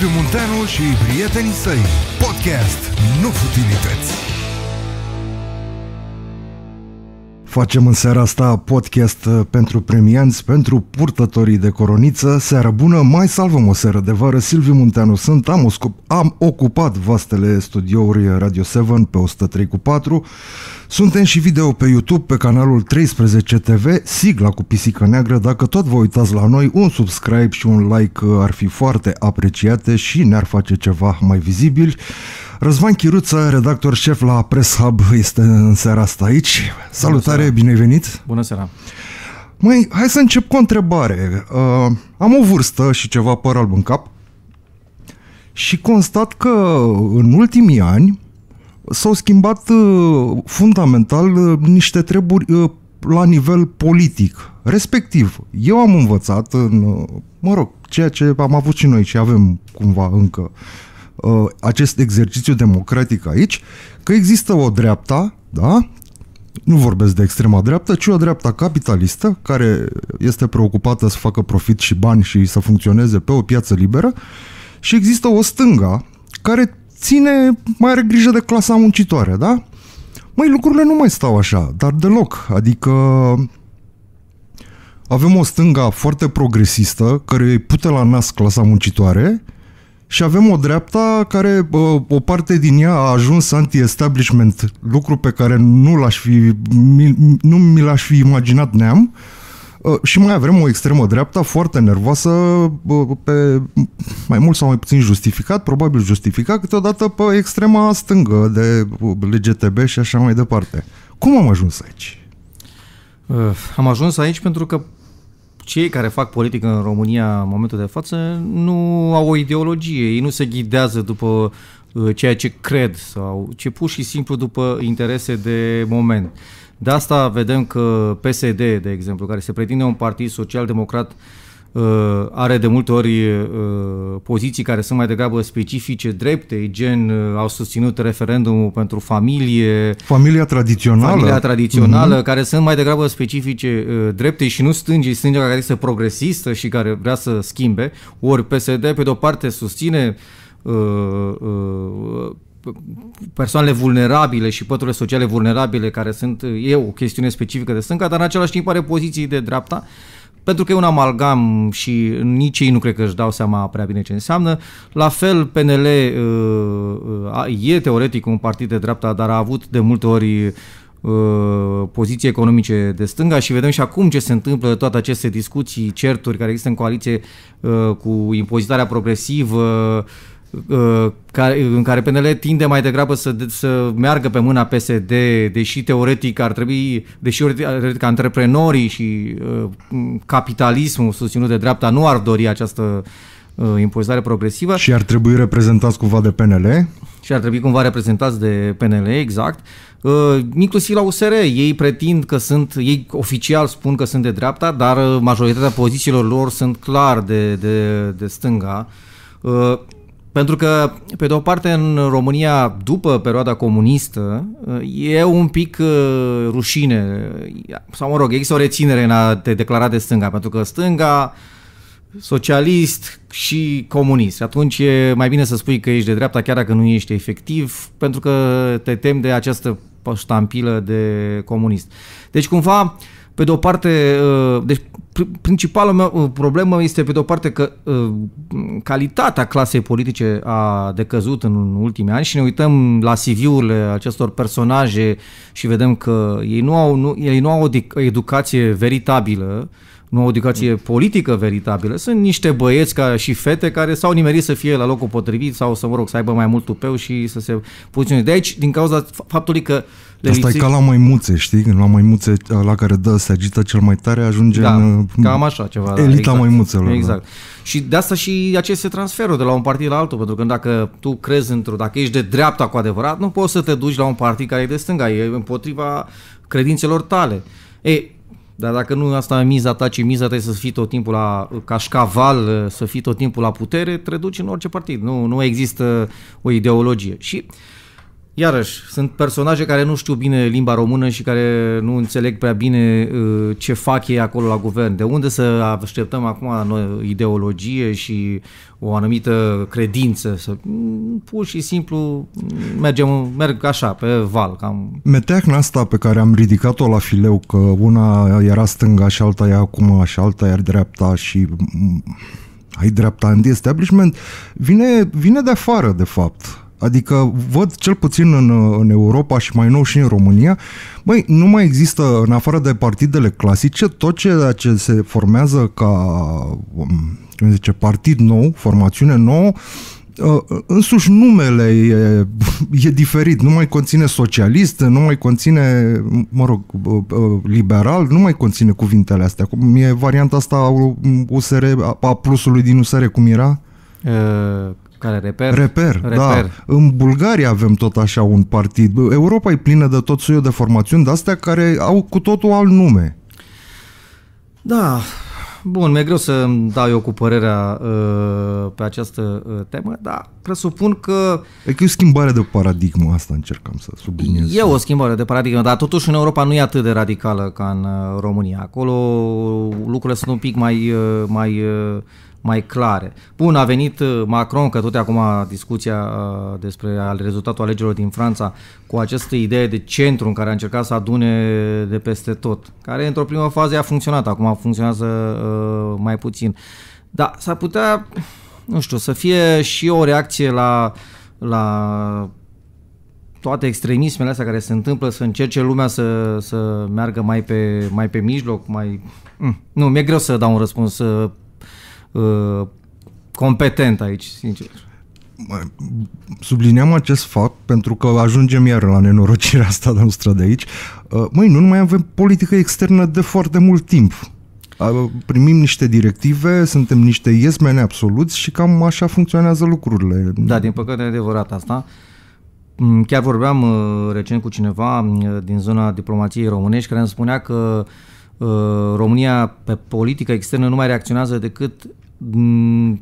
Silviu Munteanu și prietenii săi. Podcast Nu Futilități. Facem în seara asta podcast uh, pentru premianți, pentru purtătorii de coroniță. Seară bună, mai salvăm o seară de vară. Silviu Munteanu sunt, am, oscup, am ocupat vastele studiouri Radio 7 pe 103 cu 4 suntem și video pe YouTube pe canalul 13 TV, sigla cu pisica neagră. Dacă tot vă uitați la noi, un subscribe și un like uh, ar fi foarte apreciate și ne-ar face ceva mai vizibil. Răzvan Chiruță, redactor șef la Press Hub, este în seara asta aici. Salutare, binevenit. bine Bună seara! Mai, hai să încep cu o întrebare. Uh, am o vârstă și ceva păr alb în cap și constat că în ultimii ani s-au schimbat uh, fundamental uh, niște treburi uh, la nivel politic. Respectiv, eu am învățat în, mă rog, ceea ce am avut și noi și avem cumva încă acest exercițiu democratic aici, că există o dreapta, da? Nu vorbesc de extrema dreaptă, ci o dreapta capitalistă care este preocupată să facă profit și bani și să funcționeze pe o piață liberă și există o stânga care ține, mai are grijă de clasa muncitoare, da? Mai lucrurile nu mai stau așa, dar deloc. Adică avem o stânga foarte progresistă care îi pute la nas clasa muncitoare și avem o dreapta care o parte din ea a ajuns anti-establishment, lucru pe care nu l-aș fi, nu mi l-aș fi imaginat neam, Uh, și mai avem o extremă dreapta foarte nervoasă, uh, pe mai mult sau mai puțin justificat, probabil justificat, câteodată pe extrema stângă de uh, LGTB și așa mai departe. Cum am ajuns aici? Am ajuns aici pentru că cei care fac politică în România în momentul de față nu au o ideologie, ei nu se ghidează după ceea ce cred sau ce pur și simplu după interese de moment. Uh, de asta vedem că PSD, de exemplu, care se pretinde un partid social-democrat, uh, are de multe ori uh, poziții care sunt mai degrabă specifice, drepte, gen uh, au susținut referendumul pentru familie. Familia tradițională. Familia tradițională, mm-hmm. care sunt mai degrabă specifice drepte și nu stângii, stânga care este progresistă și care vrea să schimbe. Ori PSD, pe de-o parte, susține Uh, uh, persoanele vulnerabile și păturile sociale vulnerabile, care sunt, e o chestiune specifică de stânga, dar în același timp are poziții de dreapta, pentru că e un amalgam și nici ei nu cred că își dau seama prea bine ce înseamnă. La fel, PNL uh, uh, e teoretic un partid de dreapta, dar a avut de multe ori uh, poziții economice de stânga și vedem și acum ce se întâmplă, toate aceste discuții, certuri care există în coaliție cu impozitarea progresivă, Uh, care, în care PNL tinde mai degrabă să, să meargă pe mâna PSD, deși teoretic ar trebui, deși teoretic antreprenorii și uh, capitalismul susținut de dreapta nu ar dori această uh, impozitare progresivă. Și ar trebui reprezentați cumva de PNL. Și ar trebui cumva reprezentați de PNL, exact. Uh, inclusiv la USR, ei pretind că sunt, ei oficial spun că sunt de dreapta, dar majoritatea pozițiilor lor sunt clar de, de, de stânga. Uh, pentru că, pe de o parte, în România, după perioada comunistă, e un pic uh, rușine, sau mă rog, există o reținere în a te declara de stânga, pentru că stânga, socialist și comunist. Atunci e mai bine să spui că ești de dreapta, chiar dacă nu ești efectiv, pentru că te temi de această ștampilă de comunist. Deci, cumva, pe de o parte, uh, deci, principala mea uh, problemă este, pe de-o parte, că uh, calitatea clasei politice a decăzut în ultimii ani și ne uităm la CV-urile acestor personaje și vedem că ei nu au, nu, ei nu au o educație veritabilă, nu au o educație mm. politică veritabilă. Sunt niște băieți ca și fete care s-au nimerit să fie la locul potrivit sau să, mă rog, să aibă mai mult tupeu și să se poziționeze. De aici, din cauza faptului că uh, le Asta lipsi... e ca la maimuțe, știi? la maimuțe, la care dă, se agită cel mai tare, ajunge da, în... cam mm, așa ceva. Da, elita exact. da, exact. maimuțelor. Exact. Da. Și de asta și aceste transferuri de la un partid la altul, pentru că dacă tu crezi într-o, dacă ești de dreapta cu adevărat, nu poți să te duci la un partid care e de stânga, e împotriva credințelor tale. E, dar dacă nu asta e miza ta, ci miza trebuie să fii tot timpul la cașcaval, să fii tot timpul la putere, te duci în orice partid. Nu, nu există o ideologie. Și uh, Iarăși, sunt personaje care nu știu bine limba română și care nu înțeleg prea bine uh, ce fac ei acolo la guvern. De unde să așteptăm acum noi ideologie și o anumită credință? Să, mm, pur și simplu mergem, merg așa, pe val. Cam. Meteacna asta pe care am ridicat-o la fileu, că una era stânga și alta e acum și alta e dreapta și mm, ai dreapta în establishment, vine, vine de afară, de fapt Adică văd cel puțin în, în Europa și mai nou și în România, băi, nu mai există, în afară de partidele clasice, tot ceea ce se formează ca, um, cum zice, partid nou, formațiune nouă, uh, însuși numele e, e diferit, nu mai conține socialist, nu mai conține, mă rog, uh, uh, liberal, nu mai conține cuvintele astea. Cum e varianta asta a USR, a plusului din USR, cum era? Uh care reper? Reper, da. reper. da. În Bulgaria avem tot așa un partid. Europa e plină de tot soiul de formațiuni de astea care au cu totul alt nume. Da, Bun, mi-e greu să dau eu cu părerea uh, pe această uh, temă, dar presupun că... E că e o schimbare de paradigmă, asta încercam să subliniez. E o schimbare de paradigmă, dar totuși în Europa nu e atât de radicală ca în ă, România. Acolo lucrurile sunt un pic mai, mai mai clare. Bun, a venit uh, Macron, că tot acum discuția uh, despre rezultatul alegerilor din Franța, cu această idee de centru în care a încercat să adune de peste tot, care într-o primă fază a funcționat, acum funcționează uh, mai puțin. Dar s-ar putea, nu știu, să fie și o reacție la, la toate extremismele astea care se întâmplă, să încerce lumea să, să meargă mai pe, mai pe mijloc, mai... Mm. Nu, mi-e greu să dau un răspuns Uh, competent aici, sincer. Subliniam acest fapt pentru că ajungem iar la nenorocirea asta de noastră de aici. Uh, măi, nu mai avem politică externă de foarte mult timp. Uh, primim niște directive, suntem niște iesmeni absoluți și cam așa funcționează lucrurile. Da, din păcate e adevărat asta. Mm, chiar vorbeam recent cu cineva mm, din zona diplomației românești care îmi spunea că România pe politică externă nu mai reacționează decât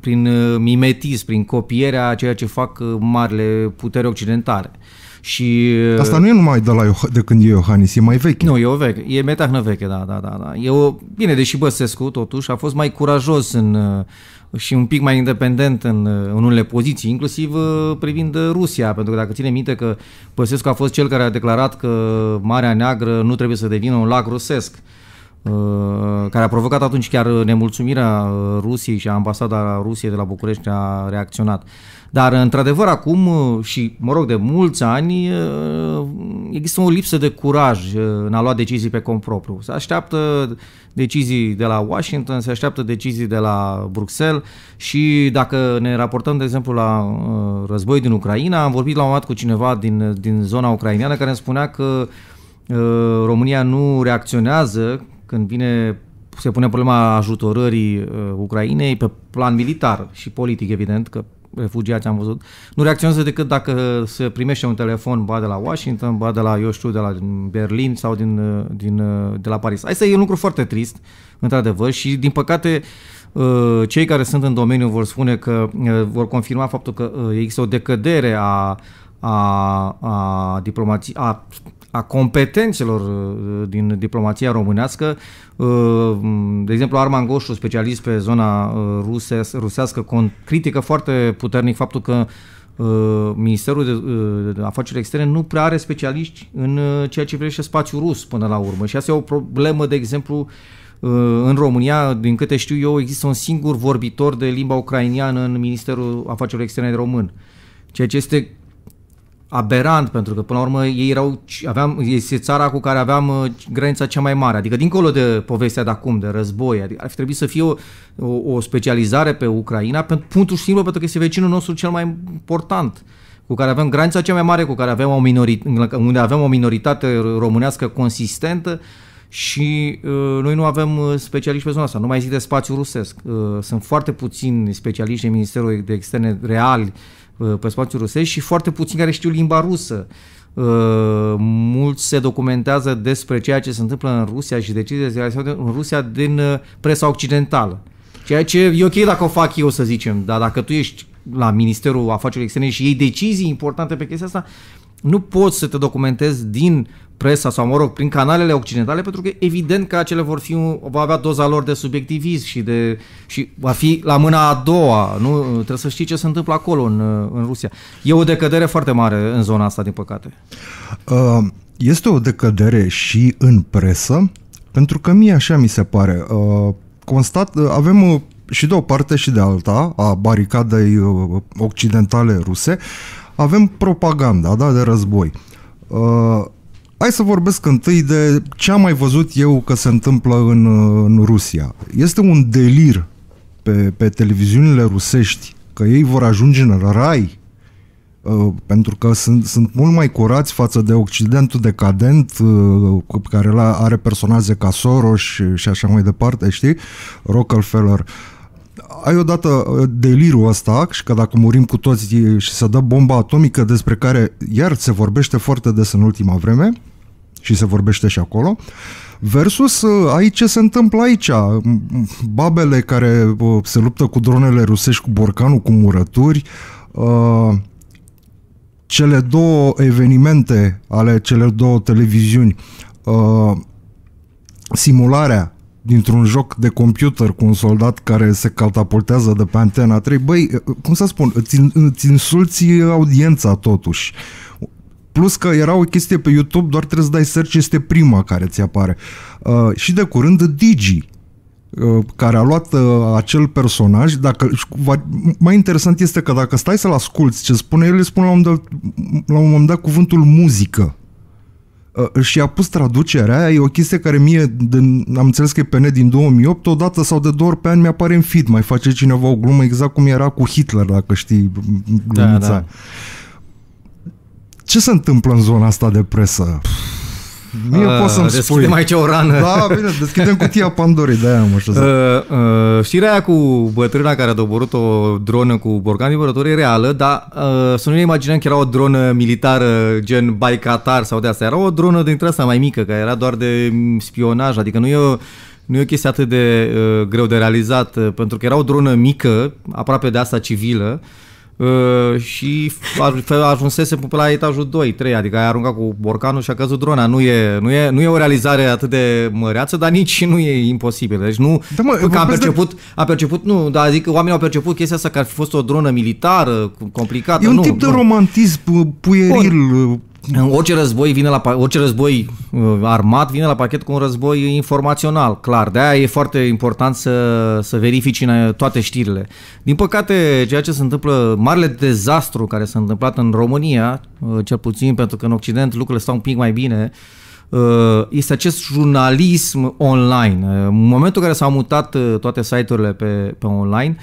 prin uh, mimetism, prin copierea a ceea ce fac uh, marile puteri occidentale. Și, uh, Asta nu e numai de, la, de când e Iohannis, e mai veche. Nu, e o veche, e metahnă veche, da, da, da. da. E o, bine, deși Băsescu, totuși, a fost mai curajos în, și un pic mai independent în, în unele poziții, inclusiv privind Rusia, pentru că dacă ține minte că Băsescu a fost cel care a declarat că Marea Neagră nu trebuie să devină un lac rusesc, Uh, care a provocat atunci chiar nemulțumirea uh, Rusiei și ambasada Rusiei de la București a reacționat. Dar, într-adevăr, acum uh, și, mă rog, de mulți ani există o lipsă de curaj în a lua decizii pe cont propriu. Se așteaptă decizii de la Washington, se așteaptă decizii de la Bruxelles și dacă ne raportăm, de exemplu, la război din Ucraina, am vorbit la un moment cu cineva din, din zona ucraineană care îmi spunea că România nu reacționează când vine se pune problema ajutorării uh, Ucrainei pe plan militar și politic, evident, că refugiați am văzut, nu reacționează decât dacă se primește un telefon, ba de la Washington, ba de la, eu știu, de la Berlin sau din, uh, din, uh, de la Paris. Asta e un lucru foarte trist, într-adevăr, și din păcate uh, cei care sunt în domeniu vor spune că vor confirma faptul că există o decădere a, a, a diplomației, a a competențelor uh, din diplomația românească. Uh, de exemplu, Arman Goșu, specialist pe zona uh, rusească, critică foarte puternic faptul că Ministerul de Afaceri Externe nu prea are specialiști în ceea ce privește spațiul rus până la urmă. Și asta e o problemă, de exemplu, în România, din câte știu eu, există un singur vorbitor de limba ucrainiană în Ministerul Afacerilor Externe Român. Ceea ce este aberant, pentru că până la urmă ei erau, aveam, este țara cu care aveam uh, granița cea mai mare, adică dincolo de povestea de acum, de război, adică ar fi trebuit să fie o, o, o specializare pe Ucraina, pentru punctul simplu, pentru că este vecinul nostru cel mai important cu care avem granița cea mai mare, cu care avem o minoritate, unde avem o minoritate românească consistentă și uh, noi nu avem uh, specialiști pe zona asta. Nu mai zic de spațiu rusesc. Uh, sunt foarte puțini specialiști în Ministerul de Externe reali uh, pe spațiul rusesc și foarte puțini care știu limba rusă. Uh, mulți se documentează despre ceea ce se întâmplă în Rusia și deciziile în Rusia din uh, presa occidentală. Ceea ce e ok dacă o fac eu, să zicem, dar dacă tu ești la Ministerul Afacerilor Externe și iei decizii importante pe chestia asta, nu poți să te documentezi din presa sau, mă rog, prin canalele occidentale, pentru că evident că acele vor fi, va avea doza lor de subiectivism și, de, și va fi la mâna a doua. Nu? Trebuie să știi ce se întâmplă acolo în, în Rusia. E o decădere foarte mare în zona asta, din păcate. Uh, este o decădere și în presă, pentru că mie așa mi se pare. Uh, constat, uh, avem și de o parte și de alta a baricadei occidentale ruse, avem propaganda da, de război. Hai să vorbesc întâi de ce am mai văzut eu că se întâmplă în, în Rusia. Este un delir pe, pe televiziunile rusești că ei vor ajunge în rai uh, pentru că sunt, sunt mult mai curați față de Occidentul decadent uh, care are personaje ca Soros și, și așa mai departe, știi? Rockefeller. Ai odată uh, delirul ăsta și că dacă murim cu toți și se dă bomba atomică despre care iar se vorbește foarte des în ultima vreme, și se vorbește și acolo. Versus uh, aici ce se întâmplă aici, babele care uh, se luptă cu dronele rusești, cu borcanul, cu murături, uh, cele două evenimente ale celor două televiziuni, simularea dintr-un joc de computer cu un soldat care se catapultează de pe antena 3, băi, cum să spun, îți, îți insulți audiența totuși. Uh, Plus că era o chestie pe YouTube, doar trebuie să dai search, este prima care ți apare. Uh, și de curând Digi, uh, care a luat uh, acel personaj, dacă, mai interesant este că dacă stai să-l asculti, ce spune, el îi spune la un, dat, la un moment dat cuvântul muzică uh, și a pus traducerea aia, e o chestie care mie, de, am înțeles că e pe net din 2008, odată sau de două ori pe an mi-apare în feed, mai face cineva o glumă exact cum era cu Hitler, dacă știi da, glumița da, da. Ce se întâmplă în zona asta de presă? Mie uh, pot să-mi spui. aici o rană. Da, bine, deschidem cutia Pandorii, de-aia am așa. Uh, uh, știrea aia cu bătrâna care a doborât o dronă cu borcan vibrător e reală, dar uh, să nu ne imaginăm că era o dronă militară gen Baicatar sau de asta. Era o dronă dintre asta mai mică, care era doar de spionaj, adică nu e o, nu e o chestie atât de uh, greu de realizat, pentru că era o dronă mică, aproape de asta civilă, uh, Uh, și ajunsese pe la etajul 2, 3, adică ai aruncat cu borcanul și a căzut drona. Nu e, nu e, nu e o realizare atât de măreață, dar nici nu e imposibil. Deci nu, da, mă, că a perceput, de... a perceput, nu, dar adică oamenii au perceput chestia asta că ar fi fost o dronă militară, complicată. E un nu, tip de nu. romantism puieril, Orice război vine la orice război uh, armat vine la pachet cu un război informațional, clar. De aia e foarte important să, să verifici în uh, toate știrile. Din păcate, ceea ce se întâmplă, marele dezastru care s-a întâmplat în România, uh, cel puțin pentru că în Occident lucrurile stau un pic mai bine, este acest jurnalism online. În momentul în care s-au mutat toate site-urile pe, pe online,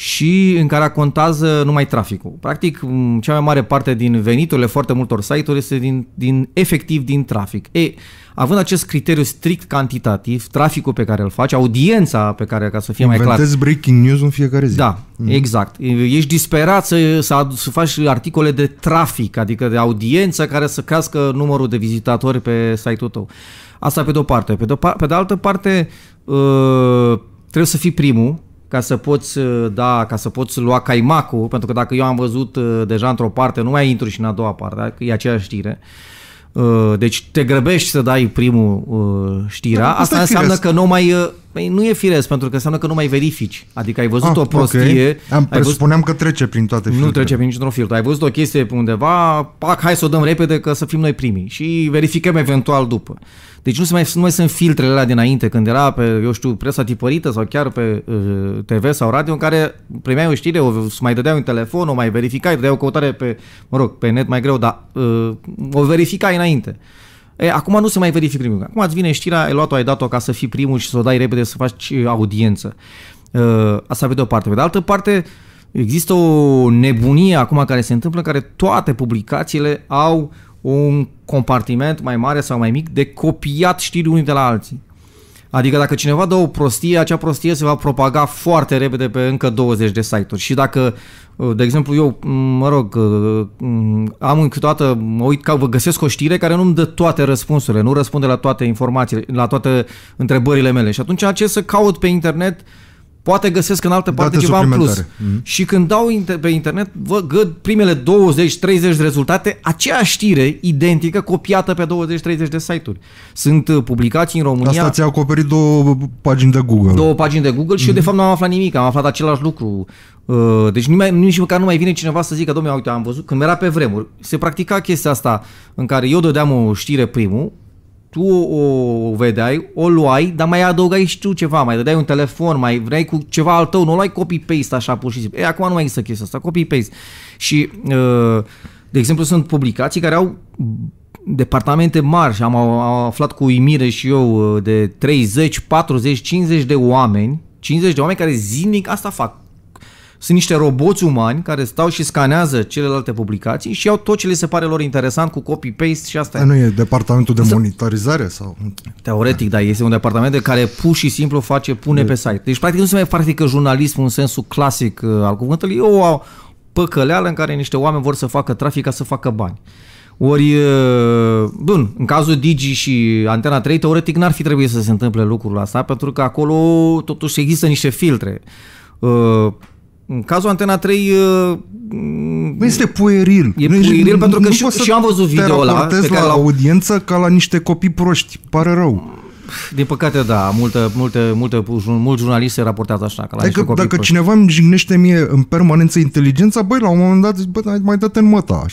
și în care contează numai traficul. Practic, cea mai mare parte din veniturile foarte multor site-uri este din, din, efectiv din trafic. E, având acest criteriu strict cantitativ, traficul pe care îl faci, audiența pe care, ca să fie Inventezi mai clar... Inventezi breaking news în fiecare zi. Da, mm. exact. Ești disperat să, să, să faci articole de trafic, adică de audiență care să crească numărul de vizitatori pe site-ul tău. Asta pe de o parte. Pe de, o, pe de altă parte, ă, trebuie să fii primul ca să poți, uh, da, ca să poți lua caimacul, pentru că dacă eu am văzut uh, deja într-o parte, nu mai intru și în a doua parte, da? că e aceeași știre. Uh, deci te grăbești să dai primul știrea, da, asta, asta înseamnă că nu mai Păi nu e firesc, pentru că înseamnă că nu mai verifici. Adică ai văzut ah, o prostie... Okay. Am văzut... că trece prin toate filtrele. Nu trece prin niciun filtru. Ai văzut o chestie pe undeva, pac, hai să o dăm repede că să fim noi primii și verificăm eventual după. Deci nu, se mai, nu mai sunt filtrele alea dinainte, când era pe, eu știu, presa tipărită sau chiar pe uh, TV sau radio, în care primeai o știre, o mai dădeai un telefon, o mai verificai, dădeai o căutare pe, mă rog, pe net mai greu, dar uh, o verificai înainte. E, acum nu se mai verifică nimic. Acum îți vine știrea, ai luat-o, ai dat-o ca să fii primul și să o dai repede să faci uh, audiență. E, uh, asta pe de o parte. Pe de altă parte, există o nebunie acum care se întâmplă, în care toate publicațiile au un compartiment mai mare sau mai mic de copiat știri unii de la alții. Adică dacă cineva dă o prostie, acea prostie se va propaga foarte repede pe încă 20 de site-uri. Și dacă, uh, de exemplu, eu, mm, mă rog, uh, mm, am câteodată, mă uit că vă găsesc o știre care nu-mi dă toate răspunsurile, nu răspunde la toate informațiile, la toate întrebările mele. Și atunci ce să caut pe internet uh, Poate găsesc în altă parte Date ceva în plus. Mm-hmm. Și când dau inter- pe internet, văd primele 20-30 de rezultate, aceeași știre identică, copiată pe 20-30 de site-uri. Sunt uh, publicații în România... Asta ți-a acoperit două pagini de Google. Două pagini de Google mm-hmm. și eu de mm-hmm. fapt nu am aflat nimic, am aflat același lucru. Uh, deci nici, nici măcar nu mai vine cineva să zică, domnule, uite, am văzut, când era pe vremuri, se practica chestia asta în care eu dădeam o știre primul, tu o vedeai, o luai, dar mai adăugai și tu ceva, mai dădeai un telefon, mai vrei cu ceva al tău, nu luai copy-paste așa pur și simplu. E, acum nu mai există chestia asta, copy-paste. Și, uh, de exemplu, sunt publicații care au departamente mari și am, am aflat cu uimire și eu uh, de 30, 40, 50 de oameni, 50 de oameni care zilnic asta fac, sunt niște roboți umani care stau și scanează celelalte publicații și iau tot ce le se pare lor interesant cu copy-paste și asta. nu e departamentul de monitorizare sau? Teoretic, da, este un departament de care pur și simplu face, pune de... pe site. Deci, practic, nu se mai practică jurnalismul în sensul clasic uh, al cuvântului. E o păcăleală în care niște oameni vor să facă trafic ca să facă bani. Ori, uh, bun, în cazul Digi și Antena 3, teoretic n-ar fi trebuit să se întâmple lucrul ăsta, pentru că acolo totuși există niște filtre. Uh, în cazul Antena 3... Nu uh, mm, este pueril. E pueril nu, pentru că nu și, și am văzut video ăla. Pe care la audiență ca la niște copii proști. Pare rău. Din păcate, da, Multe, multe, multe, mulți jurnaliști se raportează așa. Că la dacă copii dacă proști. cineva îmi jignește mie în permanență inteligența, băi, la un moment dat, bă, mai dă în măta.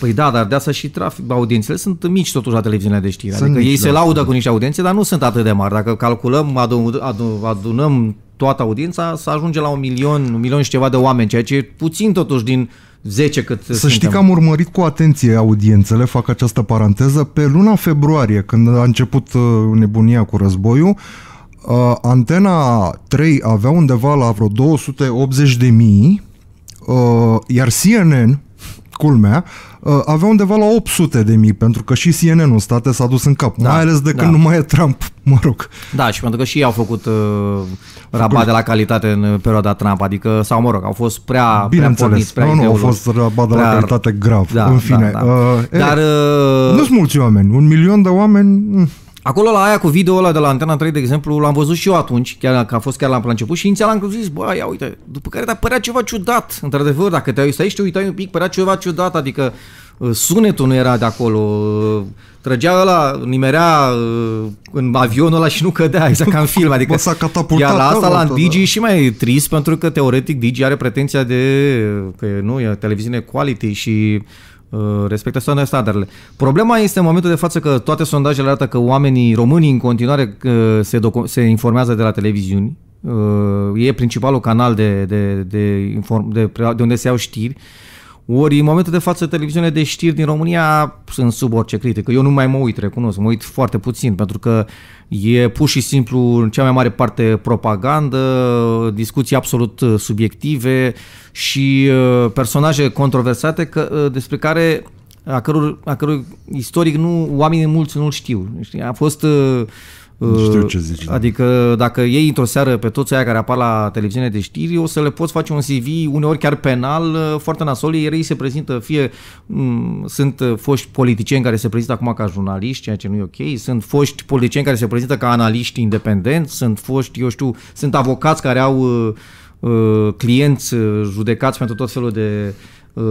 Păi da, dar de asta și trafic, audiențele sunt mici totuși la televiziunea de știri. adică mici, ei da, se laudă da. cu niște audiențe, dar nu sunt atât de mari. Dacă calculăm, adun, adun, adunăm toată audiența, să ajunge la un milion, un milion și ceva de oameni, ceea ce e puțin totuși din 10 cât Să suntem. știi că am urmărit cu atenție audiențele, fac această paranteză, pe luna februarie, când a început uh, nebunia cu războiul, uh, Antena 3 avea undeva la vreo 280 de mii, uh, iar CNN, culmea, Uh, avea undeva la 800 de mii, pentru că și CNN-ul state s-a dus în cap, da, mai ales de când da. nu mai e Trump, mă rog. Da, și pentru că și ei au făcut uh, rabat de la calitate în uh, perioada Trump, adică, sau mă rog, au fost prea Bineînțeles, prea, porniți, prea nu, nu, au fost rabat de prea... la calitate grav, da, în da, fine. Da, da. Uh, Dar... Uh... nu sunt mulți oameni, un milion de oameni... Mm. Acolo la aia cu video ăla de la Antena 3, de exemplu, l-am văzut și eu atunci, chiar că a fost chiar la, început și inițial am zis, bă, ia uite, după care te părea ceva ciudat, într-adevăr, dacă te uiți aici, te uitai un pic, părea ceva ciudat, adică Uh, sunetul nu era de acolo, uh, trăgea ăla, nimerea uh, în avionul ăla și nu cădea, exact ca în film. Adică, Bă, s-a catapultat. Iar la asta la Digi și mai trist, pentru că teoretic Digi are pretenția de, că nu, e televiziune quality și respectă toate standardele. Problema este în momentul de față că toate sondajele arată că oamenii românii în continuare se, docu- se informează de la televiziuni, e principalul canal de, de, de, inform- de, de unde se iau știri, uh, ori în momentul de față televiziunea de știri din România sunt sub orice critică. Eu nu mai mă uit, recunosc, mă uit foarte puțin pentru că e pur și simplu în cea mai mare parte propagandă, discuții absolut uh, subiective și uh, personaje controversate că, uh, despre care a căror, a căror istoric nu, oamenii mulți nu-l știu. A fost știu uh, ce zici. Da. Adică dacă iei într-o seară pe toți aia care apar la televiziune de știri, o să le poți face un CV, uneori chiar penal, uh, foarte nasol. Ei se prezintă, fie m- mm, sunt uh, foști politicieni care se prezintă acum ca jurnaliști, ceea ce nu e ok, sunt foști politicieni care se prezintă ca analiști independenți, sunt foști, eu știu, sunt avocați care au uh, clienți judecați pentru tot felul de uh,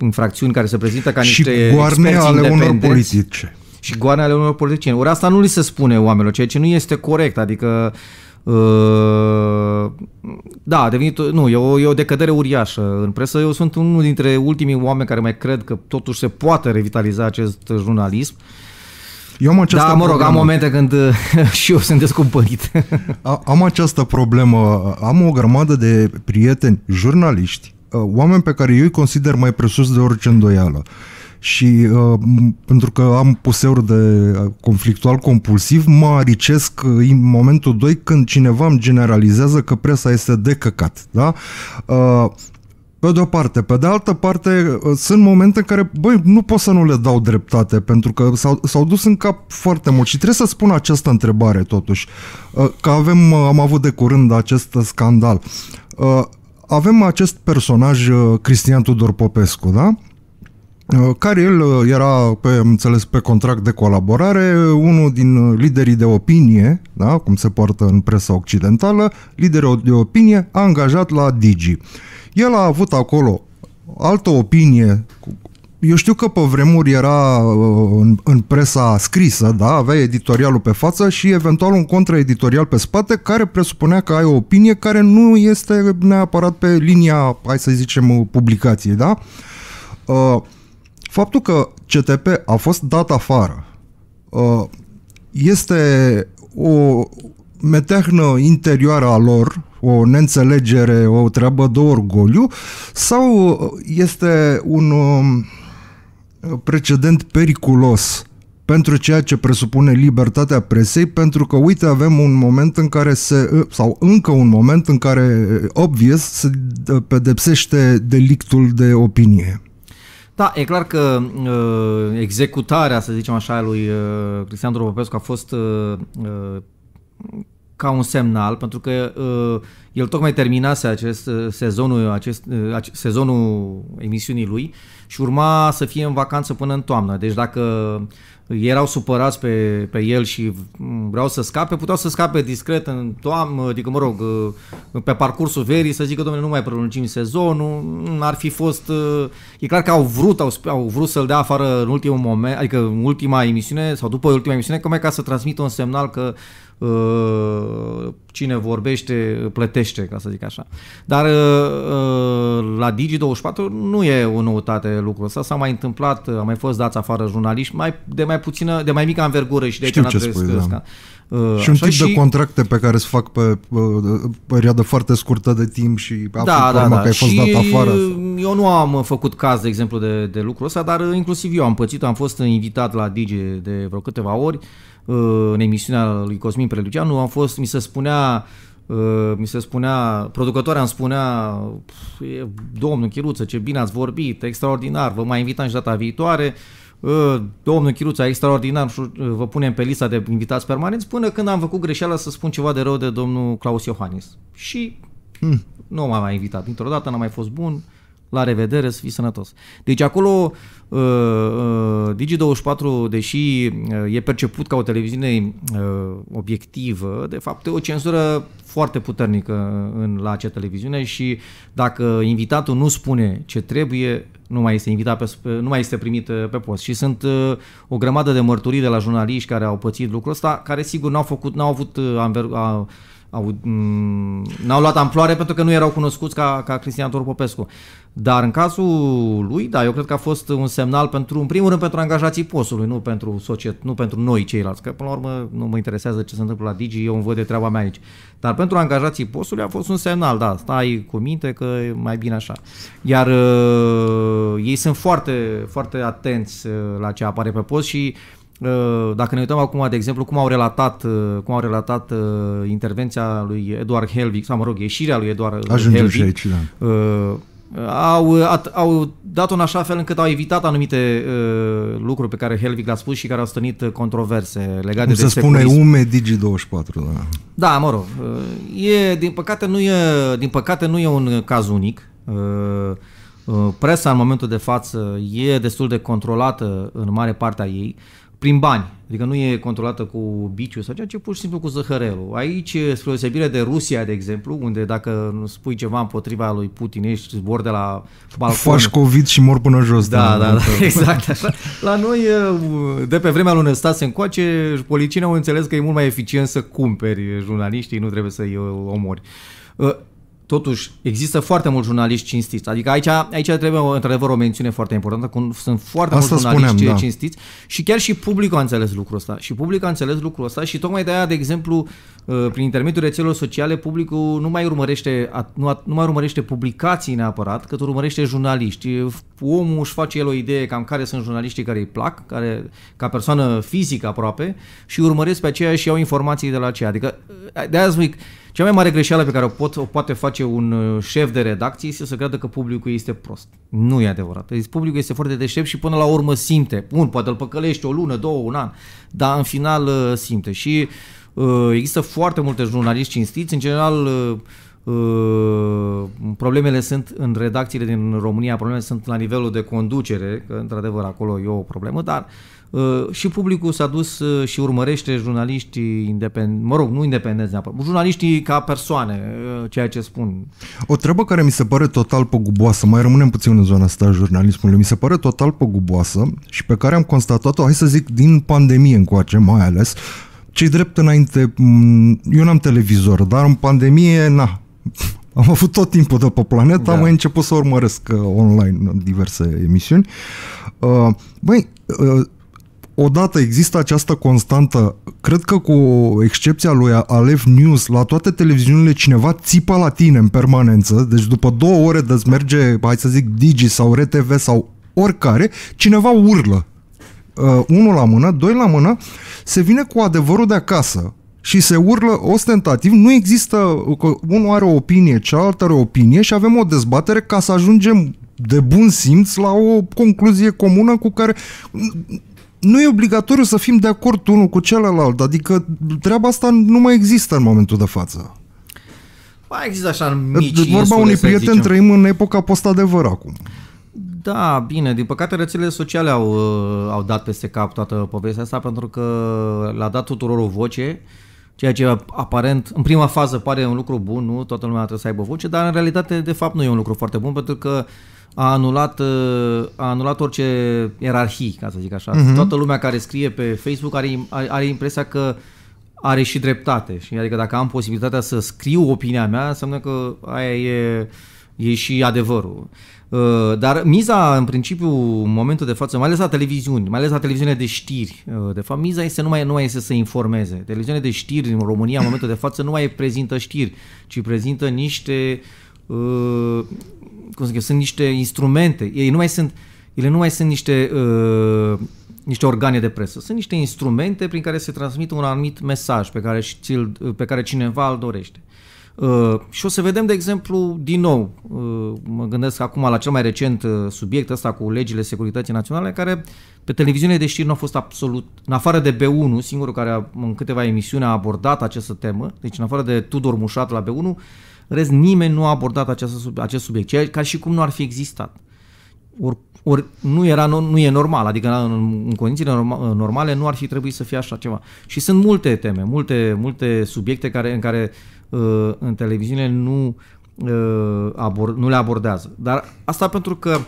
infracțiuni care se prezintă ca niște și ale unor politice și goane ale unor politicieni. Ori asta nu li se spune oamenilor, ceea ce nu este corect, adică uh, da, a devenit, nu, e o, e o decădere uriașă în presă. Eu sunt unul dintre ultimii oameni care mai cred că totuși se poate revitaliza acest jurnalism. Eu am această da, mă rog, problemă. am momente când uh, și eu sunt descumpărit. am această problemă. Am o grămadă de prieteni jurnaliști, uh, oameni pe care eu îi consider mai presus de orice îndoială. Uh, și uh, pentru că am puseuri de uh, conflictual compulsiv, mă aricesc uh, în momentul 2 când cineva îmi generalizează că presa este de căcat. Da? Uh, pe de o parte. Pe de altă parte, uh, sunt momente în care, băi, nu pot să nu le dau dreptate, pentru că s-au, s-au dus în cap foarte mult. Și trebuie să spun această întrebare, totuși, că avem, am avut de curând acest scandal. Avem acest personaj, Cristian Tudor Popescu, da? Uh, care el uh, era, pe, am înțeles, pe contract de colaborare, uh, unul din liderii de opinie, da, cum se poartă în presa occidentală, liderul de opinie angajat la Digi. El a avut acolo altă opinie eu știu că pe vremuri era în, în presa scrisă, da, avea editorialul pe față și eventual un contraeditorial pe spate care presupunea că ai o opinie care nu este neapărat pe linia, hai să zicem, publicației, da? Uh, Faptul că CTP a fost dat afară uh, este o meteahnă interioară a lor, o neînțelegere, o treabă de orgoliu, sau este un um, precedent periculos pentru ceea ce presupune libertatea presei, pentru că, uite, avem un moment în care se, sau încă un moment în care, obvious, se pedepsește delictul de opinie. Da, e clar că uh, executarea, să zicem așa, a lui uh, Cristian Popescu a fost uh, uh, ca un semnal, pentru că uh, el tocmai terminase acest uh, sezonul, acest, uh, acest, sezonul emisiunii lui și urma să fie în vacanță până în toamnă. Deci dacă erau supărați pe, pe el și mm, vreau să scape, puteau să scape discret în toamnă, adică mă rog, uh, pe parcursul verii să zică, domnule, nu mai prelungim sezonul, mm, ar fi fost, uh, e clar că au vrut, au, au vrut să-l dea afară în ultimul moment, adică în ultima emisiune sau după ultima emisiune, cum e ca să transmită un semnal că Uh, cine vorbește plătește, ca să zic așa. Dar uh, uh, la Digi24 nu e o noutate lucrul ăsta, s-a mai întâmplat, a mai fost dați afară jurnaliști mai, de mai puțină, de mai mică anvergură și de Știu aici ce spui, da. Uh, și un tip și... de contracte pe care se fac pe perioadă foarte scurtă de timp și da, da, da. că ai fost și dat afară. Sau... Eu nu am făcut caz, de exemplu, de, de lucrul ăsta, dar inclusiv eu am pățit, am fost invitat la DJ de vreo câteva ori uh, Uh, în emisiunea lui Cosmin Preluceanu, am fost, mi se spunea uh, mi se spunea, producătoarea îmi spunea, domnul Chiruță, ce bine ați vorbit, extraordinar, vă mai invitam și data viitoare, uh, domnul Chiruță, extraordinar, vă punem pe lista de invitați permanenți, până când am făcut greșeala să spun ceva de rău de domnul Claus Iohannis. Și hmm. nu m-a mai invitat. Dintr-o dată n-a mai fost bun, la revedere, să fii sănătos. Deci acolo uh, uh, Digi24, deși uh, e perceput ca o televiziune obiectivă, de fapt e o cenzură foarte puternică în, la acea televiziune și dacă invitatul nu spune ce trebuie, nu mai este invitat pe, nu mai este primit pe post. Și sunt o grămadă de mărturii de la jurnaliști care au pățit lucrul ăsta, care sigur n-au făcut, n-au avut au, n-au luat amploare pentru că nu erau cunoscuți ca, ca Cristian Tudor Popescu. Dar în cazul lui, da, eu cred că a fost un semnal pentru, în primul rând, pentru angajații postului, nu pentru, societ, nu pentru noi ceilalți, că până la urmă nu mă interesează ce se întâmplă la Digi, eu îmi văd de treaba mea aici. Dar pentru angajații postului a fost un semnal, da, stai cu minte că e mai bine așa. Iar uh, ei sunt foarte, foarte atenți uh, la ce apare pe post și uh, Uh, dacă ne uităm acum, de exemplu, cum au relatat, uh, cum au relatat uh, intervenția lui Eduard Helvig, sau mă rog, ieșirea lui Eduard Ajungem Helvig, și aici, da. au, au dat-o în așa fel încât au evitat anumite uh, lucruri pe care Helvig le-a spus și care au stănit controverse legate cum de se spune UME Digi24, da. Da, mă rog. E, din, păcate nu e, din păcate nu e un caz unic. Uh, presa în momentul de față e destul de controlată în mare parte a ei. Uh, prin bani. Adică nu e controlată cu biciu sau ceea ce pur și simplu cu zăhărelul. Aici, spre deosebire de Rusia, de exemplu, unde dacă nu spui ceva împotriva lui Putin, ești zbor de la balcon. Faci COVID și mor până jos. Da, da, da, exact. Așa. La noi, de pe vremea lui Năstas se încoace, polițienii au înțeles că e mult mai eficient să cumperi jurnaliștii, nu trebuie să-i omori. Ă, totuși există foarte mulți jurnaliști cinstiți. Adică aici, aici trebuie într-adevăr o mențiune foarte importantă, cum sunt foarte Asta mulți jurnaliști da. cinstiți și chiar și publicul a înțeles lucrul ăsta. Și publicul a înțeles lucrul ăsta și tocmai de aia, de exemplu, uh, prin intermediul rețelelor sociale, publicul nu mai urmărește, nu, nu mai urmărește publicații neapărat, cât urmărește jurnaliști. Omul își face el o idee cam care sunt jurnaliștii care îi plac, care, ca persoană fizică aproape, și urmăresc pe aceea și iau informații de la aceea. Adică, de aia zic, cea mai mare greșeală pe care o, pot, o poate face un uh, șef de redacție este să creadă că publicul este prost. Nu e adevărat. Deci publicul este foarte deștept și până la urmă simte. Bun, poate îl păcălești o lună, două, un an, dar în final uh, simte. Și uh, există foarte multe jurnaliști cinstiți. În general, uh, uh, problemele sunt în redacțiile din România, problemele sunt la nivelul de conducere, că într-adevăr acolo e o problemă, dar uh, Uh, și publicul s-a dus uh, și urmărește jurnaliștii independenți, mă rog, nu independenți neapărat, jurnaliștii ca persoane, uh, ceea ce spun. O treabă care mi se pare total păguboasă, mai rămânem puțin în zona asta jurnalismului, mi se pare total păguboasă și pe care am constatat-o, hai să zic, din pandemie încoace mai ales, cei drept înainte, mm, eu n-am televizor, dar în pandemie, na, am avut tot timpul de pe planetă, da. am mai început să urmăresc online diverse emisiuni. Băi, odată există această constantă, cred că cu excepția lui Alef News, la toate televiziunile cineva țipă la tine în permanență, deci după două ore de merge, hai să zic, Digi sau RTV sau oricare, cineva urlă. Uh, unul la mână, doi la mână, se vine cu adevărul de acasă și se urlă ostentativ, nu există, unul are o opinie, cealaltă are o opinie și avem o dezbatere ca să ajungem de bun simț la o concluzie comună cu care nu e obligatoriu să fim de acord unul cu celălalt, adică treaba asta nu mai există în momentul de față. Mai există așa mici de Vorba unui prieten, trăim în epoca post-adevăr acum. Da, bine, din păcate rețelele sociale au, uh, au dat peste cap toată povestea asta pentru că l-a dat tuturor o voce, ceea ce aparent în prima fază pare un lucru bun, nu? Toată lumea trebuie să aibă voce, dar în realitate de fapt nu e un lucru foarte bun pentru că uh, a anulat, uh, a anulat orice ierarhii, ca să zic așa. Uh-huh. Toată lumea care scrie pe Facebook are, are impresia că are și dreptate. Și adică dacă am posibilitatea să scriu opinia mea, înseamnă că aia e, e și adevărul. Uh, dar miza, în principiu, în momentul de față, mai ales la televiziuni, mai ales la televiziune de știri, uh, de fapt, miza este nu mai, nu mai este să informeze. Televiziunea de știri în România, în momentul de față, nu mai prezintă știri, ci prezintă niște uh, cum zic eu, sunt niște instrumente, ei nu mai sunt, ele nu mai sunt niște, uh, niște organe de presă, sunt niște instrumente prin care se transmite un anumit mesaj pe care, uh, pe care cineva îl dorește. Uh, și o să vedem, de exemplu, din nou, uh, mă gândesc acum la cel mai recent uh, subiect ăsta cu legile securității naționale, care pe televiziune de știri nu a fost absolut, în afară de B1, singurul care a, în câteva emisiuni a abordat această temă, deci în afară de Tudor Mușat la B1, rest, nimeni nu a abordat această, acest subiect, ceea ca și cum nu ar fi existat. Ori or, nu, era, nu e normal, adică în, în condițiile normale nu ar fi trebuit să fie așa ceva. Și sunt multe teme, multe, multe subiecte care, în care uh, în televiziune nu, uh, abor, nu le abordează. Dar asta pentru că,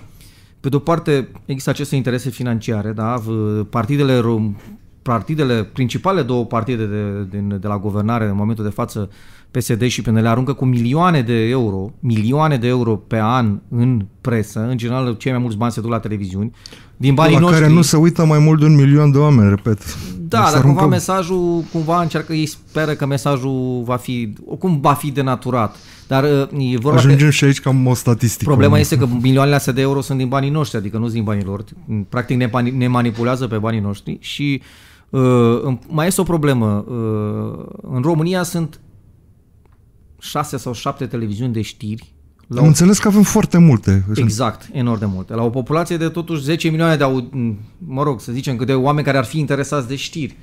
pe de-o parte, există aceste interese financiare, da? partidele rom, partidele, principale două partide de, de, de la guvernare în momentul de față PSD și PNL aruncă cu milioane de euro, milioane de euro pe an în presă, în general cei mai mulți bani se duc la televiziuni, din banii la noștri... care nu se uită mai mult de un milion de oameni, repet. Da, deci dar aruncă... cumva mesajul, cumva încearcă, ei speră că mesajul va fi, cum va fi denaturat. Dar uh, e vorba Ajungem că, și aici cam o statistică. Problema este că milioanele astea de euro sunt din banii noștri, adică nu sunt din banii lor. Practic ne, ne manipulează pe banii noștri și uh, mai este o problemă. Uh, în România sunt șase sau șapte televiziuni de știri. La Am o... înțeles că avem foarte multe. Exact, enorm de multe. La o populație de totuși 10 milioane de, au... mă rog, să zicem, că de oameni care ar fi interesați de știri.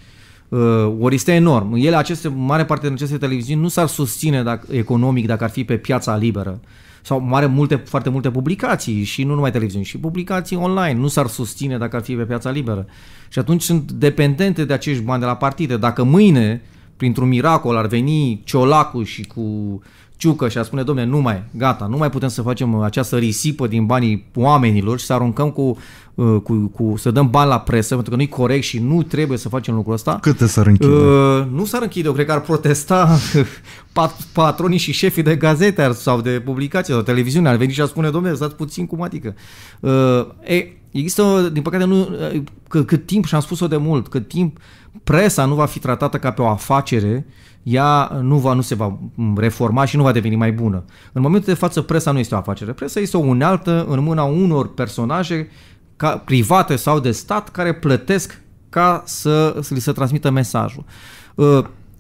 Uh, ori este enorm. Ele, aceste, mare parte din aceste televiziuni nu s-ar susține dacă, economic dacă ar fi pe piața liberă. Sau mare multe, foarte multe publicații și nu numai televiziuni, și publicații online nu s-ar susține dacă ar fi pe piața liberă. Și atunci sunt dependente de acești bani de la partide. Dacă mâine uh, printr-un miracol ar veni ciolacul și cu Ciucă și a spune, domne, nu mai, gata, nu mai putem să facem uh, această risipă din banii oamenilor și să aruncăm cu, uh, cu, cu să dăm bani la presă, pentru că nu-i corect și nu trebuie să facem lucrul ăsta. Câte s-ar închide? Uh, nu s-ar închide, eu cred că ar protesta pat, patronii și șefii de gazete sau de publicații sau televiziune, ar veni și ar spune, domne, stați puțin cum adică. Uh, e, există, din păcate, nu, uh, că, cât timp, și am spus-o de mult, cât timp uh, presa nu va fi tratată ca pe o afacere, ea nu, va, nu se va reforma și nu va deveni mai bună. În momentul de față, presa nu este o afacere. Presa este o unealtă în mâna unor personaje ca, private sau de stat care plătesc ca să, să li se transmită mesajul. Uh,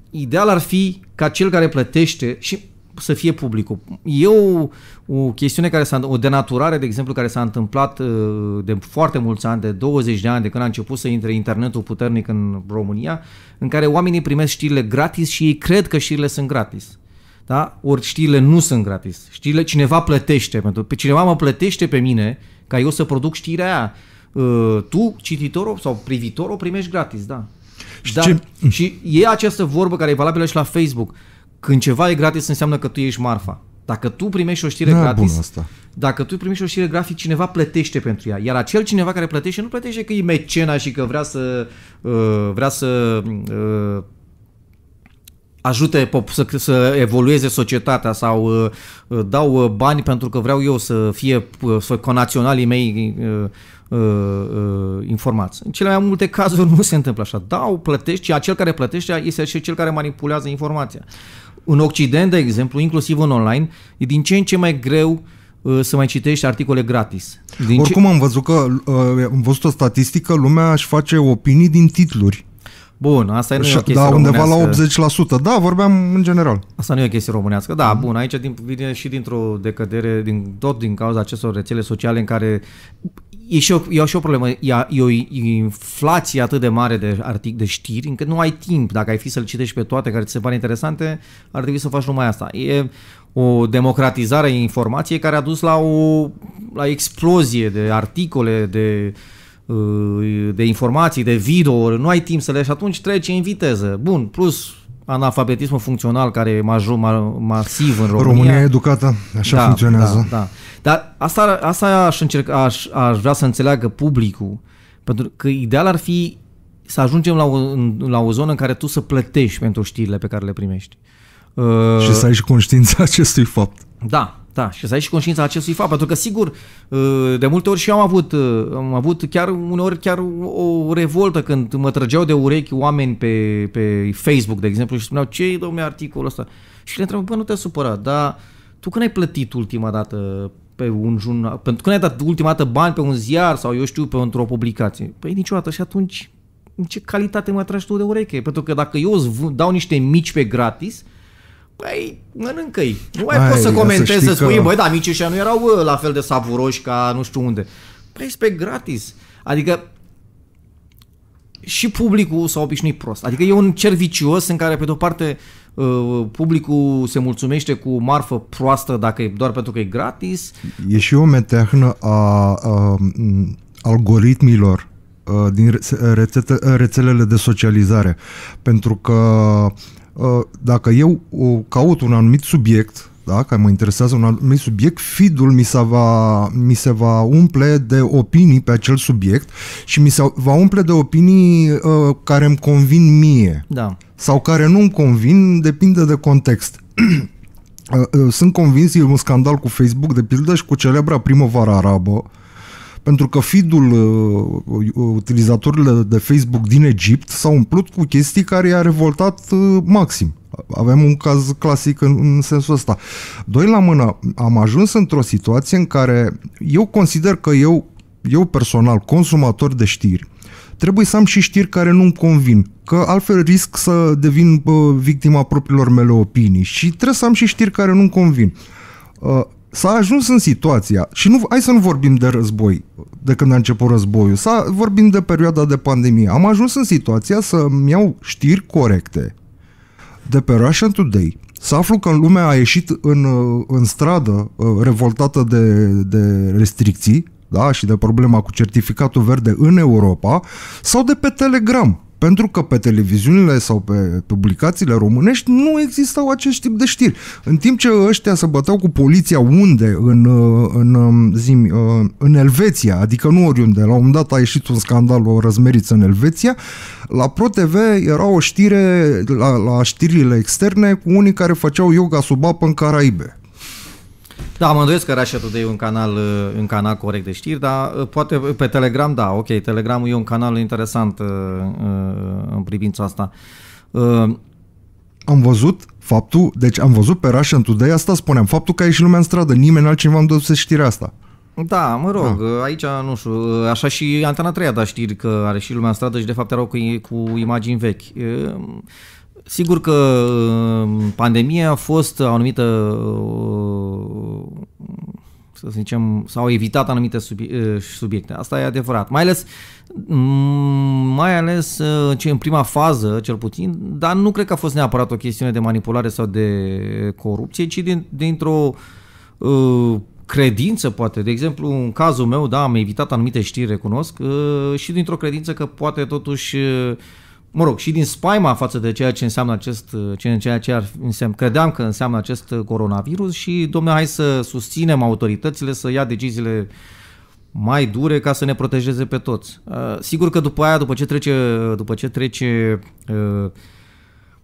ideal ar fi ca cel care plătește și să fie publicul. Eu o, chestiune care s-a, o denaturare, de exemplu, care s-a întâmplat uh, de foarte mulți ani, de 20 de ani, de când a început să intre internetul puternic în România, în care oamenii primesc știrile gratis și ei cred că știrile sunt gratis. Da? Ori știrile nu sunt gratis. Știrile cineva plătește pentru pe cineva mă plătește pe mine ca eu să produc știrea aia. Uh, tu, cititorul sau privitorul, primești gratis, da. Și, Dar, ce... și e această vorbă care e valabilă și la Facebook. Când ceva e gratis înseamnă că tu ești marfa. Dacă tu primești o știre da, gratis, asta. dacă tu primești o știre grafic, cineva plătește pentru ea. Iar acel cineva care plătește nu plătește că e mecena și că vrea să uh, vrea să uh, ajute pop, să, să evolueze societatea sau uh, uh dau uh, bani pentru că vreau eu să fie uh, conaționalii mei uh, uh, uh, informați. În cele mai multe cazuri nu se întâmplă așa. Dau, plătești și acel care plătește este și cel care manipulează informația. În Occident, de exemplu, inclusiv în online, e din ce în ce mai greu uh, să mai citești articole gratis. Din Oricum ce... am văzut că uh, am văzut o statistică, lumea își face opinii din titluri. Bun, asta nu e o chestie Da, undeva românească. la 80%. Da, vorbeam în general. Asta nu e o chestie românească. Da, mm. bun, aici din, vine și dintr-o decădere, din, tot din cauza acestor rețele sociale în care e și, o, e și o problemă, e, e o inflație atât de mare de artic de știri, încât nu ai timp, dacă ai fi să-l citești pe toate care ți se pare interesante, ar trebui să faci numai asta. E o democratizare a informației care a dus la o la explozie de articole, de uh, de informații, de video, nu ai timp să le și atunci treci în viteză. Bun, plus analfabetismul funcțional care e major, ma, masiv în România. România educată, așa da, funcționează. Da, da. Dar asta, asta aș, încerca, aș, aș vrea să înțeleagă publicul, pentru că ideal ar fi să ajungem la o, la o zonă în care tu să plătești pentru știrile pe care le primești. Și să ai și conștiința acestui fapt. Da, da, și să ai și conștiința acestui fapt, pentru că sigur, uh, de multe ori și eu am avut, uh, am avut chiar uneori chiar o revoltă când mă trăgeau de urechi oameni pe, pe Facebook, de exemplu, și spuneau, ce domnule articolul ăsta? Și le întrebam, bă, nu te supăra, dar tu când ai plătit ultima dată pe un jurnal, pentru că ai dat ultima dată bani pe un ziar sau eu știu, pe într-o publicație? Păi niciodată și atunci în ce calitate mă tragi tu de ureche? Pentru că dacă eu îți dau niște mici pe gratis, Păi, mănâncă-i. Nu mai Ai, poți să comentezi, să, să spui, că... băi, da, mici și nu erau bă, la fel de savuroși ca nu știu unde. Păi, pe gratis. Adică, și publicul s-a obișnuit prost. Adică e un cer vicios în care, pe de-o parte, uh, publicul se mulțumește cu marfă proastă dacă e doar pentru că e gratis. E și o meteahnă a, a algoritmilor uh, din rețete, rețelele de socializare. Pentru că Ă, dacă eu caut un anumit subiect, da, că mă interesează un anumit subiect, feed-ul mi se, va, mi se va umple de opinii pe acel subiect și mi se va umple de opinii uh, care îmi convin mie da. sau care nu îmi convin, depinde de context. Ă, sunt convins, e un scandal cu Facebook, de pildă, și cu celebra primăvara arabă, uh, pentru că feed-ul uh, uh, uh, utilizatorilor de Facebook din Egipt s-a umplut cu chestii care i-a revoltat uh, maxim. Avem un caz clasic în, în sensul ăsta. Doi la mână, am ajuns într-o situație în care eu consider că eu, eu personal, consumator de știri, trebuie să am și știri care nu-mi convin, că altfel risc să devin uh, victima propriilor mele opinii și trebuie să am și știri care nu-mi convin. Uh, s-a ajuns în situația, și nu, hai să nu vorbim de război, de când a început războiul, să vorbim de perioada de pandemie, am ajuns în situația să-mi iau știri corecte de pe Russian Today, să aflu că lumea a ieșit în, în stradă uh, revoltată de, de restricții da, și de problema cu certificatul verde în Europa sau de pe Telegram pentru că pe televiziunile sau pe publicațiile românești nu existau acest tip de știri. În timp ce ăștia se băteau cu poliția unde? În, uh, în, um, zim, uh, în Elveția, adică nu oriunde. La un dat a ieșit un scandal, o răzmeriță în Elveția. La ProTV era o știre la, la știrile externe cu unii care făceau yoga sub apă în Caraibe. Da, mă îndoiesc că Russia Today e un canal, uh, un canal corect de știri, dar uh, poate uh, pe Telegram, da, ok, Telegram e un canal interesant în privința asta. Am văzut faptul, deci am văzut pe Russia Today, asta spuneam, faptul că a și lumea în stradă, nimeni altcineva nu să știrea asta. Da, mă rog, da. aici, nu știu, așa și Antena 3 a dat știri că are și lumea în stradă și de fapt erau cu, cu imagini vechi. Sigur că uh, pandemia a fost o anumită, uh, să zicem, s-au evitat anumite uh, subiecte. Asta e adevărat. Mai ales, mm, mai ales în prima fază, cel puțin, dar nu cred că a fost neapărat o chestiune de manipulare sau de corupție, ci din, dintr-o credință, poate. De exemplu, în cazul meu, da, am evitat anumite știri, recunosc, și dintr-o credință că poate totuși mă rog, și din spaima față de ceea ce înseamnă acest, ceea ce ar înseamnă, credeam că înseamnă acest coronavirus și, domnule, hai să susținem autoritățile să ia deciziile mai dure ca să ne protejeze pe toți. Uh, sigur că după aia, după ce trece, după ce trece uh,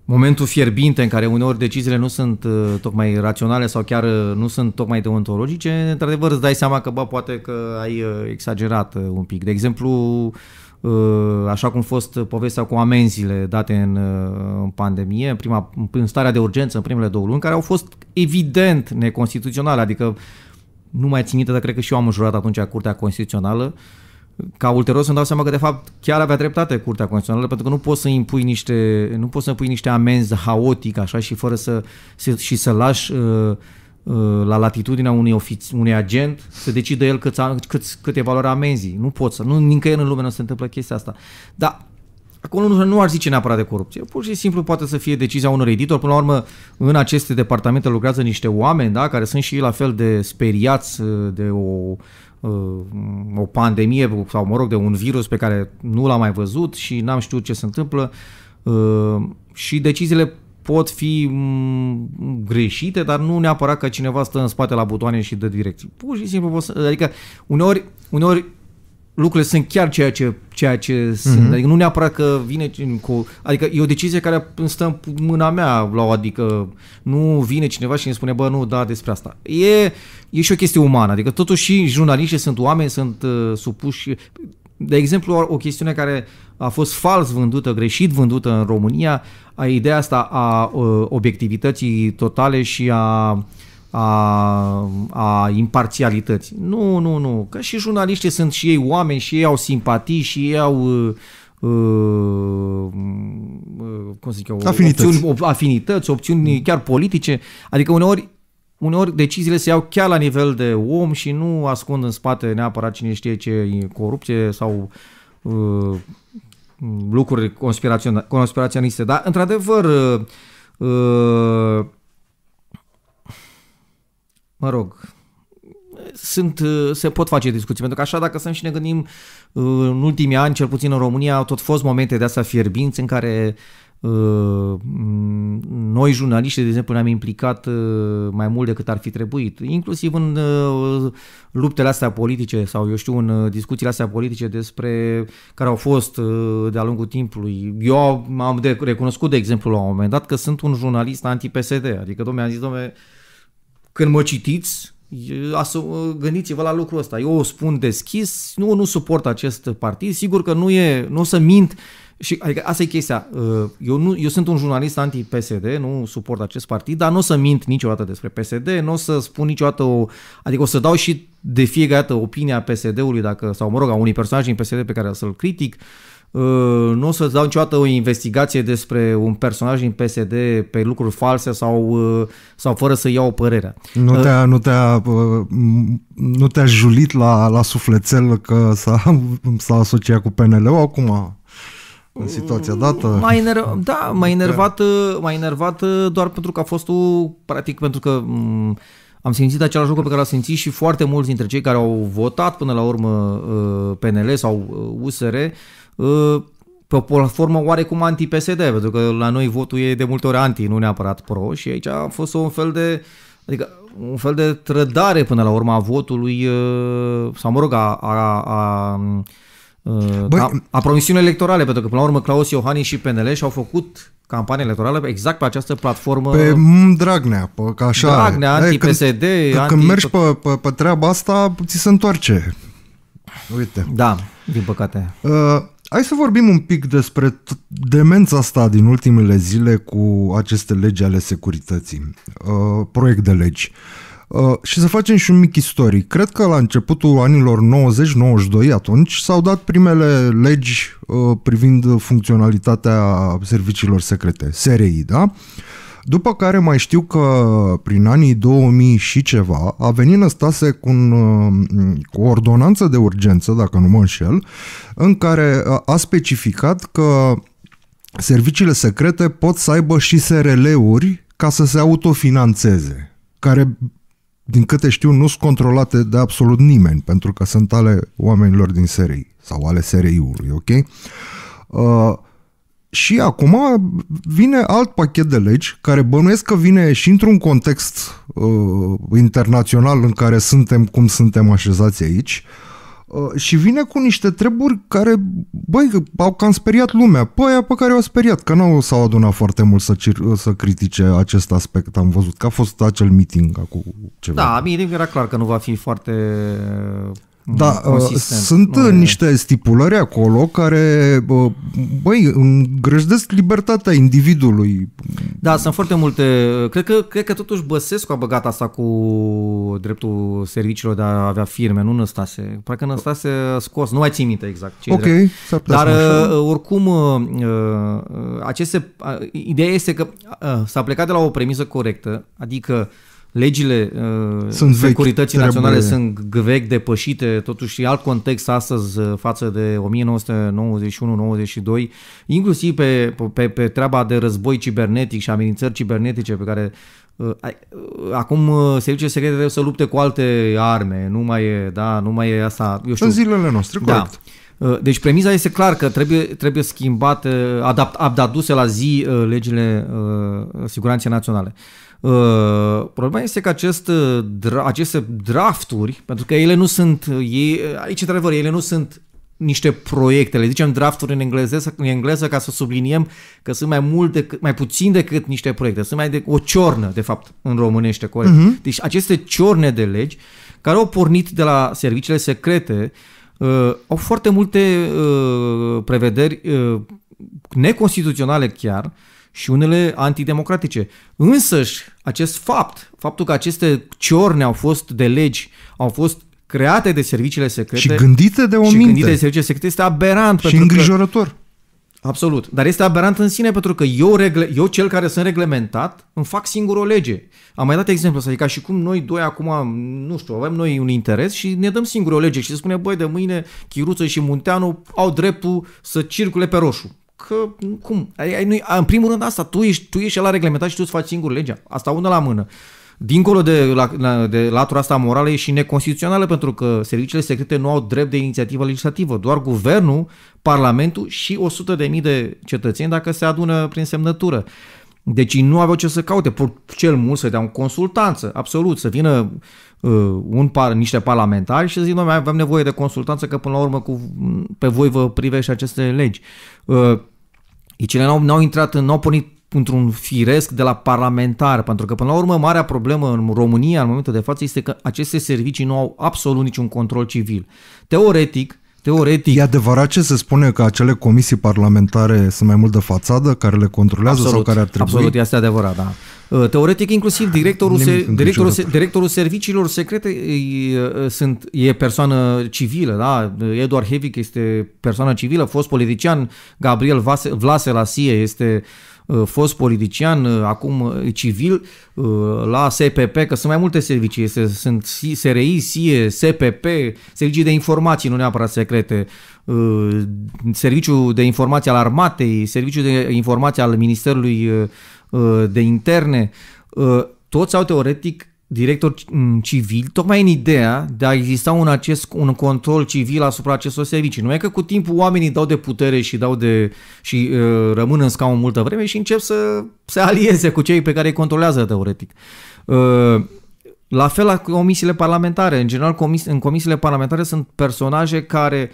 momentul fierbinte în care uneori deciziile nu sunt uh, tocmai raționale sau chiar uh, nu sunt tocmai deontologice, într-adevăr îți dai seama că, bă, poate că ai uh, exagerat uh, un pic. De exemplu, Uh, așa cum a fost povestea cu amenziile date în, uh, în pandemie, în, prima, în starea de urgență, în primele două luni, care au fost evident neconstituționale, adică nu mai ținită, dar cred că și eu am jurat atunci Curtea Constituțională, ca ulterior să-mi dau seama că de fapt chiar avea dreptate Curtea Constituțională pentru că nu poți să impui niște, nu poți să impui niște amenzi haotic așa și fără să, și să lași uh, Uh, la latitudinea unui, ofiț, unui agent să decidă el cât cât e valoare amenzii. Nu pot să, nu, nicăieri în lume nu se întâmplă chestia asta. Dar acolo nu, nu ar zice neapărat de corupție. Pur și simplu poate să fie decizia unor editor. Până la urmă, în aceste departamente lucrează niște oameni da, care sunt și la fel de speriați uh, de o, uh, o pandemie sau, mă rog, de un virus pe care nu l-am mai văzut și n-am știut ce se întâmplă. Și deciziile pot fi mm, greșite, dar nu neapărat că cineva stă în spate la butoane și dă direcții. Pur și simplu, adică uneori, uneori lucrurile sunt chiar ceea ce, ceea ce mm-hmm. sunt. Adică nu neapărat că vine cu... Adică e o decizie care stă în mâna mea, la o, adică nu vine cineva și ne spune, bă, nu, da, despre asta. E, e și o chestie umană, adică totuși jurnaliștii sunt oameni, sunt uh, supuși... De exemplu, o chestiune care uh, a fost fals vândută, greșit vândută în România, a ideea asta a ă, obiectivității totale și a a, a imparțialității. Nu, nu, nu. Că și jurnaliștii sunt și ei oameni și ei au simpatii și ei au ă, ă, cum zic eu, afinități. Opțiuni, afinități, opțiuni mm. chiar politice. Adică uneori uneori deciziile se iau chiar la nivel de om și nu ascund în spate neapărat cine știe ce e corupție sau uh, lucruri conspiraționiste, dar într-adevăr uh, uh, mă rog, sunt, uh, se pot face discuții, pentru că așa dacă să și ne gândim în ultimii ani, cel puțin în România, au tot fost momente de astea fierbinți în care uh, Ă, noi, jurnaliști de exemplu, ne-am implicat ă, mai mult decât ar fi trebuit, inclusiv în ă, luptele astea politice sau, eu știu, în discuțiile astea politice despre care au fost de-a lungul timpului. Eu am de recunoscut, de exemplu, la un moment dat că sunt un jurnalist anti-PSD, adică, domne, am zis, domne, când mă citiți, gândiți-vă la lucrul ăsta. Eu o spun deschis, nu, nu suport acest partid, sigur că nu e, nu o să mint și adică asta e chestia. Uh, eu, nu, eu sunt un jurnalist anti-PSD, nu suport acest partid, dar nu o să mint niciodată despre PSD, nu o să spun niciodată o... Adică o să dau și de fiecare dată opinia PSD-ului, dacă, sau mă rog, a unui personaj din PSD pe care să-l critic. Uh, nu o să dau niciodată o investigație despre un personaj din PSD pe lucruri false sau, uh, sau fără să iau o părere. Nu te-a, nu te-a, nu te-a julit la, la sufletel că s-a, s-a asociat cu PNL-ul acum? în situația dată. Mai a da, mai enervat, mai enervat uh, doar pentru că a fost o, practic pentru că m- mm, am simțit același lucru pe care l-a simțit și foarte mulți dintre cei care au votat până la urmă uh, PNL sau USR uh, pe o platformă oarecum anti-PSD, pentru că la noi votul e de multe ori anti, nu neapărat pro și aici a fost un fel de Adică un fel de trădare până la urma votului, sau mă rog, a, a, a Uh, Băi, da. a, a promisiunii electorale, pentru că până la urmă Claus Iohannis și PNL și-au făcut campanie electorală exact pe această platformă. Pe Dragnea, pe, că așa. Dragnea, anti-PSD. Când, anti... când mergi pe, pe, pe treaba asta, ți se întoarce. Uite. Da, din păcate. Uh, hai să vorbim un pic despre demența asta din ultimele zile cu aceste legi ale securității. Uh, proiect de legi. Uh, Uh, și să facem și un mic istoric. Cred că la începutul anilor 90-92 atunci s-au dat primele legi uh, privind funcționalitatea serviciilor secrete, SRI, da? După care mai știu că prin anii 2000 și ceva a venit Năstase cu, un, uh, cu o ordonanță de urgență, dacă nu mă înșel, în care a specificat că serviciile secrete pot să aibă și SRL-uri ca să se autofinanțeze care din câte știu, nu sunt controlate de absolut nimeni, pentru că sunt ale oamenilor din serie sau ale SRI-ului, ok? Uh, și acum vine alt pachet de legi care bănuiesc că vine și într-un context uh, internațional în care suntem cum suntem așezați aici, uh, Uh, și vine cu niște treburi care, băi, au cam speriat lumea, păi, aia pe care au speriat, că nu s-au adunat foarte mult să, cir- uh, să critique acest aspect. Am văzut că a fost acel meeting acum ceva. Da, meeting era clar că nu va fi foarte Mm, da, uh, sunt Bă, uh, niște stipulări acolo care, uh, băi, îngrăjdesc libertatea individului. Da, sunt foarte multe. Cred că, cred că totuși Băsescu a băgat asta cu dreptul serviciilor de a avea firme, nu Năstase. Parcă Năstase a scos, nu mai țin minte exact ce Ok, Dar oricum, aceste, ideea este că s-a plecat de la o premisă corectă, adică uh, legile uh, sunt securității vechi, naționale trebuie. sunt vechi, depășite, totuși alt context astăzi uh, față de 1991-92, inclusiv pe, pe, pe treaba de război cibernetic și amenințări cibernetice pe care uh, acum serviciile secrete trebuie să lupte cu alte arme, nu mai e, da, nu mai e asta, eu știu. În zilele noastre, da. corect. Da. Deci premiza este clar că trebuie, trebuie schimbate, adapt, adaduse la zi legile siguranței naționale. Uh, problema este că acest, uh, aceste drafturi, pentru că ele nu sunt, ei, uh, aici într-adevăr, ele nu sunt niște proiecte, le zicem drafturi în engleză, în engleză ca să subliniem că sunt mai mult decât, mai puțin decât niște proiecte, sunt mai de, o ciornă, de fapt, în românește, corect. Uh-huh. Deci aceste ciorne de legi care au pornit de la serviciile secrete uh, au foarte multe uh, prevederi uh, neconstituționale chiar, uh, și unele antidemocratice. Însăși, acest fapt, faptul că aceste ciorne au fost de legi, au fost create de serviciile secrete și gândite de o și minte. gândite de serviciile secrete este aberant. Și îngrijorător. Că, Absolut. Dar este aberant în sine pentru că eu, regle, eu, cel care sunt reglementat, îmi fac singur o lege. Am mai dat exemplu ăsta, adică și cum noi doi acum, nu știu, avem noi un interes și ne dăm singur o lege și se spune, băi, de mâine Chiruță și Munteanu au dreptul să circule pe roșu că cum? în primul rând asta, tu ești, tu ești la reglementat și tu îți faci singur legea. Asta unul la mână. Dincolo de, la, de latura asta morală e și neconstituțională pentru că serviciile secrete nu au drept de inițiativă legislativă, doar guvernul, parlamentul și 100.000 de cetățeni dacă se adună prin semnătură. Deci nu aveau ce să caute, pur cel mult să dea un consultanță, absolut, să vină uh, un par, niște parlamentari și să zic, noi avem nevoie de consultanță că până la urmă cu, pe voi vă privește aceste legi. Uh, deci ele n-au, intrat, n-au pornit într-un firesc de la parlamentar, pentru că până la urmă marea problemă în România în momentul de față este că aceste servicii nu au absolut niciun control civil. Teoretic, teoretic... E adevărat ce se spune că acele comisii parlamentare sunt mai mult de fațadă, care le controlează absolut, sau care ar trebui? Absolut, este adevărat, da. Uh, teoretic, inclusiv directorul, se, directorul, se, directorul serviciilor secrete e, uh, sunt, e persoană civilă, da? Eduard Hevic este persoană civilă, fost politician, Gabriel Vase, Vlase la SIE este uh, Uh, fost politician, uh, acum uh, civil, la SPP, că sunt mai multe servicii, sunt SRI, SIE, SPP, servicii de informații, nu neapărat secrete, serviciul de informații al armatei, serviciul de informații al Ministerului de Interne, toți au teoretic Director civil, tocmai în ideea de a exista un, acest, un control civil asupra acestor servicii. Numai că cu timpul oamenii dau de putere și dau de și uh, rămân în scaun multă vreme și încep să se alieze cu cei pe care îi controlează teoretic. Uh, la fel la comisiile parlamentare. În general, comis, în comisiile parlamentare sunt personaje care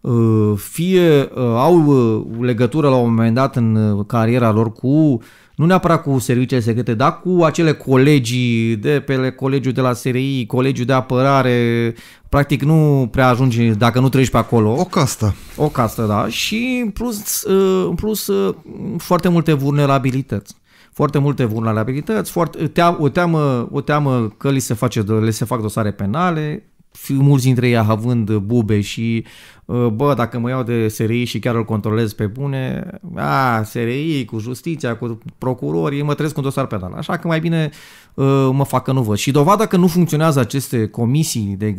uh, fie uh, au uh, legătură la un moment dat în uh, cariera lor cu uh, nu neapărat cu serviciile secrete, dar cu acele colegii de pe colegiul de la SRI, colegiul de apărare, practic nu prea ajungi dacă nu treci pe acolo. O castă. O castă, da. Și în plus, uh, în plus uh, foarte multe vulnerabilități foarte multe vulnerabilități, foarte, o, teamă, o teamă că li se, face, le se fac dosare penale, mulți dintre ei având bube și uh, bă, dacă mă iau de SRI și chiar îl controlez pe bune, a, SRI cu justiția, cu procurorii, mă trezesc cu un dosar penal. Așa că mai bine uh, mă fac că nu văd. Și dovada că nu funcționează aceste comisii de,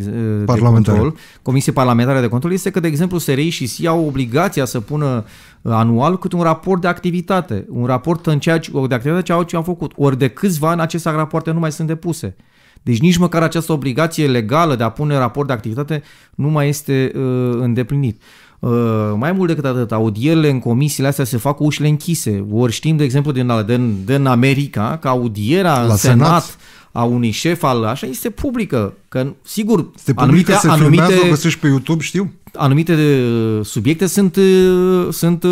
uh, de control, comisii parlamentare de control, este că, de exemplu, SRI și SIA au obligația să pună anual cât un raport de activitate, un raport în ceea ce, de activitate ce au, ce au făcut. Ori de câțiva ani aceste rapoarte nu mai sunt depuse. Deci nici măcar această obligație legală de a pune raport de activitate nu mai este uh, îndeplinit. Uh, mai mult decât atât, audierile în comisiile astea se fac cu ușile închise. Ori știm, de exemplu, din, din, din America că audierea La în Senat, Senat a unui șef al așa este publică. Că, sigur, este anumite, publică, anumite, se filmează, găsești pe YouTube, știu. Anumite uh, subiecte sunt, uh, sunt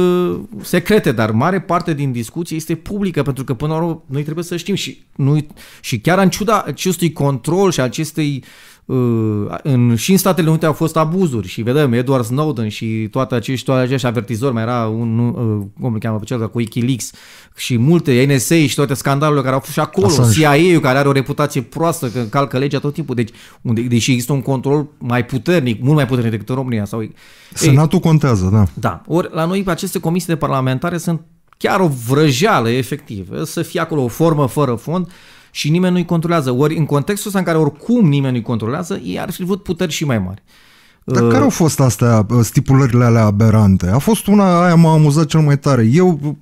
secrete, dar mare parte din discuție este publică, pentru că până la urmă noi trebuie să știm și, nu, și chiar în ciuda acestui control și acestei uh, Uh, în, și în Statele Unite au fost abuzuri și vedem Edward Snowden și toate acești, toate acești avertizori, mai era un, uh, cum îl cheamă pe cel cu Wikileaks și multe NSA și toate scandalurile care au fost și acolo, CIA-ul care are o reputație proastă, că calcă legea tot timpul, deci unde, deși există un control mai puternic, mult mai puternic decât în România. Sau, Senatul ei, contează, da. Da. Ori la noi aceste comisii de parlamentare sunt chiar o vrăjeală efectivă, să fie acolo o formă fără fond și nimeni nu-i controlează. Ori în contextul ăsta în care oricum nimeni nu-i controlează, ei ar fi avut puteri și mai mari. Dar care au fost astea, ă, stipulările alea aberante? A fost una, aia m-a amuzat cel mai tare. Eu,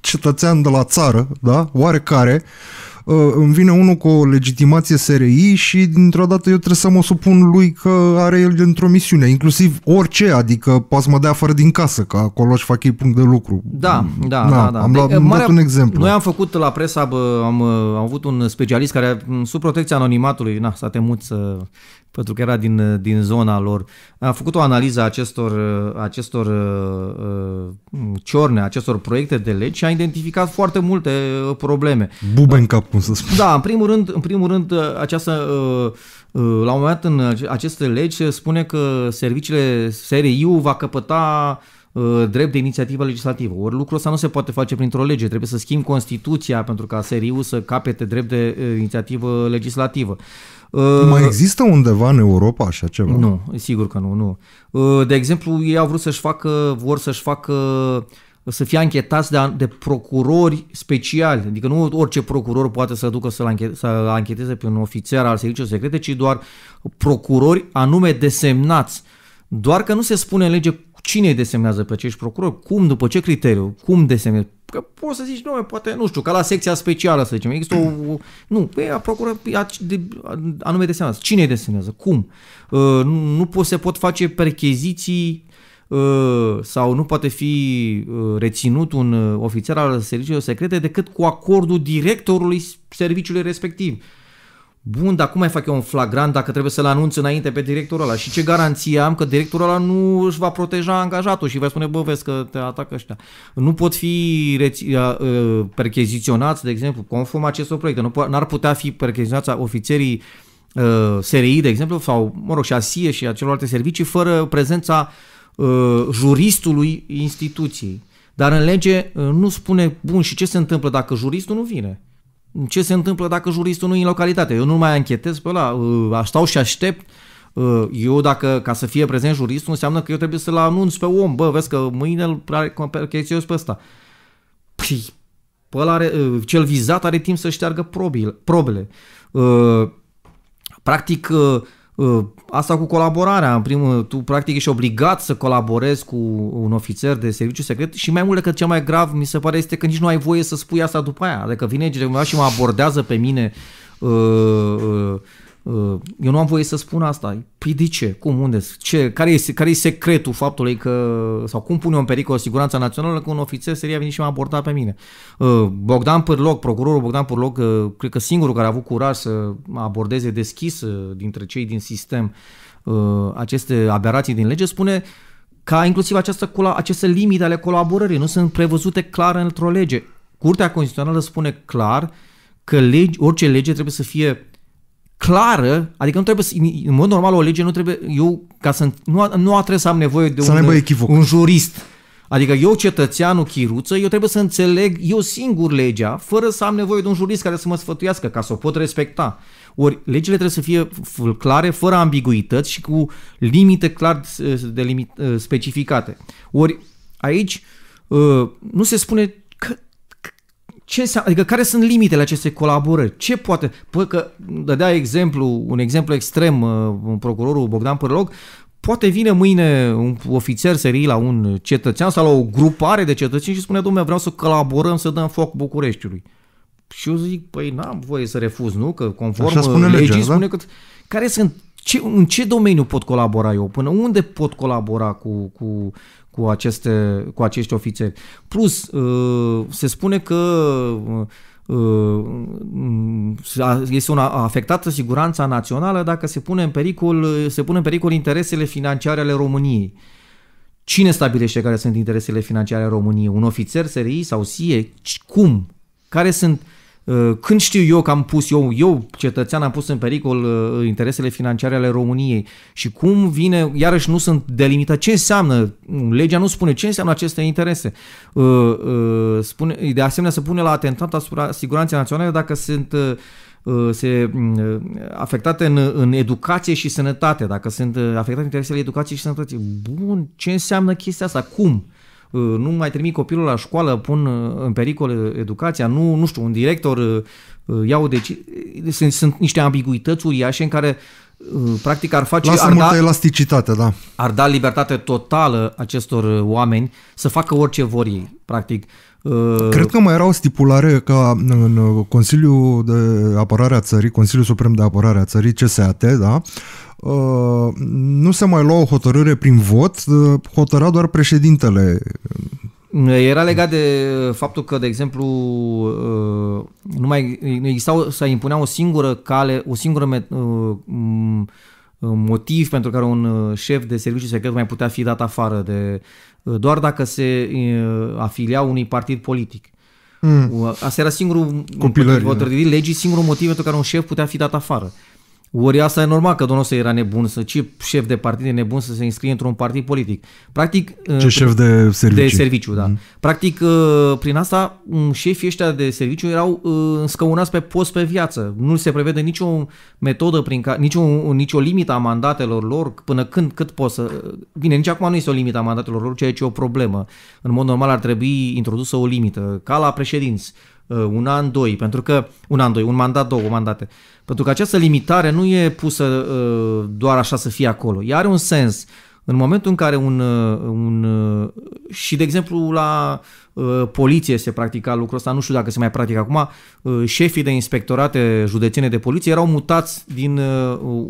cetățean de la țară, da, oarecare, uh, Uh, îmi vine unul cu o legitimație SRI și dintr-o dată eu trebuie să mă supun lui că are el într-o misiune, inclusiv orice, adică poate mă dea afară din casă, că acolo își fac ei punct de lucru. Da, mm. da, da. da, da. Am, de, luat, am marea, dat un exemplu. Noi am făcut la presa, am, am avut un specialist care, sub protecția anonimatului, na, s-a temut să pentru că era din, din zona lor. A făcut o analiză a acestor, acestor uh, uh ciorne, acestor proiecte de legi și a identificat foarte multe uh, probleme. Bube în cap, cum să spun. Da, în primul rând, în primul rând uh, această, uh, uh, la un moment dat în aceste legi spune că serviciile SRI-ul va căpăta drept de inițiativă legislativă. Ori lucrul ăsta nu se poate face printr-o lege, trebuie să schimb Constituția pentru ca sri să capete drept de inițiativă legislativă. Mai uh, există undeva în Europa așa ceva? Nu, sigur că nu, nu. Uh, de exemplu, ei au vrut să-și facă, vor să-și facă să fie anchetați de, de procurori speciali, adică nu orice procuror poate să ducă să-l anche, să ancheteze pe un ofițer al serviciilor secrete, ci doar procurori anume desemnați. Doar că nu se spune în lege cine îi desemnează pe acești procurori, cum, după ce criteriu, cum desemnează. Că poți să zici, nu, poate, nu știu, ca la secția specială, să zicem, există o... o nu, pe păi, a procură, de, anume desemnează. Cine îi desemnează? Cum? Uh, nu, nu se pot face percheziții uh, sau nu poate fi uh, reținut un uh, ofițer al serviciilor secrete decât cu acordul directorului serviciului respectiv. Bun, dar cum mai fac eu un flagrant dacă trebuie să-l anunț înainte pe directorul ăla? Și ce garanție am că directorul ăla nu își va proteja angajatul și va spune, bă, vezi că te atacă ăștia. Nu pot fi reți- uh, uh, percheziționați, de exemplu, conform acestor proiecte. Nu ar putea fi percheziționați ofițerii uh, SRI, de exemplu, sau, mă rog, și ASIE și a celorlalte servicii, fără prezența uh, juristului instituției. Dar în lege uh, nu spune, bun, și ce se întâmplă dacă juristul nu vine? Ce se întâmplă dacă juristul nu e în localitate? Eu nu mai anchetez pe ăla, ă, stau și aștept. Ă, eu dacă, ca să fie prezent juristul, înseamnă că eu trebuie să-l anunț pe om. Bă, vezi că mâine îl perchețiez pe ăsta. Păi, pe ăla are, ă, cel vizat are timp să șteargă probile, probele. Practic, Uh, asta cu colaborarea, în primul, tu practic ești obligat să colaborezi cu un ofițer de serviciu secret și mai mult decât cel mai grav mi se pare este că nici nu ai voie să spui asta după aia. Adică vine cineva și mă abordează pe mine uh, uh, Uh, eu nu am voie să spun asta. Păi de ce? Cum? Unde? Ce? Care, e, care e secretul faptului că... sau cum pune în pericol siguranța națională că un ofițer seria a venit și m-a abordat pe mine? Uh, Bogdan Pârloc, procurorul Bogdan Pârloc, uh, cred că singurul care a avut curaj să abordeze deschis dintre cei din sistem aceste aberații din lege, spune ca inclusiv această, aceste limite ale colaborării nu sunt prevăzute clar într-o lege. Curtea Constituțională spune clar că lege, orice lege trebuie să fie clară, adică nu trebuie să, în mod normal o lege nu trebuie, eu ca să, nu, nu trebuie să am nevoie de să un, un jurist. Adică eu, cetățeanul chiruță, eu trebuie să înțeleg eu singur legea, fără să am nevoie de un jurist care să mă sfătuiască, ca să o pot respecta. Ori legile trebuie să fie clare, fără ambiguități și cu limite clar de limit, uh, specificate. Ori aici uh, nu se spune ce înseamnă, adică care sunt limitele acestei colaborări? Ce poate? Păi că dădea exemplu, un exemplu extrem, uh, procurorul Bogdan Părloc, poate vine mâine un ofițer serii la un cetățean sau la o grupare de cetățeni și spune, domnule, vreau să colaborăm, să dăm foc Bucureștiului. Și eu zic, păi n-am voie să refuz, nu? Că conform Așa spune uh, legii legea, da? spune da? că... Care sunt ce, în ce domeniu pot colabora eu? Până unde pot colabora cu, cu cu, aceste, cu acești ofițeri. Plus, uh, se spune că uh, uh, este una afectată siguranța națională dacă se pune în pericol, se pune în pericol interesele financiare ale României. Cine stabilește care sunt interesele financiare ale României? Un ofițer SRI sau SIE? Cum? Care sunt uh, Uh, când știu eu că am pus, eu, eu cetățean, am pus în pericol uh, interesele financiare ale României și cum vine, iarăși nu sunt delimită, ce înseamnă, legea nu spune ce înseamnă aceste interese. Uh, spune, de asemenea, se pune la atentat asupra siguranței naționale dacă sunt se mm, afectate în, în educație și sănătate, dacă sunt afectate interesele educației și sănătății. Bun, ce înseamnă chestia asta? Cum? Uh, nu mai trimit copilul la școală, pun uh, în pericol uh, educația, nu, nu știu, un director ia o decizie. Sunt, sunt niște ambiguități uriașe în care practic ar face... Lasă ar multă da, elasticitate, da. Ar da libertate totală acestor oameni să facă orice vor ei, practic. Uh, Cred că mai era o stipulare ca în Consiliul de Apărare a Țării, Consiliul Suprem de Apărare a Țării, CSAT, da? Uh, nu se mai lua o hotărâre prin vot, uh, hotăra doar președintele era legat de faptul că, de exemplu, nu mai exista, existau, să impunea o singură cale, o singură Uh, motiv pentru care un uh, șef de serviciu secret mai putea fi dat afară de uh, doar dacă se afilia unui partid politic. Mm. Asta era singurul motiv, da. legii, singurul motiv pentru care un șef putea fi dat afară. Ori asta e normal că domnul să era nebun, să ce șef de partid e nebun să se înscrie într-un partid politic. Practic, uh, ce prin, șef de serviciu. De serviciu, da. Mm. Practic, uh, prin asta, um, șefii ăștia de serviciu erau uh, înscăunați pe post pe viață. Nu se prevede nicio metodă, prin ca, nicio, nicio limită a mandatelor lor, până când, cât pot să... Bine, nici acum nu este o limită a mandatelor lor, ceea ce e o problemă. În mod normal ar trebui introdusă o limită, ca la președinți. Uh, un an, doi, pentru că un an, doi, un mandat, două mandate. Pentru că această limitare nu e pusă uh, doar așa să fie acolo. Ea are un sens. În momentul în care un, uh, un și de exemplu la poliție se practica lucrul ăsta, nu știu dacă se mai practică acum, șefii de inspectorate județene de poliție erau mutați din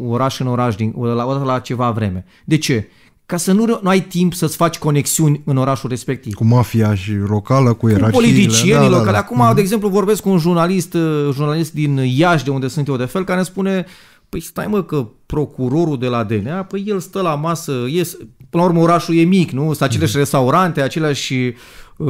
oraș în oraș, din, la, la ceva vreme. De ce? ca să nu, nu ai timp să-ți faci conexiuni în orașul respectiv. Cu mafia și locală, cu erașiile. Cu da, politicienii da, locali. Da, da. Acum, mm-hmm. de mhm. exemplu, vorbesc cu un jurnalist, uh, jurnalist din Iași, de unde sunt eu de fel, care ne spune, păi stai mă că procurorul de la DNA, păi el stă la masă, ies, până la urmă orașul e mic, nu? Sunt aceleași mm-hmm. restaurante, aceleași uh,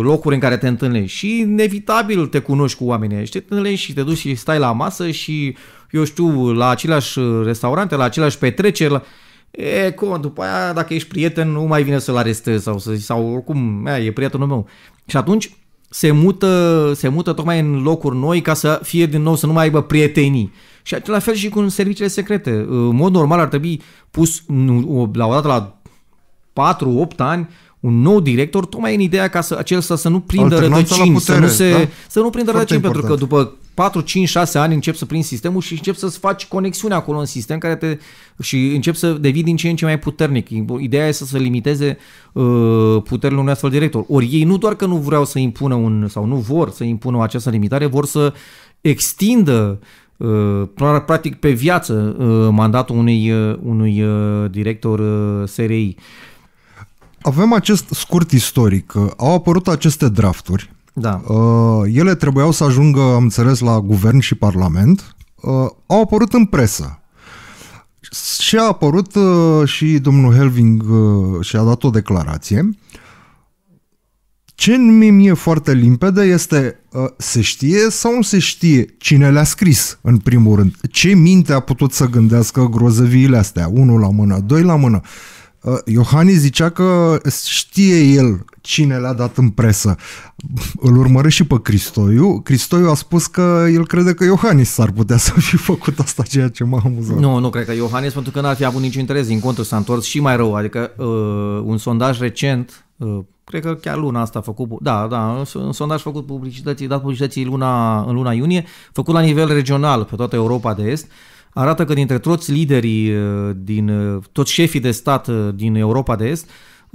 locuri în care te întâlnești și inevitabil te cunoști cu oamenii ăștia, te întâlnești și te duci și stai la masă și, eu știu, la aceleași restaurante, la aceleași petreceri, la E, cum, după aia, dacă ești prieten, nu mai vine să-l arestezi sau, să, sau oricum, e, e prietenul meu. Și atunci se mută, se mută tocmai în locuri noi ca să fie din nou, să nu mai aibă prietenii. Și la fel și cu serviciile secrete. În mod normal ar trebui pus la o dată la 4-8 ani un nou director, tocmai în ideea ca să acesta să nu prindă rădăcini, să nu, se, da? să nu prindă rădăcini, pentru că după 4, 5, 6 ani încep să prind sistemul și încep să-ți faci conexiunea acolo în sistem care te și încep să devii din ce în ce mai puternic. Ideea este să se limiteze uh, puterile unui astfel director. Ori ei nu doar că nu vreau să impună un, sau nu vor să impună această limitare, vor să extindă uh, practic pe viață uh, mandatul unui, uh, unui uh, director uh, SRI. Avem acest scurt istoric. Au apărut aceste drafturi. Da. Uh, ele trebuiau să ajungă, am înțeles, la guvern și parlament. Uh, au apărut în presă și a apărut uh, și domnul Helving uh, și a dat o declarație. Ce nu mi-e foarte limpede este uh, se știe sau nu se știe cine le-a scris, în primul rând. Ce minte a putut să gândească grozăviile astea? Unul la mână, doi la mână. Iohannis zicea că știe el cine l-a dat în presă. Îl urmăresc și pe Cristoiu. Cristoiu a spus că el crede că Iohannis s-ar putea să fi făcut asta, ceea ce m-a amuzat. Nu, nu cred că Iohannis, pentru că n-ar fi avut nici interes. Din contră, s-a întors și mai rău. Adică uh, un sondaj recent, uh, cred că chiar luna asta a făcut, da, da, un sondaj făcut publicității, dat publicității luna, în luna iunie, făcut la nivel regional pe toată Europa de Est, arată că dintre toți liderii, uh, din, uh, toți șefii de stat uh, din Europa de Est,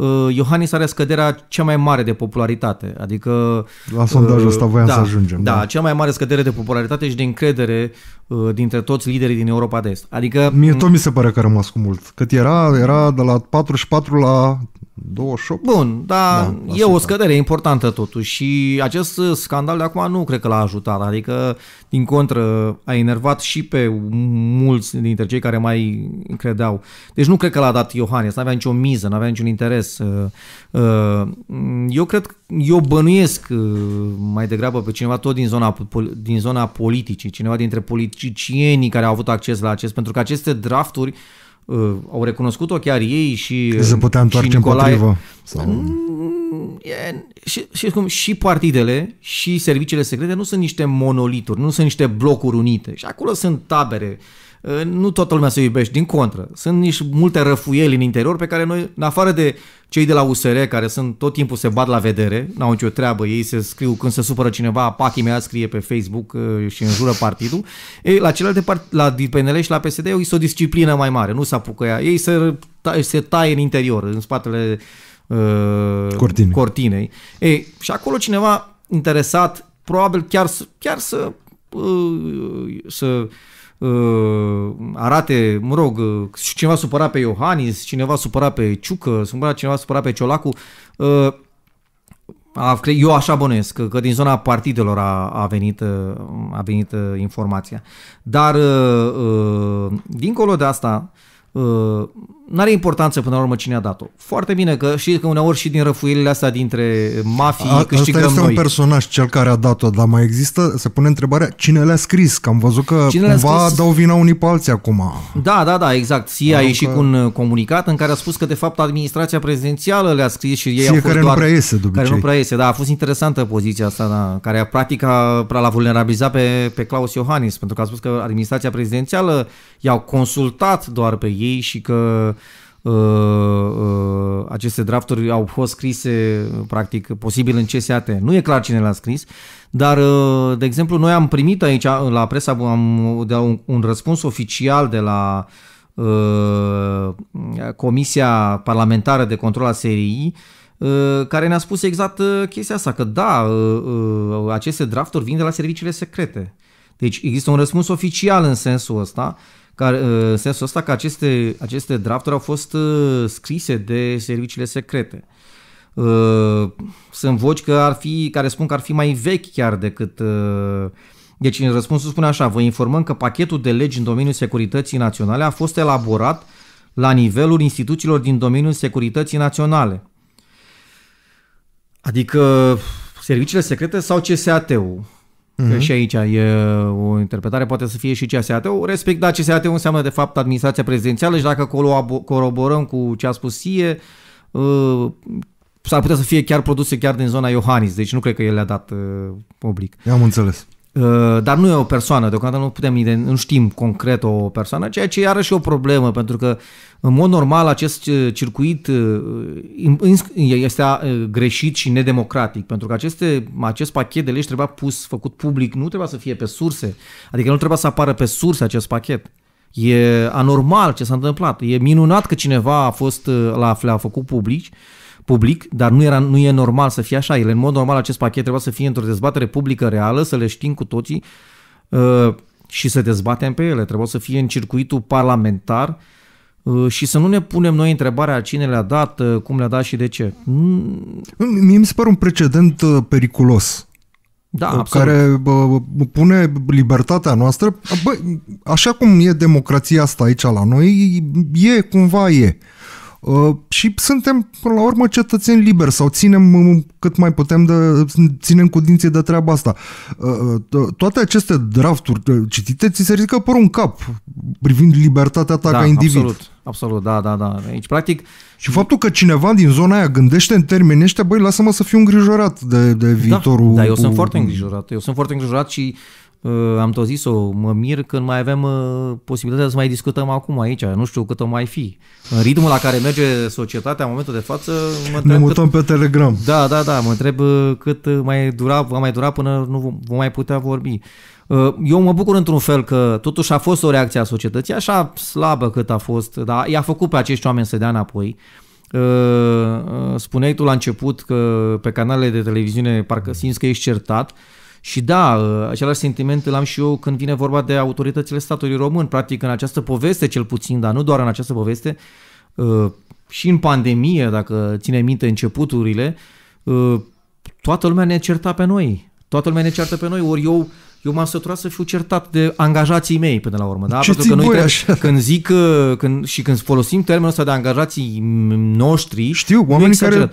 Uh, Iohannis are scăderea cea mai mare de popularitate. Adică... La sondajul uh, ăsta voiam da, să ajungem. Da, da, cea mai mare scădere de popularitate și de încredere uh, dintre toți liderii din Europa de Est. Adică... Mie tot mi se pare că a rămas cu mult. Cât era, era de la 44 la 28. Bun, dar da, e o scădere importantă totuși și acest scandal de acum nu cred că l-a ajutat, adică din contră a enervat și pe mulți dintre cei care mai credeau. Deci nu cred că l-a dat Iohannes, n-avea nicio miză, n-avea niciun interes. Uh, uh, eu cred, eu bănuiesc uh, mai degrabă pe cineva tot din zona, din zona politicii, cineva dintre politicienii care au avut acces la acest, pentru că aceste drafturi Uh, au recunoscut-o chiar ei și Se putea întoarce și Nicolae, împotrivă. Sau... Mm, e, și, și, cum, și partidele și serviciile secrete nu sunt niște monolituri, nu sunt niște blocuri unite. Și acolo sunt tabere Ă, nu toată lumea se iubește, din contră. Sunt nici multe răfuieli în interior pe care noi, în afară de cei de la USR, care sunt tot timpul se bat la vedere, n-au nicio treabă, ei se scriu când se supără cineva, pachii mea scrie pe Facebook ă, și înjură partidul. Ei, la celelalte part, la PNL și la PSD, ei o disciplină mai mare, nu s-a apucă ea. Ei se, se taie în interior, în spatele uh, ă, Cortine. cortinei. Ei, și acolo cineva interesat, probabil chiar, chiar să, uh, să Uh, arate, mă rog, uh, cineva supăra pe Iohannis, cineva supăra pe Ciucă, supăra cineva supăra pe Ciolacu. Uh, eu așa bănuiesc că, că din zona partidelor a, a, venit, a venit informația. Dar dincolo de asta, Uh, n-are importanță până la urmă cine a dat-o. Foarte bine că și că uneori și din răfuielile astea dintre mafii a, câștigăm asta este noi. un personaj cel care a dat-o, dar mai există, se pune întrebarea cine le-a scris, că am văzut că cine cumva scris? dau vina unii pe alții acum. Da, da, da, exact. CIA a ieșit că... cu un uh, comunicat în care a spus că de fapt administrația prezidențială le-a scris și ei Ție au fost care doar, nu prea iese de Care nu prea iese, da, a fost interesantă poziția asta, da, care practic a, l-a vulnerabilizat pe, pe Claus Iohannis, pentru că a spus că administrația prezidențială i-au consultat doar pe ei și că Uh, uh, aceste drafturi au fost scrise, practic, posibil în CSAT. Nu e clar cine l-a scris, dar, uh, de exemplu, noi am primit aici, la presa, am de un, un răspuns oficial de la uh, Comisia Parlamentară de Control a SRI, uh, care ne-a spus exact uh, chestia asta, că da, aceste drafturi vin de la serviciile secrete. Deci există un răspuns oficial în sensul ăsta care, uh, în sensul ăsta că aceste, aceste drafturi au fost uh, scrise de serviciile secrete. Uh, sunt voci că ar fi, care spun că ar fi mai vechi chiar decât... Deci în răspunsul spune așa, vă informăm că pachetul de legi în domeniul securității naționale a fost elaborat la nivelul instituțiilor din domeniul securității naționale. Adică serviciile secrete sau CSAT-ul Că mhm. și aici e o interpretare, poate să fie și CSAT-ul. Respect, dar CSAT-ul înseamnă de fapt administrația prezidențială și dacă coroborăm cu ce a spus SIE, uh, s-ar putea să fie chiar produse chiar din zona Iohannis, deci nu cred că el le-a dat uh, public. Am înțeles. Uh, dar nu e o persoană, deocamdată nu putem, nu știm concret o persoană, ceea ce are și o problemă, pentru că în mod normal acest uh, circuit uh, este greșit și nedemocratic, pentru că aceste, acest pachet de legi trebuia pus, făcut public, nu trebuia să fie pe surse, adică nu trebuia să apară pe surse acest pachet. E anormal ce s-a întâmplat, e minunat că cineva a fost, la a a făcut public public, dar nu, era, nu e normal să fie așa. Ele, în mod normal, acest pachet trebuia să fie într-o dezbatere publică reală, să le știm cu toții uh, și să dezbatem pe ele. Trebuia să fie în circuitul parlamentar uh, și să nu ne punem noi întrebarea cine le-a dat, uh, cum le-a dat și de ce. Mm. Mie mi se pare un precedent uh, periculos. Da, uh, care absolut. Uh, pune libertatea noastră, bă, așa cum e democrația asta aici la noi, e cumva e. Uh, Uh, și suntem, până la urmă, cetățeni liberi sau ținem um, um, cât mai putem de, ținem cu dinții de treaba asta. Uh, uh, toate aceste drafturi citite ți se ridică părul în cap privind libertatea ta da, ca individ. Absolut. Absolut, da, da, da. Aici, practic... Și faptul că cineva din zona aia gândește în termeni ăștia, băi, lasă-mă să fiu îngrijorat de, de da, viitorul... Da, da, eu sunt foarte îngrijorat. Eu sunt foarte îngrijorat și uh, Uh, am tot zis-o, mă mir când mai avem uh, posibilitatea să mai discutăm acum aici, nu știu cât o mai fi. În ritmul la care merge societatea în momentul de față... Mă ne mutăm cât... pe Telegram. Da, da, da, mă întreb uh, cât mai dura, va mai dura până nu vom mai putea vorbi. Eu mă bucur într-un fel că totuși a fost o reacție a societății, așa slabă cât a fost, dar i-a făcut pe acești oameni să dea înapoi. Spuneai tu la început că pe canalele de televiziune parcă simți că ești certat. Uh, și da, uh, același sentiment îl am și eu când vine vorba de autoritățile statului român. Practic, în această poveste, cel puțin, dar nu doar în această poveste, uh, și în pandemie, dacă ține minte începuturile, uh, toată lumea ne certa pe noi. Toată lumea ne certă pe noi. Ori eu eu m-am săturat să fiu certat de angajații mei până la urmă. Da? Ce Pentru că noi trebuie, așa? când zic uh, când, și când folosim termenul ăsta de angajații noștri, știu, oamenii care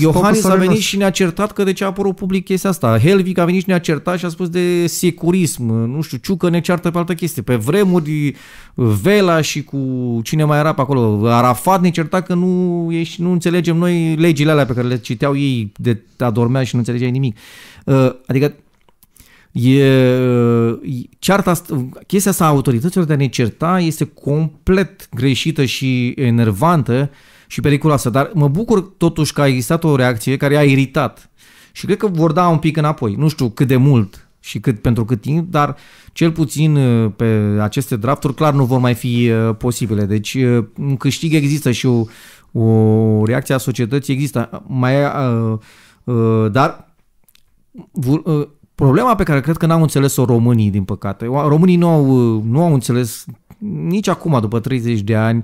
Iohannis a venit și ne-a certat că de ce a apărut public chestia asta. Helvig a venit și ne-a certat și a spus de securism, nu știu, Ciucă ne ceartă pe altă chestie. Pe vremuri Vela și cu cine mai era pe acolo, Arafat ne certa că nu, ești, nu înțelegem noi legile alea pe care le citeau ei de adormea și nu înțelegeai nimic. Uh, adică E, cearta, chestia asta a autorităților de a ne certa este complet greșită și enervantă și periculoasă, dar mă bucur totuși că a existat o reacție care a iritat și cred că vor da un pic înapoi, nu știu cât de mult și cât pentru cât timp, dar cel puțin pe aceste drafturi clar nu vor mai fi posibile. Deci un câștig există și o, o reacție a societății, există mai, dar Problema pe care cred că n-au înțeles-o românii, din păcate, românii nu au, nu au înțeles nici acum, după 30 de ani,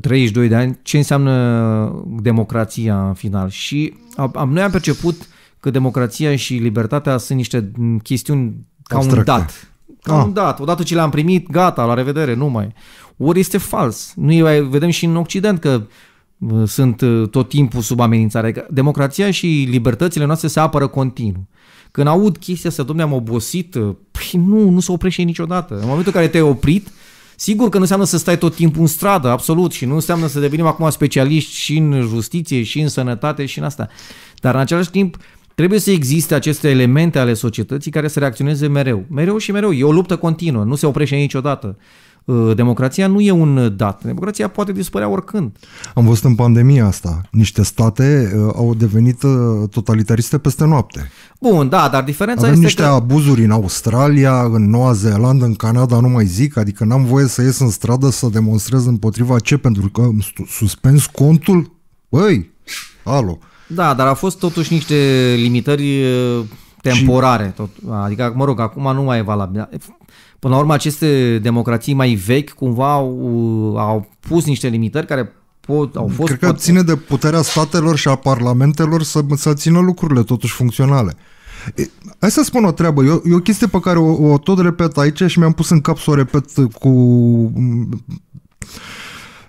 32 de ani, ce înseamnă democrația în final. Și am, noi am perceput că democrația și libertatea sunt niște chestiuni ca Abstracte. un dat. Ca ah. un dat. Odată ce le-am primit, gata, la revedere, nu mai. Ori este fals. Noi vedem și în Occident că uh, sunt uh, tot timpul sub amenințare. Democrația și libertățile noastre se apără continuu. Când aud chestia asta, domne, am obosit, uh, păi nu, nu se oprește niciodată. În momentul în care te-ai oprit, Sigur că nu înseamnă să stai tot timpul în stradă, absolut, și nu înseamnă să devenim acum specialiști și în justiție, și în sănătate, și în asta. Dar în același timp, trebuie să existe aceste elemente ale societății care să reacționeze mereu. Mereu și mereu. E o luptă continuă, nu se oprește niciodată. Uh, democrația nu e un dat. Democrația poate dispărea oricând. Am văzut în pandemia asta. Niște state uh, au devenit uh, totalitariste peste noapte. Bun, da, dar diferența Avem este niște că... abuzuri în Australia, în Noua Zeelandă, în Canada, nu mai zic, adică n-am voie să ies în stradă să demonstrez împotriva ce, pentru că îmi suspens contul? Băi, alo. Da, dar au fost totuși niște limitări temporare. Tot, adică, mă rog, acum nu mai e valabil. Până la urmă, aceste democrații mai vechi cumva au, au pus niște limitări care pot, au fost... Cred că pot... ține de puterea statelor și a parlamentelor să, să țină lucrurile totuși funcționale. E, hai să spun o treabă, e o, e o chestie pe care o, o tot repet aici și mi-am pus în cap să o repet cu mm,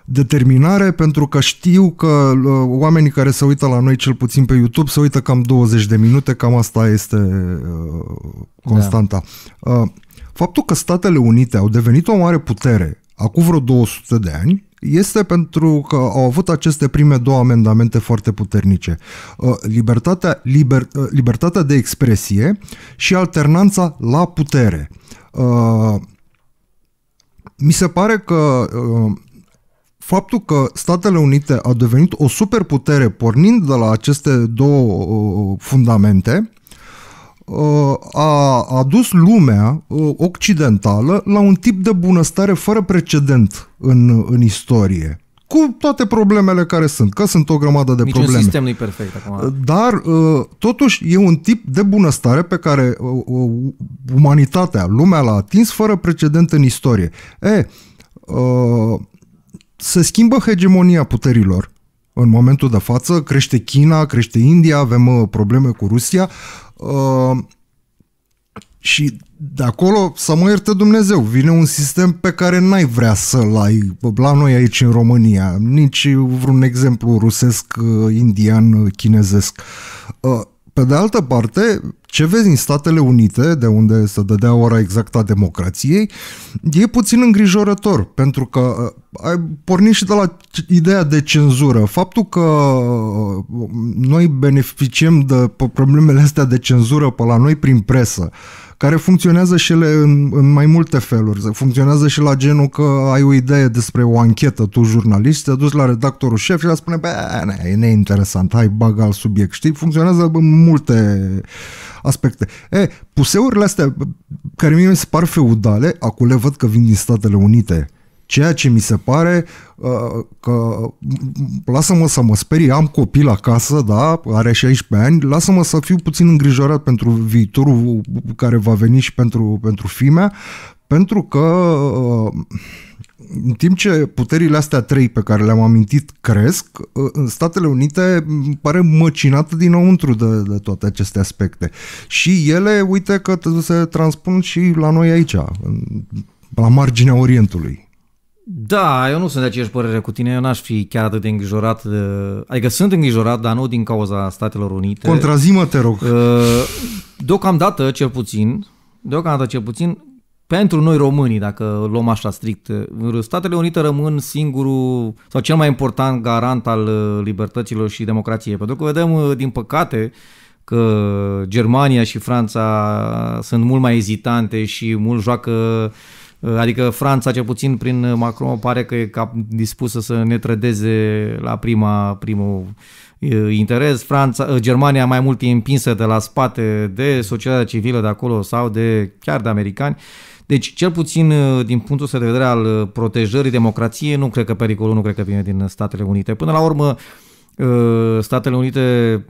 determinare pentru că știu că oamenii care se uită la noi cel puțin pe YouTube se uită cam 20 de minute, cam asta este uh, da. constanta. Da. Uh, Faptul că Statele Unite au devenit o mare putere acum vreo 200 de ani este pentru că au avut aceste prime două amendamente foarte puternice. Uh, libertatea, liber, uh, libertatea de expresie și alternanța la putere. Uh, mi se pare că faptul că Statele Unite au devenit o superputere pornind de la aceste două fundamente Uh, a adus lumea uh, occidentală la un tip de bunăstare fără precedent în, în istorie cu toate problemele care sunt, că sunt o grămadă de Nici probleme. sistemul e perfect acum. Uh, dar totuși e un tip de bunăstare pe care umanitatea, lumea l-a atins fără precedent în istorie. E, se schimbă hegemonia puterilor în momentul de față, crește China, crește India, avem probleme cu Rusia. Ă, și de acolo, să mă ierte Dumnezeu, vine un sistem pe care n-ai vrea să-l ai la noi aici în România, nici vreun exemplu rusesc, indian, chinezesc. Ă, pe de altă parte, ce vezi în Statele Unite, de unde se dădea ora exactă a democrației, e puțin îngrijorător, pentru că uh, ai pornit și de la ideea de cenzură. Faptul că uh, noi beneficiem de problemele astea de cenzură pe la noi prin presă, uh, care funcționează și ele în, în mai multe feluri. Funcționează și la genul că ai o idee despre o anchetă, tu jurnalist, te duci la redactorul șef și le spune, bă, ne, e neinteresant, hai, bagă alt subiect, știi? Funcționează în multe aspecte. E, puseurile astea, care mie mi se par feudale, acum le văd că vin din Statele Unite, Ceea ce mi se pare uh, că, lasă-mă să mă sperii, am copil acasă, da, are 16 ani, lasă-mă să fiu puțin îngrijorat pentru viitorul care va veni și pentru, pentru fimea, pentru că uh, în timp ce puterile astea trei pe care le-am amintit cresc, uh, în Statele Unite pare măcinată dinăuntru de, de toate aceste aspecte. Și ele, uite că se transpun și la noi aici, la marginea Orientului. Da, eu nu sunt de aceeași părere cu tine, eu n-aș fi chiar atât de îngrijorat, de... adică sunt îngrijorat, dar nu din cauza Statelor Unite. Contrazimă, te rog. Uh, deocamdată, cel puțin, deocamdată cel puțin, pentru noi românii, dacă luăm așa strict, uh, Statele Unite rămân singurul sau cel mai important garant al uh, libertăților și democrației, pentru că vedem, din păcate, că Germania și Franța sunt mult mai ezitante și mult joacă uh, Uh, adică Franța, cel puțin prin uh, Macron, pare că e cap dispusă să ne trădeze la prima, primul uh, interes. Franța, Germania mai mult e împinsă de la spate de societatea civilă de acolo sau de chiar de americani. Deci, cel puțin din punctul de vedere al protejării democrației, nu cred că pericolul nu cred că vine din Statele Unite. Până la urmă, Statele Unite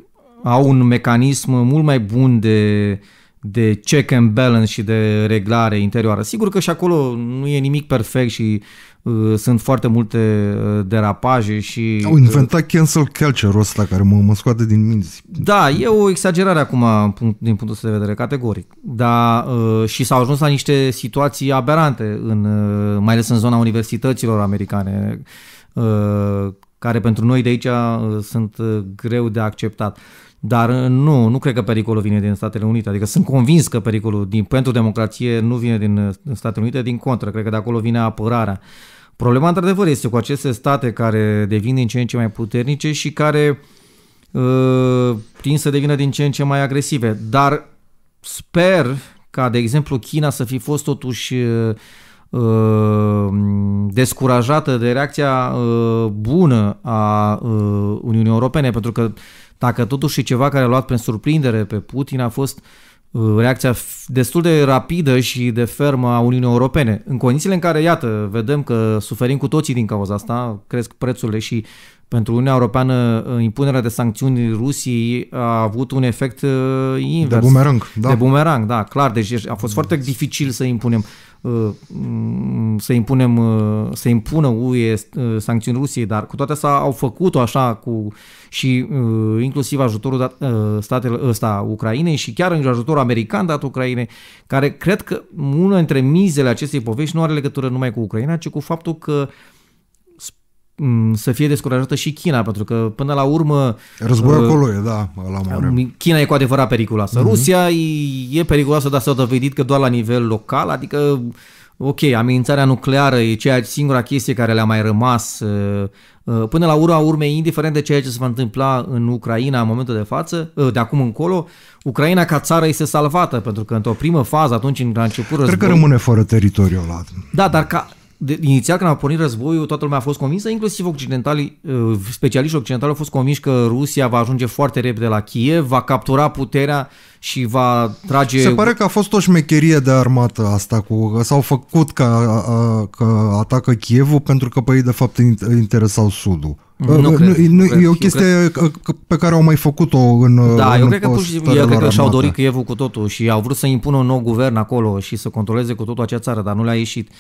au un mecanism mult mai bun de uh, de check and balance și de reglare interioară. Sigur că și acolo nu e nimic perfect și uh, sunt foarte multe uh, derapaje și... Au inventat uh, cancel culture ăsta care mă, mă scoate din minți. Da, e o exagerare acum punct, din punctul de vedere, categoric. Da, uh, și s-au ajuns la niște situații aberante, în, uh, mai ales în zona universităților americane, uh, care pentru noi de aici uh, sunt uh, greu de acceptat. Uh, dar uh, nu, nu cred că pericolul vine din Statele Unite. Adică sunt convins că pericolul din, pentru democrație nu vine uh, din Statele Unite, din contră. Cred că de acolo vine apărarea. Problema, într-adevăr, este cu aceste state care devin din ce în ce mai puternice și care uh, tind să devină din ce în ce mai agresive. Dar sper ca, de exemplu, China să fi fost totuși descurajată de reacția bună a Uniunii Europene, pentru că dacă totuși ceva care a luat prin surprindere pe Putin, a fost uh, reacția destul de rapidă și de fermă a Uniunii Europene. În condițiile în care, iată, vedem că suferim cu toții din cauza asta, cresc prețurile și pentru Uniunea Europeană uh, impunerea de sancțiuni Rusiei a avut un efect uh, invers. De bumerang, da. De bumerang, da, clar. Deci a fost foarte dificil să impunem. Uh, să, impunem, uh, să impună UE uh, sancțiuni Rusiei, dar cu toate astea au făcut-o așa cu, și inclusiv ajutorul dat, statelor ăsta Ucrainei și chiar în ajutorul american dat Ucrainei, care cred că una dintre mizele acestei povești nu are legătură numai cu Ucraina, ci cu faptul că uh, să fie descurajată și China, pentru că până la urmă... Războiul uh, acolo e, da, la mare. China e cu adevărat periculoasă. Uh-huh. Rusia e, periculoasă, dar s-a dovedit că doar la nivel local, adică, ok, amenințarea nucleară e ceea, singura chestie care le-a mai rămas. Uh, uh până la urma urmei, indiferent de ceea ce se va întâmpla în Ucraina în momentul de față, uh, de acum încolo, Ucraina ca țară este salvată, pentru că într-o primă fază, atunci, în început război... Cred că rămâne fără teritoriul ăla. Da, dar ca, de, inițial când a pornit războiul, toată lumea a fost convinsă, inclusiv occidentalii, uh, specialiștii occidentali au fost convinși că Rusia va ajunge foarte repede la Kiev, va captura puterea și va trage... Se pare că a fost o șmecherie de armată asta, cu, s-au făcut că, că atacă Kievul pentru că pe ei de fapt interesau Sudul. Nu, nu, cred, nu, nu cred, e o chestie cred. pe care au mai făcut-o în Da, în eu cred că pur și simplu, eu cred că și-au dorit Kievul cu totul și au vrut să impună un nou guvern acolo și să controleze cu totul acea țară, dar nu le-a ieșit.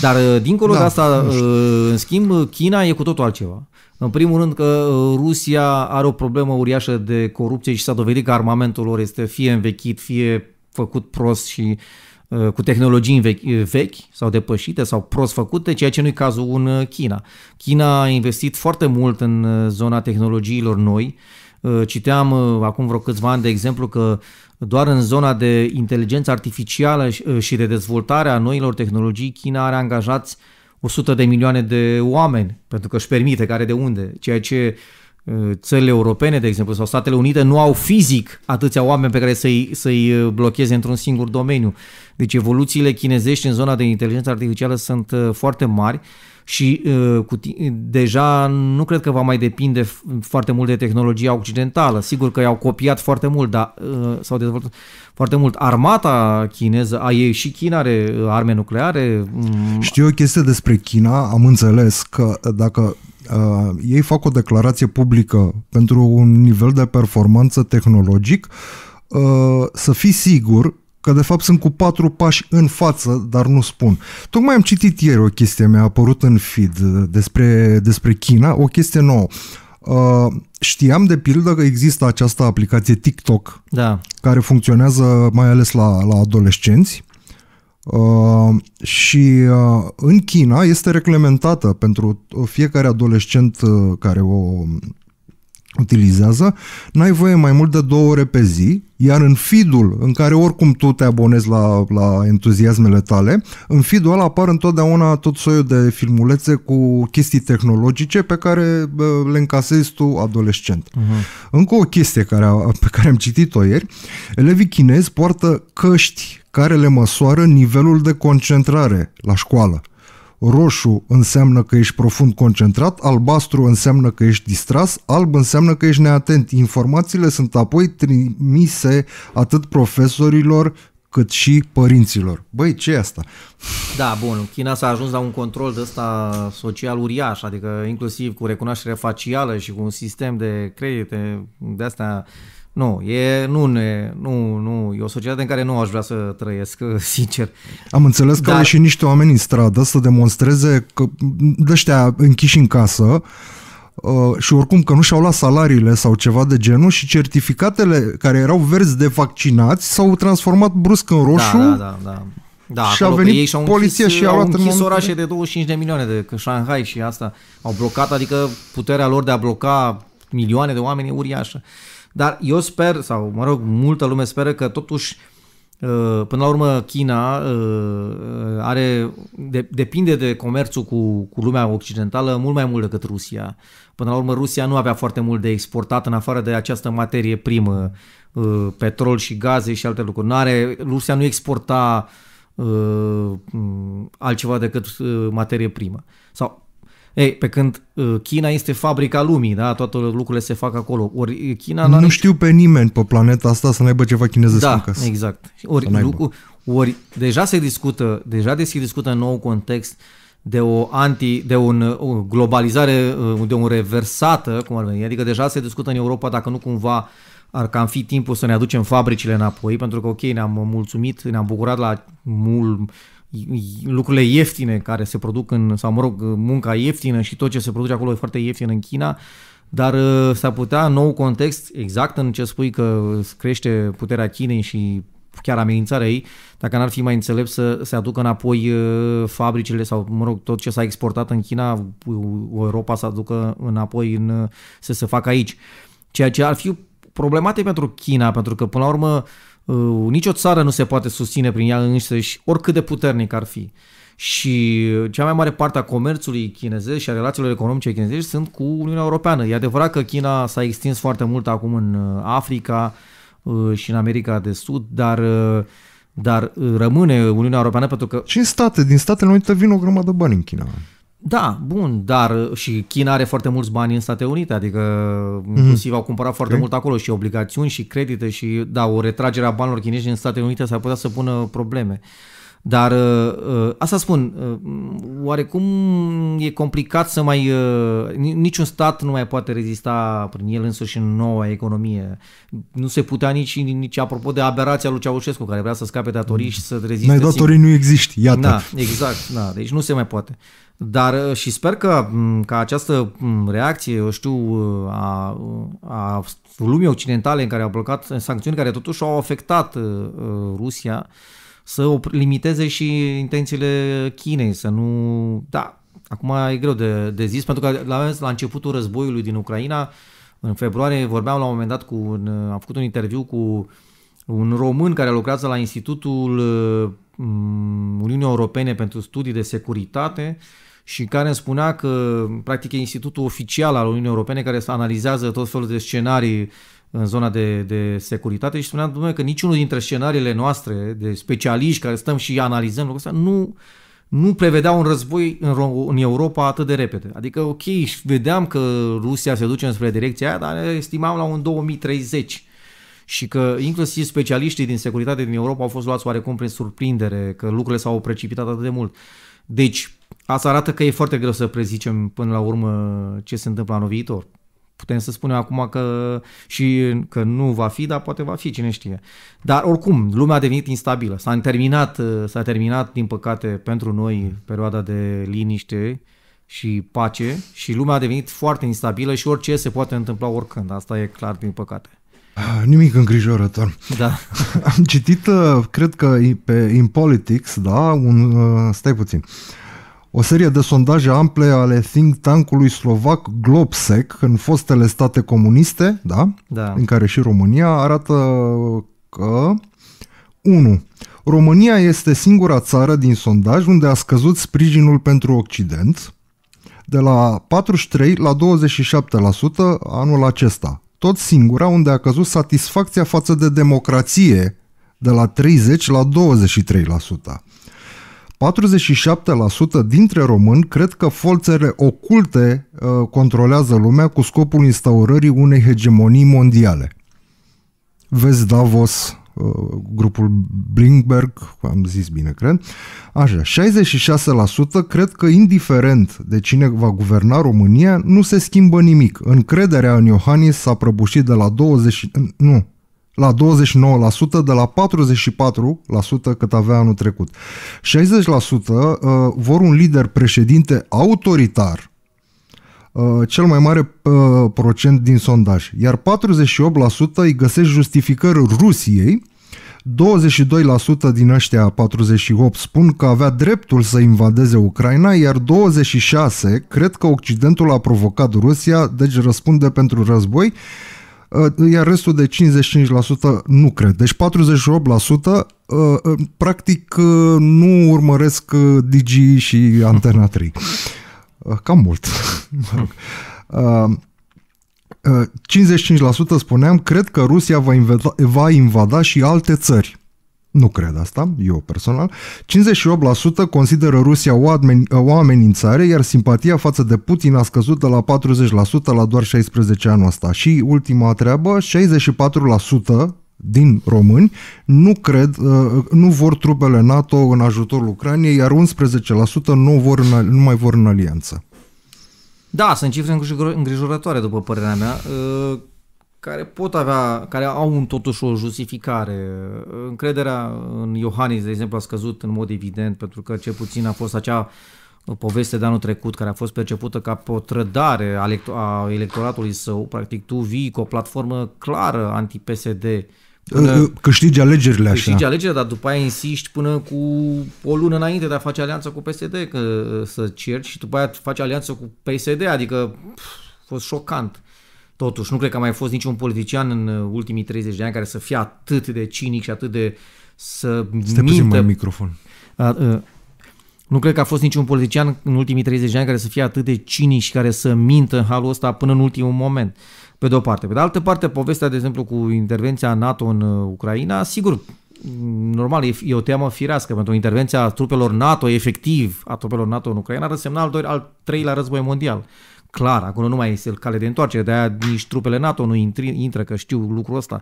Dar uh, dincolo da, de asta, uh, în schimb, China e cu totul altceva. În primul rând că uh, Rusia are o problemă uriașă de corupție și s-a dovedit că armamentul lor este fie învechit, fie făcut prost și uh, Uh, cu tehnologii vechi, uh, vechi sau depășite sau prost făcute, ceea ce nu i cazul în uh, China. China a investit foarte mult în zona tehnologiilor noi. Citeam acum vreo câțiva ani, de exemplu, că doar în zona de inteligență artificială și de dezvoltare a noilor tehnologii, China are angajați 100 de milioane de oameni, pentru că își permite care de unde, ceea ce uh, Ă, țările europene, de exemplu, sau Statele Unite, nu au fizic atâția oameni pe care să-i, să-i ă, blocheze într-un singur domeniu. Deci evoluțiile chinezești în zona de inteligență artificială sunt ă, foarte mari și cu, deja nu cred că va mai depinde foarte mult de tehnologia occidentală. Sigur că i-au copiat foarte mult, dar s-au dezvoltat foarte mult. Armata chineză, a ei și China are arme nucleare. Știu o chestie despre China, am înțeles că dacă uh, ei fac o declarație publică pentru un nivel de performanță tehnologic, uh, să fii sigur că de fapt sunt cu patru pași în față, dar nu spun. Tocmai am citit ieri o chestie, mi-a apărut în feed despre, despre China, o chestie nouă. Uh, știam de pildă că există această aplicație TikTok da. care funcționează mai ales la, la adolescenți Uh, și uh, în China este reglementată pentru fiecare adolescent uh, care o utilizează, n-ai voie mai mult de două ore pe zi, iar în feed-ul în care oricum tu te abonezi la, la entuziasmele tale, în feed-ul ăla apar întotdeauna tot soiul de filmulețe cu chestii tehnologice pe care le încasezi tu adolescent. Uh-huh. Încă o chestie care, pe care am citit-o ieri, elevii chinezi poartă căști care le măsoară nivelul de concentrare la școală. Roșu înseamnă că ești profund concentrat, albastru înseamnă că ești distras, alb înseamnă că ești neatent. Informațiile sunt apoi trimise atât profesorilor cât și părinților. Băi, ce e asta? Da, bun, China s-a ajuns la un control de ăsta social uriaș, adică inclusiv cu recunoaștere facială și cu un sistem de credite de astea nu, e, nu, ne, nu, nu, e o societate în care nu aș vrea să trăiesc, sincer. Am înțeles că Dar... au și niște oameni în stradă să demonstreze că ăștia închiși în casă uh, și oricum că nu și-au luat salariile sau ceva de genul și certificatele care erau verzi de vaccinați s-au transformat brusc în roșu. Da, da, da. da. Da, și a venit ei și-au poliția închis, și au luat închis în orașe de 25 de milioane de că Shanghai și asta au blocat, adică puterea lor de a bloca milioane de oameni e uriașă. Uh, dar eu sper, sau mă rog, multă lume speră că totuși uh, Până la urmă, China uh, are, de, depinde de comerțul cu, cu lumea occidentală mult mai mult decât Rusia. Până la urmă, Rusia nu avea foarte mult de exportat în afară de această materie primă, uh, petrol și gaze și alte lucruri. Nu are, Rusia nu exporta altceva decât materie primă. Sau ei, pe când uh, China este fabrica lumii, da? Toate lucrurile se fac acolo. Ori uh, China nu nici... știu pe nimeni pe planeta asta să n-aibă ceva chinezesc da, în casă. exact. Ori, lucru, ori deja se discută, deja se discută în nou context de o anti, de un, uh, o globalizare, de un reversată, cum ar veni. Adică deja se discută în Europa dacă nu cumva ar cam fi timpul să ne aducem fabricile înapoi, pentru că, ok, ne-am mulțumit, ne-am bucurat la mult lucrurile ieftine care se produc în, sau mă rog, munca ieftină și tot ce se produce acolo e foarte ieftin în China, dar uh, s-ar putea în nou context, exact în ce spui că crește puterea Chinei și chiar amenințarea ei, dacă n-ar fi mai înțelept să se aducă înapoi uh, fabricile sau, mă rog, tot ce s-a exportat în China, Europa să aducă înapoi în, să se facă aici. Ceea ce ar fi problematic pentru China, pentru că, până la urmă, uh, Uh, nicio țară nu se poate susține prin ea însăși, oricât de puternic ar fi. Și cea mai mare parte a comerțului chinezesc și a relațiilor economice chinezești sunt cu Uniunea Europeană. E adevărat că China s-a extins foarte mult acum în uh, Africa uh, și în America de Sud, dar dar rămâne Uniunea Europeană pentru că... Și în state, din Statele Unite vin o grămadă de bani în China. Da, bun, dar uh, și China are foarte mulți bani în Statele Unite, adică mm. inclusiv au cumpărat foarte okay. mult acolo și obligațiuni și credite și, da, o retragere a banilor chinești în Statele Unite s-ar putea să pună probleme. Uh, dar uh, uh, asta spun, uh, oarecum e complicat să mai... Niciun stat nu mai poate rezista prin el însuși în noua economie. Nu se putea nici, nici apropo de aberația lui Ceaușescu, care vrea să scape datorii și să reziste. Mai datorii nu există, iată. Da, exact, da, deci nu se mai poate. Dar și sper că, că această reacție, eu știu, a, a lumii occidentale în care au blocat sancțiuni care totuși au afectat Rusia, uh, să limiteze și intențiile Chinei, să nu... Da, acum e greu de, de zis, pentru că la, la începutul războiului din Ucraina, în februarie, vorbeam la un moment dat cu... Un, am făcut un interviu cu un român care lucrează la Institutul mm, Uniunii Europene pentru Studii de Securitate și care îmi spunea că, practic, e institutul oficial al Uniunii Europene care analizează tot felul de scenarii în zona de, de securitate și spuneam dumneavoastră, că niciunul dintre scenariile noastre de specialiști care stăm și analizăm lucrul ăsta nu, nu prevedea un război în, în Europa atât de repede. Adică, ok, vedeam că Rusia se duce înspre direcția aia, dar estimam la un 2030 și că inclusiv specialiștii din securitate din Europa au fost luați oarecum prin surprindere, că lucrurile s-au precipitat atât de mult. Deci, asta arată că e foarte greu să prezicem până la urmă ce se întâmplă anul viitor putem să spunem acum că și că nu va fi, dar poate va fi, cine știe. Dar oricum, lumea a devenit instabilă. S-a terminat, uh, s-a terminat din păcate pentru noi perioada de liniște și pace și lumea a devenit foarte instabilă și orice se poate întâmpla oricând. Asta e clar din păcate. Ah, nimic îngrijorător. Da. Am citit, uh, cred că pe In Politics, da, un, uh, stai puțin, uh, o serie de sondaje ample ale think tank-ului slovac Globsec în fostele state comuniste, da? da. în care și România, arată că 1. România este singura țară din sondaj unde a scăzut sprijinul pentru Occident de la 43 la 27% anul acesta. Tot singura unde a căzut satisfacția față de democrație de la 30 la 23%. 47% dintre români cred că forțele oculte uh, controlează lumea cu scopul instaurării unei hegemonii mondiale. Vezi Davos, uh, grupul Blinkberg, am zis bine, cred. Așa, 66% cred că indiferent de cine va guverna România, nu se schimbă nimic. Încrederea în Iohannis s-a prăbușit de la 20... Nu, la 29% de la 44% cât avea anul trecut. 60% uh, vor un lider președinte autoritar, uh, cel mai mare uh, procent din sondaj, iar 48% îi găsesc justificări Rusiei 22% din ăștia 48 spun că avea dreptul să invadeze Ucraina, iar 26 cred că Occidentul a provocat Rusia, deci răspunde pentru război, Uh, iar restul de 55% nu cred. Deci 48% uh, uh, practic nu urmăresc Digi și Antena 3. Cam mult. 55% spuneam, cred că Rusia va invada, va invada și alte țări. Nu cred asta, eu personal. 58% consideră Rusia o, admen, o amenințare, iar simpatia față de Putin a scăzut de la 40% la doar 16 anul ăsta. Și ultima treabă, 64% din români nu cred, uh, nu vor trupele NATO în ajutorul Ucrainei, iar 11% nu, vor în, nu mai vor în alianță. Da, sunt cifre îngrijorătoare, după părerea mea. Uh, care pot avea, care au un, totuși o justificare. Încrederea în Iohannis, de exemplu, a scăzut în mod evident, pentru că cel puțin a fost acea uh, poveste de anul trecut, care a fost percepută ca o trădare a electoratului său. Practic, tu vii cu o platformă clară anti-PSD, câștigi alegerile așa. Câștigi alegerile, dar după aia insiști până cu o lună înainte de a face alianță cu PSD că, uh, să cerci și după aia faci alianță cu PSD, adică pf, a fost șocant. Totuși, nu cred că a mai fost niciun politician în uh, ultimii 30 de ani care să fie atât de cinic și atât de să Stai mintă. mai microfon. A, a, uh, nu cred că a fost niciun politician în ultimii 30 de ani care să fie atât de cinic și care să mintă în halul ăsta până în ultimul moment. Pe de o parte. Pe de altă parte, povestea, de exemplu, cu intervenția NATO în uh, Ucraina, sigur, mm, normal, e, e o teamă firească pentru intervenția trupelor NATO, efectiv, a trupelor NATO în Ucraina, ar însemna al, doi, al treilea război mondial clar, acolo nu mai este cale de întoarcere, de-aia nici trupele NATO nu intri, intră, că știu lucrul ăsta.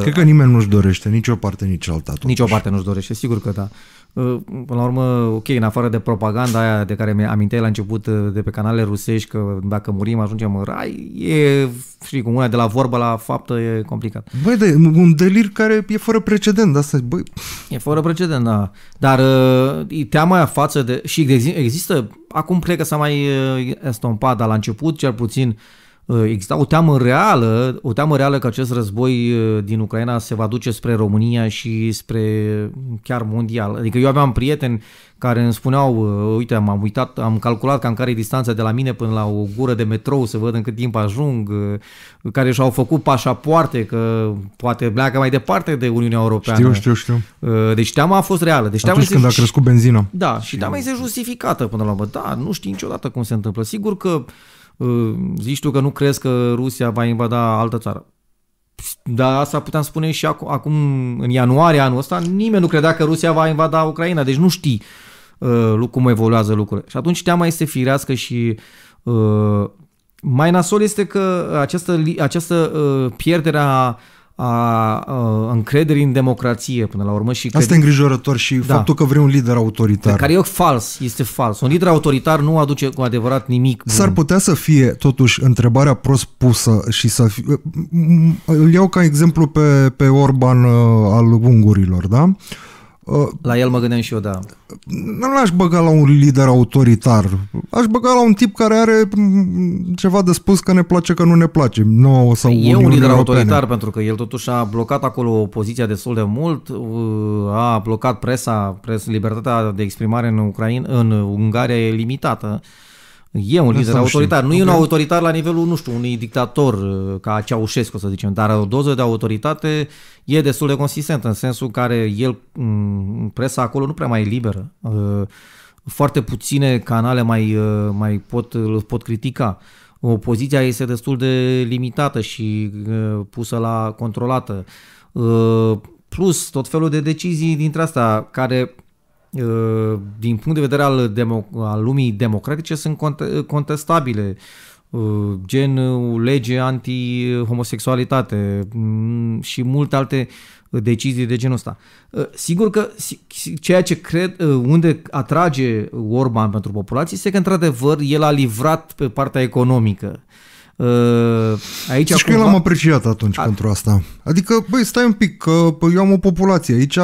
Cred că nimeni nu-și dorește nicio parte, nici alta. Totuși. Nici o parte nu-și dorește, sigur că da. Până la urmă, ok, în afară de propaganda aia de care mi am la început uh, de pe canale rusești că dacă murim ajungem în rai, e, știi, cum una de la vorbă la faptă e complicat. Băi, de, da, un delir care e fără precedent, asta băi. E fără precedent, da. Dar uh, teama aia față de... Și există, acum cred că s-a mai uh, estompat, dar la început cel puțin uh, Uh, exista o teamă reală, o teamă reală că acest război uh, din Ucraina se va duce spre România și spre uh, chiar mondial. Adică eu aveam prieteni care îmi spuneau, uite, am uitat, am calculat cam care e distanța de la mine până la o gură de metrou să văd în cât timp ajung, care și-au făcut pașapoarte, că poate pleacă mai departe de Uniunea Europeană. Știu, știu, știu. Deci teama a fost reală. Deci Atunci când se... a crescut benzina. Da, și, și teama este justificată până la urmă. Da, nu știi niciodată cum se întâmplă. Sigur că Ă, zici tu că nu crezi că Rusia va invada altă țară. Dar asta puteam spune și acum, acum, în ianuarie anul ăsta, nimeni nu credea că Rusia va invada Ucraina, deci nu știi uh, cum evoluează lucrurile. Și atunci teama este firească și uh, mai nasol este că această, această uh, pierdere a a, a încrederii în democrație până la urmă. Și Asta cred... e îngrijorător și da. faptul că vrei un lider autoritar. Pe care e fals, este fals. Un lider autoritar nu aduce cu adevărat nimic. Bun. S-ar putea să fie totuși întrebarea prost pusă și să fie... Îl iau ca exemplu pe, pe Orban uh, al ungurilor, da? Uh, Uh, la el mă gândeam și eu, da. Nu l-aș băga la un lider autoritar. Aș băga la un tip care are mm, ceva de spus că ne place, că nu ne place. No, sau păi, e un lider Europene. autoritar pentru că el totuși a blocat acolo opoziția destul de mult, uh, a blocat presa, pres, libertatea de exprimare în, Ucraina, în Ungaria e limitată. E un lider autoritar. Nu okay. e un autoritar la nivelul, nu știu, unui dictator uh, ca Ceaușescu, să zicem, dar o doză de autoritate e destul de consistentă, în sensul care el, mm, presa acolo nu prea mai e liberă. Uh, foarte puține canale mai, uh, mai pot, pot critica. Opoziția este destul de limitată și pusă la controlată. Plus tot felul de decizii dintre astea care Uh, din punct de vedere al, demo- al lumii democratice sunt contestabile uh, gen lege anti-homosexualitate mm, și multe alte decizii de genul ăsta. Uh, sigur că ceea ce cred, unde atrage Orban pentru populație este că într-adevăr el a livrat pe partea economică. Uh, aici deci cumva... că eu l-am apreciat atunci A... pentru asta. Adică, băi, stai un pic, că eu am o populație. Aici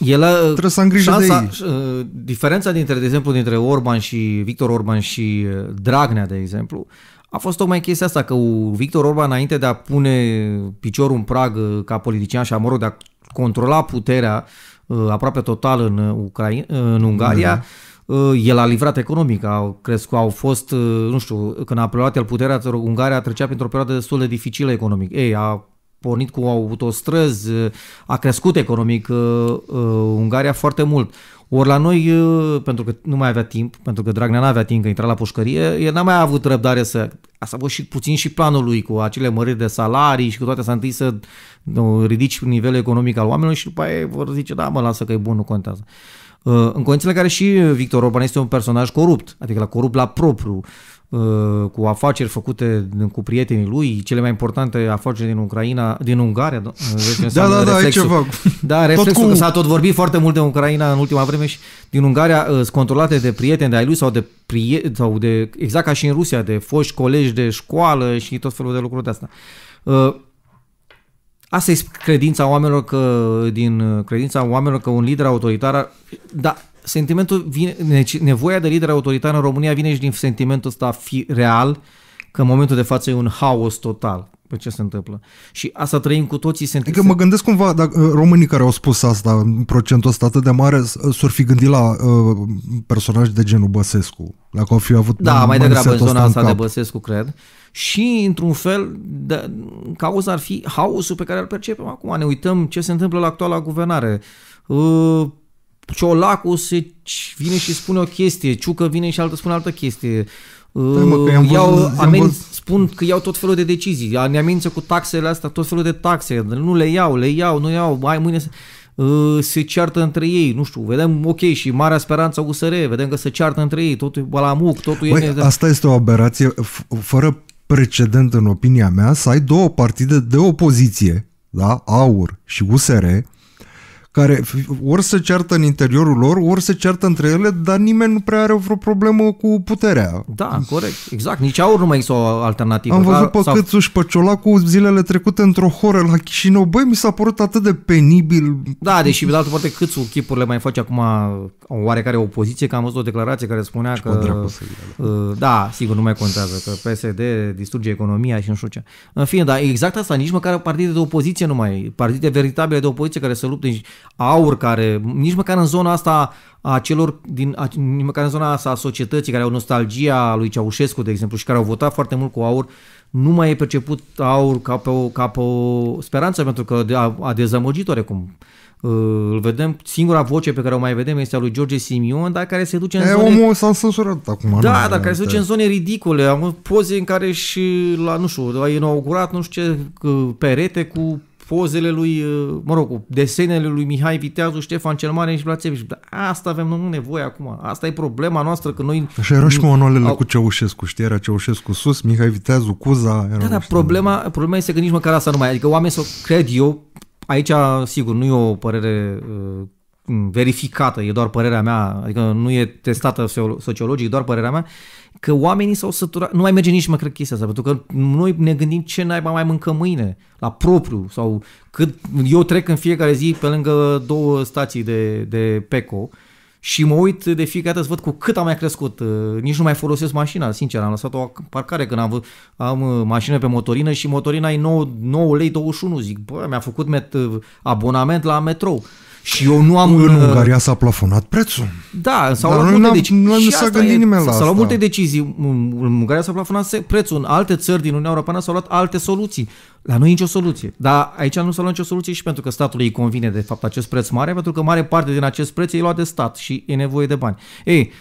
el a, trebuie să am grijă șansa, de ei. Uh, diferența dintre, de exemplu, dintre Orban și Victor Orban și uh, Dragnea, de exemplu, a fost tocmai chestia asta, că Victor Orban, înainte de a pune piciorul în prag ca politician și, a, mă rog, de a controla puterea aproape total în, Ucraina, în Ungaria, da Uh, el a livrat economic, au crescut, au fost, uh, nu știu, când a preluat el puterea, Ungaria trecea printr-o perioadă destul de dificilă economic. Ei, a pornit cu autostrăzi, a crescut economic uh, Ungaria foarte mult. Ori la noi, pentru că nu mai avea timp, pentru că Dragnea nu avea timp, că intra la pușcărie, el n-a mai avut răbdare să... Asta a fost și puțin și planul lui cu acele măriri de salarii și cu toate s-a întâi să ridici nivelul economic al oamenilor și după aia vor zice, da mă, lasă că e bun, nu contează. Uh, Uh, în condițiile în care și Victor Orban este un personaj corupt, adică la corupt la propriu, uh, cu afaceri făcute cu prietenii lui, cele mai importante afaceri din Ucraina, din Ungaria. Uh, da, da, da, reflexul. ai ceva. Da, reflexul, tot cu... s-a tot vorbit foarte mult de Ucraina în ultima vreme și din Ungaria sunt controlate de prieteni de ai lui sau de, prie, sau de, exact ca și în Rusia, de foști colegi de școală și tot felul de lucruri de asta. Asta e credința oamenilor că, din uh, credința oamenilor că un lider autoritar, da, sentimentul vine, nevoia de lider autoritar în România vine și din sentimentul ăsta fi real, că în momentul de față e un haos total pe ce se întâmplă. Și asta trăim cu toții. sentimentul. adică mă gândesc cumva, dacă uh, românii care au spus asta, procentul ăsta atât de mare, s-ar uh, fi gândit la uh, personaje de genul Băsescu. Dacă au fi avut... Da, mai degrabă în zona asta în de Băsescu, cred. Uh, și, într-un fel, de, cauza ar fi haosul pe care îl percepem acum. Ne uităm ce se întâmplă la actuala guvernare. Uh, Ciolacu se vine și spune o chestie, Ciucă vine și altă spune altă chestie. Da, mă, că uh, iau, văzut, spun că iau tot felul de decizii, ne amenință cu taxele astea, tot felul de taxe, nu le iau, le iau, nu iau, mai mâine se, uh, se ceartă între ei, nu știu, vedem, ok, și Marea Speranță USR, vedem că se ceartă între ei, totul e balamuc, totul Băi, e... Asta este o aberație, fără precedent în opinia mea să ai două partide de opoziție, da? AUR și USR, care ori se ceartă în interiorul lor, ori se ceartă între ele, dar nimeni nu prea are vreo problemă cu puterea. Da, corect, exact. Nici aur nu mai există o alternativă. Am văzut pe sau... Câțuș, pe Ciolacu, zilele trecute într-o horă la Chișinău. Băi, mi s-a părut atât de penibil. Da, deși, pe de altă parte, Câțu chipurile mai face acum o oarecare opoziție, că am văzut o declarație care spunea și că... Da. Uh, da, sigur, nu mai contează, că PSD distruge economia și nu știu ce. În fine, dar exact asta, nici măcar partide de opoziție nu mai, partide veritabile de opoziție care se luptă, aur care, nici măcar în zona asta a celor din, a, nici măcar în zona asta a societății care au nostalgia lui Ceaușescu, de exemplu, și care au votat foarte mult cu aur, nu mai e perceput aur ca pe o, ca pe o speranță, pentru că a, a dezamăgit oarecum. Îl vedem, singura voce pe care o mai vedem este a lui George Simion, dar care se duce în e, zone... omul s-a însușurat acum. Da, dar care se duce în zone ridicole. Am poze în care și la, nu știu, a inaugurat nu știu ce perete cu pozele lui, uh, mă rog, cu desenele lui Mihai Viteazu, Ștefan cel Mare și Blațevici. asta avem nu nevoie acum. Asta e problema noastră, că noi... Așa erau și manualele au... cu Ceaușescu, știi? Era Ceaușescu sus, Mihai Viteazu, Cuza... Era da, dar problema, problema este că nici măcar asta nu mai... Adică oamenii, să cred eu, aici, sigur, nu e o părere uh, verificată, e doar părerea mea, adică nu e testată sociologic, doar părerea mea, că oamenii s-au săturat, nu mai merge nici măcar chestia asta, pentru că noi ne gândim ce naiba mai mâncăm mâine, la propriu, sau cât eu trec în fiecare zi pe lângă două stații de, de PECO și mă uit de fiecare dată să văd cu cât am mai crescut, uh, nici nu mai folosesc mașina, sincer, am lăsat-o parcare când am, am uh, mașină pe motorină și motorina e 9, 9 lei 21, zic, bă, mi-a făcut met, uh, abonament la metrou. Și eu nu am... În un... Uh, Ungaria s-a plafonat prețul. Da, s-au luat multe decizii. Nu s-a gândit nimeni la asta. S-au luat multe decizii. În Ungaria s-a plafonat prețul. În alte țări din Uniunea Europeană s-au luat alte soluții. La noi nicio soluție. Dar aici nu s-a luat nicio soluție și pentru că statului îi convine de fapt acest preț mare, pentru că mare parte din acest preț e luat de stat și e nevoie de bani. Ei, 60%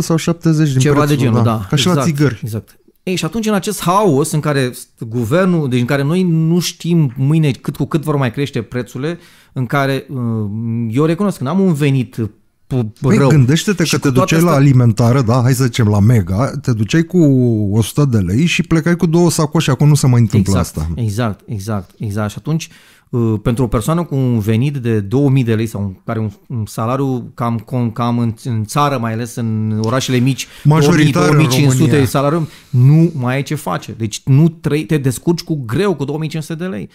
sau 70% din Ceva prețul, de genul, da. da. Ca exact, și la exact, țigări. Exact. Ei, și atunci în acest haos în care guvernul, deci în care noi nu știm mâine cât cu cât vor mai crește prețurile, uh, în care uh, eu recunosc că n-am un venit păi, rău. gândește-te că te duceai asta... la alimentară, da, hai să zicem la mega, te duceai cu 100 de lei și plecai cu două sacoși, acum nu se mai întâmplă exact, asta. Exact, exact, exact. Și atunci, uh, pentru o persoană cu un venit de 2000 de lei sau care un, un salariu cam, cam în, în țară, mai ales în orașele mici, 2500 de salariu, nu mai ai ce face. Deci nu trei, te descurci cu greu cu 2500 de lei.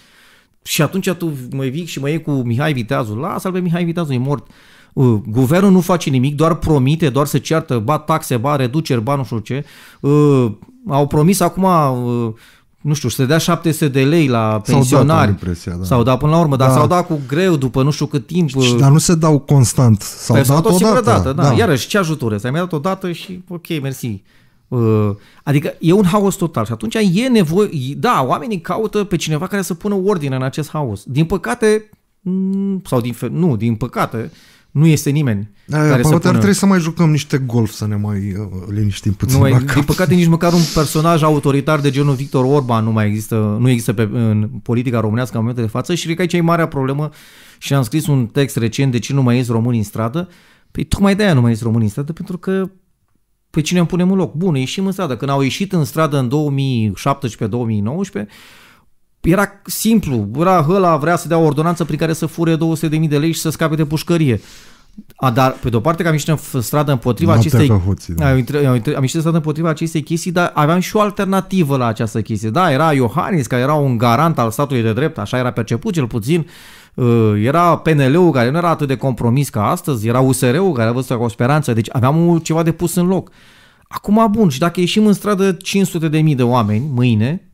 Și atunci tu mă vii și mă iei cu Mihai Viteazu. Lasă-l pe Mihai Viteazu, e mort. Uh, guvernul nu face nimic, doar promite, doar se ceartă, ba taxe, ba reduceri, ba nu știu ce. Uh, au promis acum uh, nu știu, să dea 700 de lei la pensionari. Impresia, da. Sau da, până la urmă, dar da. s-au dat cu greu după nu știu cât timp. Și, dar nu se dau constant. S-au păi dat, s-au dat o dată, da. da. Iarăși, ce ajutură? S-a mai dat o dată și ok, mersi. Uh, adică e un haos total și atunci e nevoie, da, oamenii caută pe cineva care să pună ordine în acest haos. Din păcate, mm, sau din, nu, din păcate, nu este nimeni da, care să pună... ar trebui să mai jucăm niște golf să ne mai uh, liniștim puțin nu, la cap. Din păcate nici măcar un personaj autoritar de genul Victor Orban nu mai există, nu există pe, în politica românească în momentul de față și cred că aici e marea problemă și am scris un text recent de ce nu mai ies români în stradă. Păi tocmai de-aia nu mai ies români în stradă pentru că pe păi cine îmi punem în loc? Bun, ieșim în stradă. Când au ieșit în stradă în 2017-2019, era simplu, era ăla vrea să dea o ordonanță prin care să fure 200.000 de lei și să scape de pușcărie. A, dar, pe de-o parte, că am ieșit în stradă împotriva Noaptea acestei... Hoții, da. am, intre, am, am ieșit în stradă împotriva acestei chestii, dar aveam și o alternativă la această chestie. Da, era Iohannis, care era un garant al statului de drept, așa era perceput cel puțin, Uh, era PNL-ul care nu era atât de compromis ca astăzi, era USR-ul care a văzut o speranță, deci aveam ceva de pus în loc. Acum, bun, și dacă ieșim în stradă 500 de mii de oameni mâine,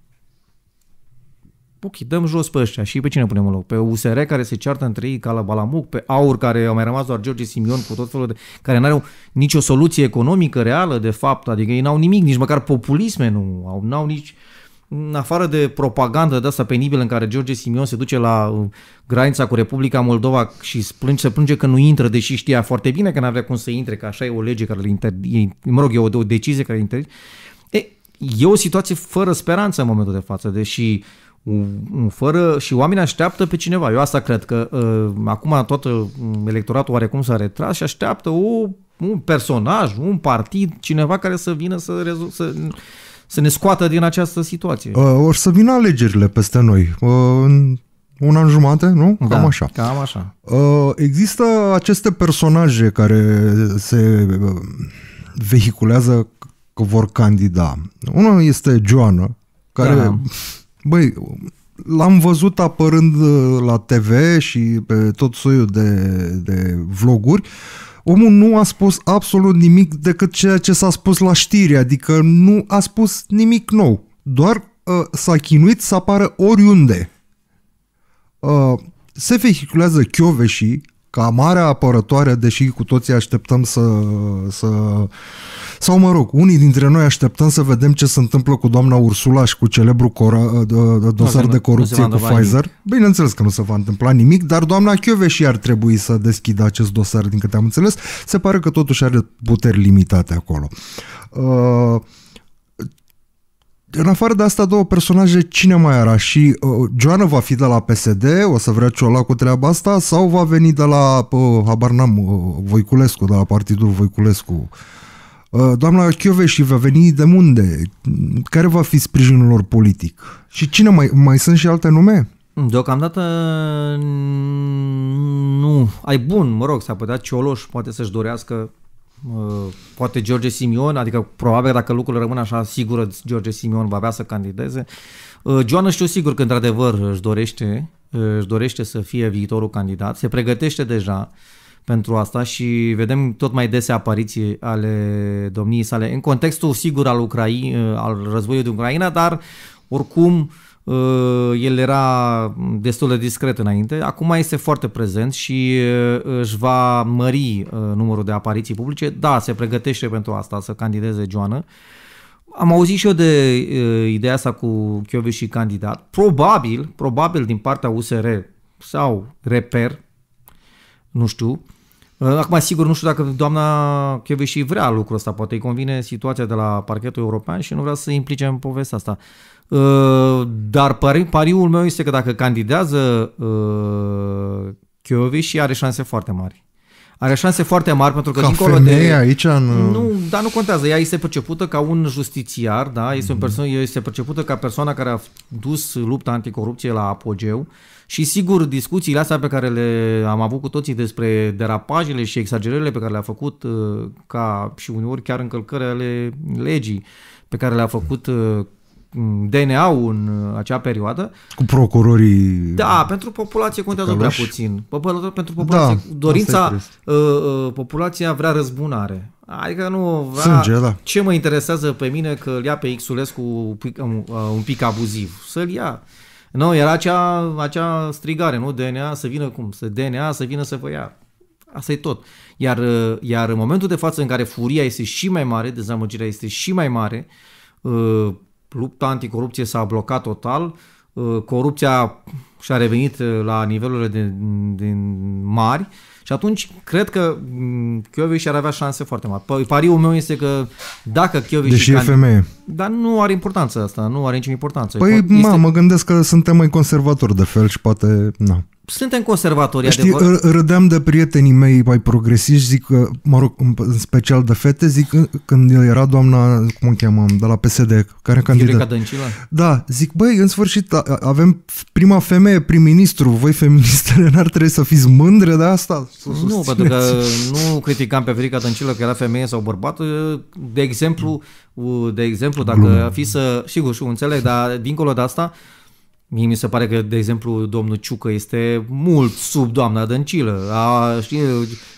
ok, dăm jos pe ăștia și pe cine punem în loc? Pe USR care se ceartă între ei ca la Balamuc, pe Aur care a mai rămas doar George Simion cu tot felul de... care nu au nicio soluție economică reală, de fapt, adică ei n-au nimic, nici măcar populisme nu au, n-au nici... Uh, în afară de propaganda de asta penibilă în care George Simion se duce la uh, granița cu Republica Moldova și plânge, se plânge că nu intră, deși știa foarte bine că n-avea cum să intre, că așa e o lege care le inter... mă rog, e o, o decizie care inter... E, e o situație fără speranță în momentul de față, deși fără și oamenii așteaptă pe cineva. Eu asta cred că uh, acum tot uh, electoratul oarecum s-a retras și așteaptă o, un personaj, un partid, cineva care să vină să, rezolve. să să ne scoată din această situație. Uh, or să vină alegerile peste noi. Uh, în un an jumate, nu? Da, cam așa. Cam așa. Uh, există aceste personaje care se uh, vehiculează că vor candida. Unul este Joana, care, da. băi, l-am văzut apărând uh, la TV și pe tot soiul de, de vloguri. Uh, Omul nu a spus absolut nimic decât ceea ce s-a spus la știri, adică nu a spus nimic nou, doar uh, s-a chinuit să apară oriunde. Uh, se vehiculează chioveșii ca marea apărătoare, deși cu toții așteptăm să, să... Sau mă rog, unii dintre noi așteptăm să vedem ce se întâmplă cu doamna Ursula și cu celebru cora, ă, ă, dosar nu, de corupție nu cu Pfizer. Nimic. Bineînțeles că nu se va întâmpla nimic, dar doamna și ar trebui să deschidă acest dosar, din câte am înțeles. Se pare că totuși are puteri limitate acolo. Uh, în afară de asta două personaje, cine mai era? Și uh, Joana va fi de la PSD, o să vrea la cu treaba asta, sau va veni de la, uh, habar n-am, uh, Voiculescu, de la Partidul Voiculescu? Uh, doamna și va veni de unde? Care va fi sprijinul lor politic? Și cine mai, mai sunt și alte nume? Deocamdată nu. Ai bun, mă rog, s a putea Cioloș poate să-și dorească Uh, poate George Simion, adică probabil dacă lucrurile rămân așa sigur, George Simion va avea să candideze. Uh, Joana știu sigur că într-adevăr își dorește, își dorește să fie viitorul candidat, se pregătește deja pentru asta și vedem tot mai dese apariții ale domniei sale în contextul sigur al, Ucraine, uh, al războiului din Ucraina, dar oricum Uh, el era destul de discret înainte, acum este foarte prezent și uh, își va mări uh, numărul de apariții publice. Da, se pregătește pentru asta să candideze Joana. Am auzit și eu de ideea asta cu Chioveș și candidat. Probabil, probabil din partea USR sau Reper, nu știu, Uh, acum, sigur, nu știu dacă doamna și vrea lucrul ăsta, poate îi convine situația de la parchetul european și nu vrea să implice în povestea asta. Uh, dar pariul meu este că dacă candidează uh, și are șanse foarte mari are șanse foarte mari pentru că ca dincolo de... aici în... Nu, dar nu contează. Ea este percepută ca un justițiar, da? Este, mm-hmm. un mhm. perso- este percepută ca persoana care a dus lupta anticorupție la apogeu și sigur discuțiile astea pe care le am avut cu toții despre derapajele și exagerările pe care le-a făcut uh, ca și uneori chiar încălcări ale legii pe care le-a făcut uh, DNA-ul în acea perioadă. Cu procurorii. Da, pentru populație contează prea puțin. Pentru populație, da, dorința, uh, uh, populația vrea răzbunare. Adică nu vrea... Sânge, da. Ce mă interesează pe mine că îl ia pe Xulescu un pic um, uh, abuziv? Să-l ia. Nu, era acea, acea strigare, nu? DNA să vină cum? Să DNA să vină să vă ia. Asta e tot. Iar, iar în momentul de față în care furia este și mai mare, dezamăgirea este și mai mare, lupta anticorupție s-a blocat total, uh, corupția și-a revenit uh, la nivelurile de, de mari și atunci cred că mm, Chioveși ar avea șanse foarte mari. Păi, pariul meu este că dacă Chioveși... Deși e femeie. Dar nu are importanță asta, nu are nicio importanță. Păi, este... mă, mă gândesc că suntem mai conservatori de fel și poate... Na suntem conservatori, Știi, adevărat. râdeam de prietenii mei mai progresiști, zic, mă rog, în special de fete, zic, când era doamna, cum o cheamă, de la PSD, care candidă. Iurica Dăncilă? Da, zic, băi, în sfârșit, avem prima femeie prim-ministru, voi feministele n-ar trebui să fiți mândre de asta? nu, pentru că nu criticam pe Viorica Dăncilă că era femeie sau bărbat, de exemplu, de exemplu, dacă Glum. fi să, sigur, și înțeleg, dar dincolo de asta, uh, Mie mi se pare că, de exemplu, domnul Ciucă este mult sub doamna Dăncilă. A, știi,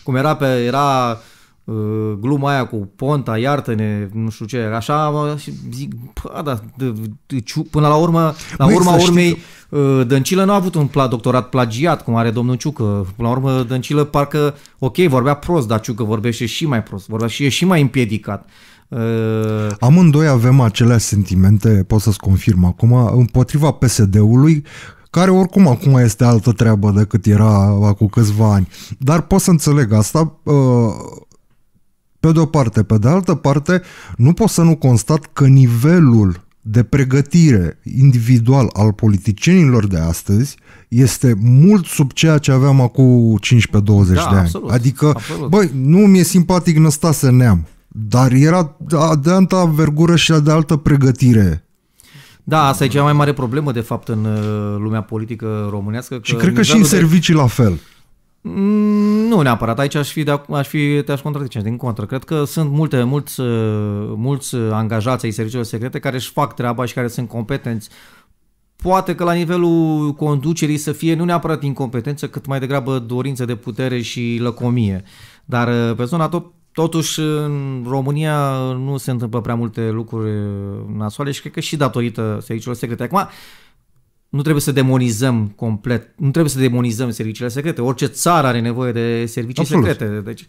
cum era pe, era uh, gluma aia cu Ponta, iartă-ne, nu știu ce, așa, zic, pă, da, de, de, ciu, până la urmă, la Băi, urma urmei, uh, Dăncilă nu a avut un doctorat plagiat, cum are domnul Ciucă. Până la urmă, Dăncilă parcă, ok, vorbea prost, dar Ciucă vorbește și mai prost, vorbea și e și mai împiedicat. Uh, Uh, Amândoi avem aceleași sentimente, pot să-ți confirm acum, împotriva PSD-ului, care oricum acum este altă treabă decât era acum câțiva ani. Dar pot să înțeleg asta uh, pe de o parte. Pe de altă parte, nu pot să nu constat că nivelul de pregătire individual al politicienilor de astăzi este mult sub ceea ce aveam acum 15-20 da, de ani. Absolut, adică, absolut. băi, nu mi-e simpatic Năstase Neam. Dar era de alta vergură și de altă pregătire. Da, asta e cea mai mare problemă, de fapt, în uh, lumea politică românească. Că și cred că și în de... servicii la fel. Mm, nu neapărat, aici aș fi, de, aș fi te-aș contrazice, deci, din contră. Cred că sunt multe, mulți, uh, mulți uh, angajați ai serviciilor secrete care își fac treaba și care sunt competenți. Poate că la nivelul conducerii să fie nu neapărat incompetență, cât mai degrabă dorință de putere și lăcomie. Dar pe zona tot Totuși, în România nu se întâmplă prea multe lucruri nasoale și cred că și datorită serviciilor secrete. Acum, nu trebuie să demonizăm complet, nu trebuie să demonizăm serviciile secrete. Orice țară are nevoie de servicii Absolut. secrete. Deci,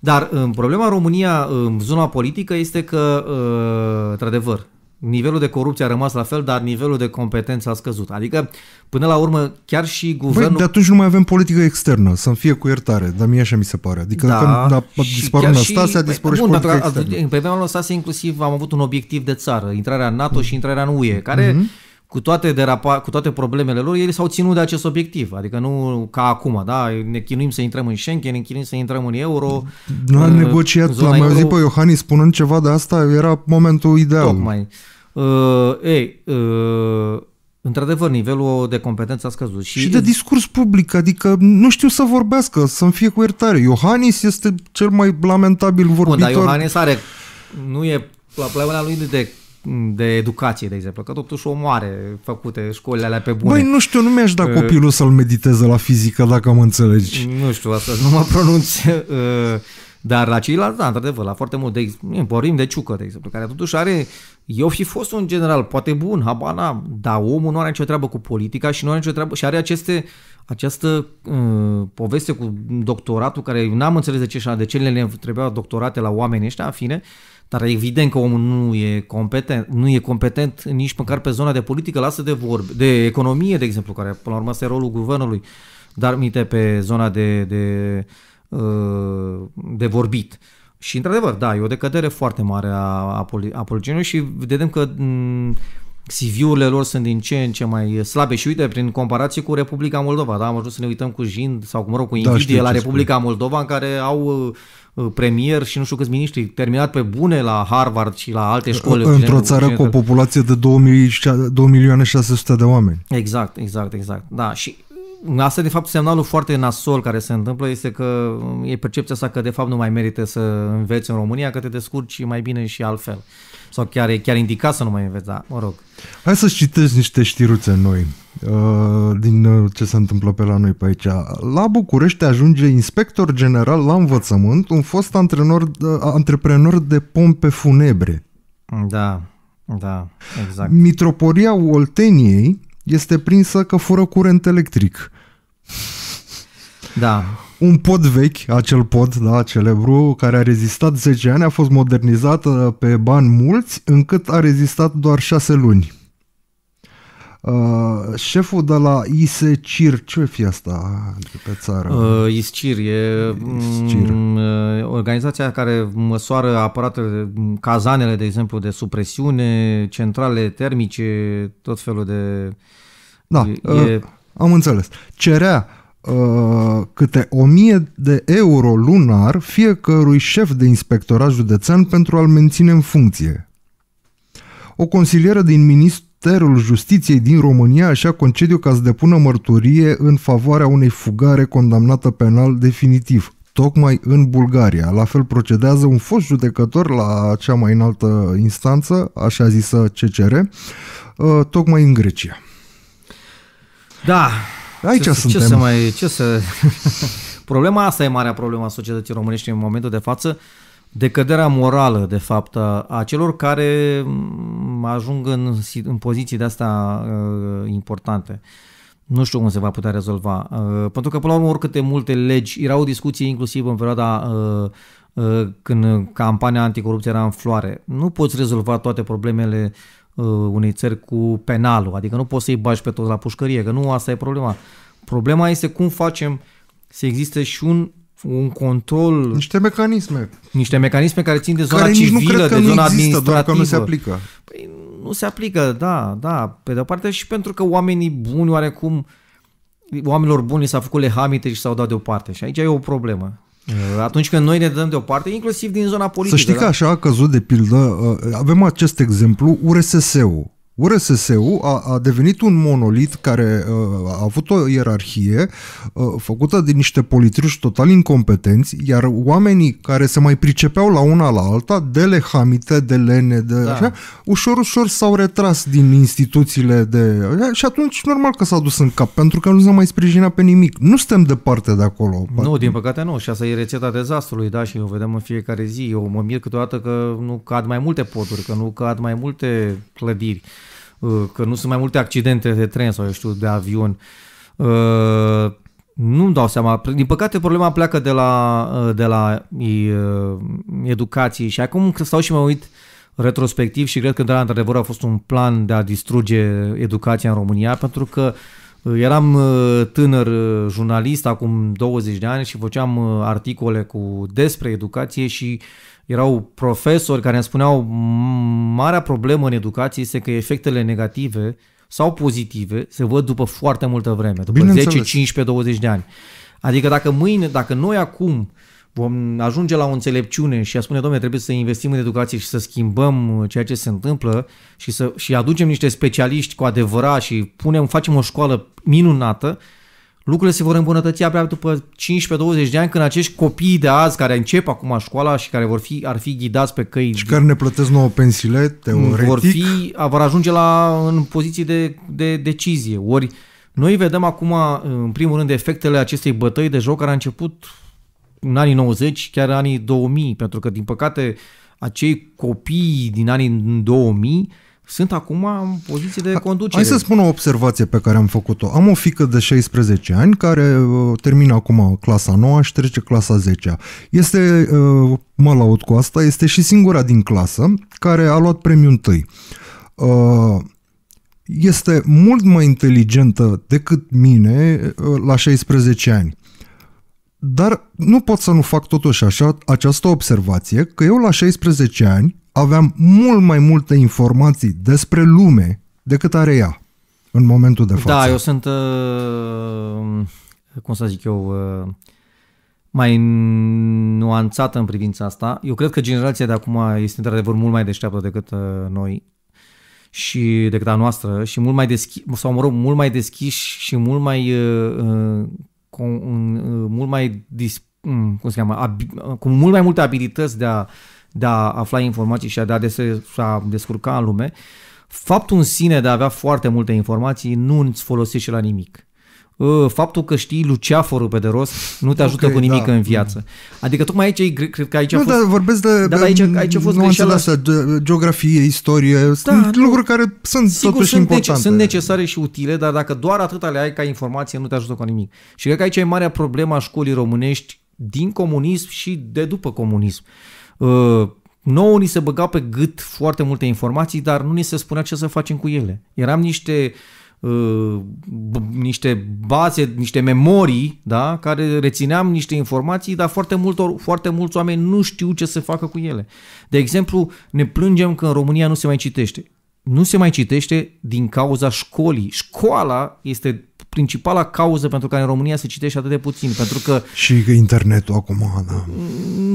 dar în problema România, în zona politică, este că, uh, într-adevăr, nivelul de corupție a rămas la fel, dar nivelul de competență a scăzut. Adică, până la urmă, chiar și guvernul... Băi, de atunci nu mai avem politică externă, să-mi fie cu iertare, dar mie așa mi se pare. Adică da, dacă a păi, dispărut Anastasia, a dispărut și politica externă. Păi, pe vremea lui Anastasia inclusiv am avut un obiectiv de țară, intrarea în NATO mm. și intrarea în UE, care... Mm-hmm cu toate, derapa, cu toate problemele lor, ei s-au ținut de acest obiectiv. Adică nu ca acum, da? Ne chinuim să intrăm în Schengen, ne chinuim să intrăm în euro. Nu am negociat, l-am mai auzit pe Iohannis spunând ceva de asta, era momentul ideal. Tocmai. Uh, ei, uh, Într-adevăr, nivelul de competență a scăzut. Și, și de discurs public, adică nu știu să vorbească, să-mi fie cu iertare. Iohannis este cel mai lamentabil vorbitor. Bun, dar Iohannis are, nu e la problema lui de de educație, de exemplu, că totuși omoare făcute școlile alea pe bune. Băi, nu știu, nu mi-aș da ă, copilul uh, să-l mediteze la fizică, dacă mă înțelegi. Nu știu, asta nu mă pronunț. Uh, dar la ceilalți, da, într-adevăr, la foarte mult, de, vorbim de Ciucă, de exemplu, care totuși are, eu fi fost un general, poate bun, habana, dar omul nu are nicio treabă cu politica și nu are nicio treabă și are aceste, această uh, poveste cu doctoratul, care n-am înțeles de ce și de ce le trebuiau doctorate la oamenii ăștia, în fine, uh, dar evident că omul nu e competent, nu e competent nici măcar pe zona de politică, lasă de vorbe, de economie, de exemplu, care până la urmă este rolul guvernului, dar minte pe zona de, de, uh, de vorbit. Și într-adevăr, da, e o decădere foarte mare a, a, politicienilor și vedem că mm, CV-urile lor sunt din ce în ce mai slabe și uite, prin comparație cu Republica Moldova, da, am ajuns să ne uităm cu Jind sau, mă rog, cu da, Invidie da, la Republica spune. Moldova, în care au uh, Uh, premier și nu știu câți miniștri, terminat pe bune la Harvard și la alte școli. Într-o țară cu o populație de 2 milioane 600 de oameni. Exact, exact, exact. Da, și Asta, de fapt, semnalul foarte nasol care se întâmplă este că e percepția asta că, de fapt, nu mai merită să înveți în România, că te descurci mai bine și altfel. Uh, sau chiar, chiar indicat să nu mai înveți, da, mă rog. Hai să citesc niște știruțe noi uh, din uh, ce se întâmplă pe la noi pe aici. La București ajunge inspector general la învățământ, un fost antrenor, uh, antreprenor de pompe funebre. Da, da, exact. Mitropolia Olteniei este prinsă că fură curent electric. Da, un pod vechi, acel pod, da, celebru, care a rezistat 10 ani, a fost modernizat uh, pe bani mulți, încât a rezistat doar 6 luni. Uh, șeful de la ISCIR, ce fi asta de pe țară? Uh, ISCIR e ISCIR. Mm, uh, organizația care măsoară aparatele, mm, cazanele, de exemplu, de supresiune, centrale termice, tot felul de... Da, e... uh, am înțeles. Cerea Uh, câte 1000 de euro lunar fiecărui șef de inspectorat județean pentru a-l menține în funcție. O consilieră din Ministerul Justiției din România așa concediu ca să depună mărturie în favoarea unei fugare condamnată penal definitiv, tocmai în Bulgaria. La fel procedează un fost judecător la cea mai înaltă instanță, așa zisă CCR, uh, tocmai în Grecia. Da, Aici ce, suntem. Ce să mai... Ce să... problema asta e marea problemă a societății românești în momentul de față, decăderea morală, de fapt, a celor care ajung în, în poziții de astea uh, ă, importante. Nu știu cum se va putea rezolva. Uh, pentru că, până la urmă, oricâte multe legi, erau discuții inclusiv în perioada uh, uh, când campania anticorupție era în floare. Nu poți rezolva toate problemele Uh, unei țări cu penalul, adică nu poți să-i bagi pe toți la pușcărie, că nu asta e problema. Problema este cum facem să existe și un un control... Niște mecanisme. Niște mecanisme care țin de zona care civilă, nici nu cred că de nu zona există, administrativă. Doar că nu se aplică. Păi, nu se aplică, da, da. Pe de-o parte și pentru că oamenii buni oarecum... Oamenilor buni s au făcut lehamite și s-au dat deoparte. Și aici e o problemă. Atunci când noi ne dăm deoparte, inclusiv din zona politică. Să știi că da? așa a căzut, de pildă, uh, avem acest exemplu, URSS-ul, URSS-ul a, a devenit un monolit care uh, a avut o ierarhie uh, făcută din niște politici total incompetenți, iar oamenii care se mai pricepeau la una la alta, de lehamite, de lene, de da. așa, ușor, ușor s-au retras din instituțiile de... și atunci normal că s-a dus în cap, pentru că nu s-a mai sprijinat pe nimic. Nu suntem departe de acolo. Nu, din păcate nu. Și asta e rețeta dezastrului, da, și o vedem în fiecare zi. Eu mă mir câteodată că nu cad mai multe poduri, că nu cad mai multe clădiri. Uh, că nu sunt mai multe accidente de tren sau, eu știu, de avion. Uh, nu-mi dau seama. Din păcate, problema pleacă de la, uh, de la educație și acum stau și mă uit retrospectiv și cred că, de la într-adevăr, a fost un plan de a distruge educația în România pentru că Eram tânăr jurnalist acum 20 de ani și făceam articole cu despre educație și uh, erau profesori care îmi spuneau marea problemă în educație este că efectele negative sau pozitive se văd după foarte multă vreme, după Bine 10, înțeles. 15, 20 de ani. Adică dacă mâine, dacă noi acum vom ajunge la o înțelepciune și a spune, domnule, trebuie să investim în educație și să schimbăm uh, ceea ce se întâmplă și să și aducem niște specialiști cu adevărat și punem, facem o școală minunată, lucrurile se vor îmbunătăți abia după 15-20 de ani, când acești copii de azi care încep acum școala și care vor fi, ar fi ghidați pe căi... Și care ne plătesc nouă pensiile, teoretic. Vor, fi, vor ajunge la, în poziții de, de decizie. Ori noi vedem acum, în primul rând, efectele acestei bătăi de joc care a început în anii 90, chiar în anii 2000, pentru că, din păcate, acei copii din anii 2000 sunt acum în poziție de conducere. Hai să spun o observație pe care am făcut-o. Am o fică de 16 ani care uh, termină acum clasa 9 și trece clasa 10 Este, uh, mă laud cu asta, este și singura din clasă care a luat premiul întâi. Uh, este mult mai inteligentă decât mine la 16 ani. Dar nu pot să nu fac totuși așa, această observație că eu la 16 ani aveam mult mai multe informații despre lume decât are ea în momentul de da, față. Da, eu sunt, uh, cum să zic eu, uh, mai nuanțată în privința asta. Eu cred că generația de acum este într-adevăr mult mai deșteaptă decât uh, noi și decât a noastră și mult mai deschis, sau mă rog, mult mai deschis și mult mai cu, mult mai dis, mm, cum se cheamă, ab, cu mult mai multe abilități de a uh, de a afla informații și de a, des- a descurca în lume, faptul în sine de a avea foarte multe informații nu îți folosește la nimic. Ă, faptul că știi Luceaforul pe de rost nu te ajută okay, cu da. nimic da. în viață. Adică tocmai aici, cred că aici nu, a fost... dar vorbesc de, da, aici, aici a fost greșeala... astea, geografie, istorie, da, sunt nu, lucruri care sunt sigur, totuși sunt importante. Nece, sunt necesare și utile, dar dacă doar atâta le ai ca informație, nu te ajută cu nimic. Și cred că aici e marea problema școlii românești din comunism și de după comunism. Uh, Uh, nouă ni se băga pe gât foarte multe informații, dar nu ni se spunea ce să facem cu ele. Eram niște uh, niște baze, niște memorii, da, care rețineam niște informații, dar foarte, multor, foarte mulți oameni nu știu ce să facă cu ele. De exemplu, ne plângem că în România nu se mai citește. Nu se mai citește din cauza școlii. Școala este principala cauză pentru care în România se citește atât de puțin, pentru că... Și internetul acum, da.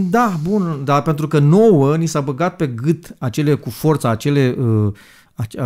Da, bun, dar pentru că nouă ni s-a băgat pe gât acele cu forța, acele, uh,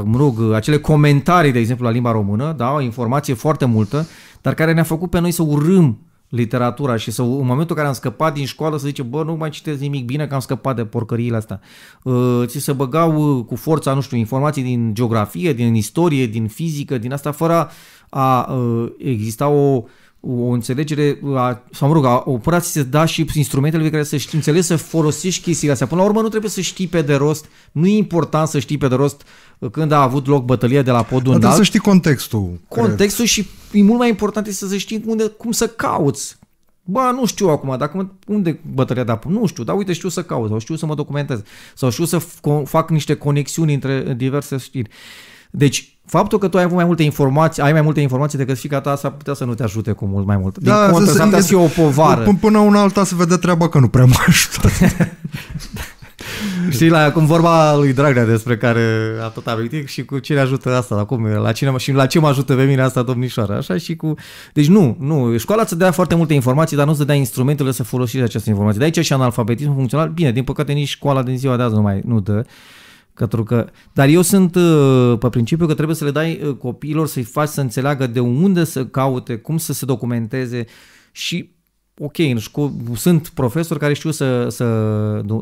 mă rog, uh, acele comentarii, de exemplu, la limba română, da, o informație foarte multă, dar care ne-a făcut pe noi să urâm literatura și să, în momentul în care am scăpat din școală să zice, bă, nu mai citesc nimic, bine că am scăpat de porcăriile astea. Uh, ți se băgau uh, cu forța, nu știu, informații din geografie, din istorie, din fizică, din asta, fără a ă, exista o o înțelegere, a, sau mă rog, a, o până să da și instrumentele pe care să știi, înțelegi să folosești chestiile astea. Până la urmă nu trebuie să știi pe de rost, nu e important să știi pe de rost ă, când a avut loc bătălia de la podul Dar să știi contextul. Contextul cred. și e mult mai important este să știi unde, cum să cauți. Ba, nu știu acum, dacă unde bătălia de apă? Nu știu, dar uite, știu să caut, sau știu să mă documentez, sau știu să fac niște conexiuni între diverse știri. Deci, faptul că tu ai avut mai multe informații, ai mai multe informații decât fica ta, s-ar putea să nu te ajute cu mult mai mult. Din da, contră, s-ar putea să fie o povară. Până una alta se vede treaba că nu prea mă ajută. Știi, la, cum vorba lui Dragnea despre care a tot amintit și cu cine ajută asta, la cum, la cine, și la ce mă ajută pe mine asta domnișoara, așa și cu... Deci nu, nu, școala îți dea foarte multe informații, dar nu îți dea instrumentele să folosești aceste informații. De aici și analfabetismul funcțional, bine, din păcate nici școala din ziua de azi nu mai nu dă, pentru că, dar eu sunt uh, pe principiu că trebuie să le dai uh, copiilor să-i faci să înțeleagă de unde să caute, cum să se documenteze și ok, în șco- sunt profesori care știu să, să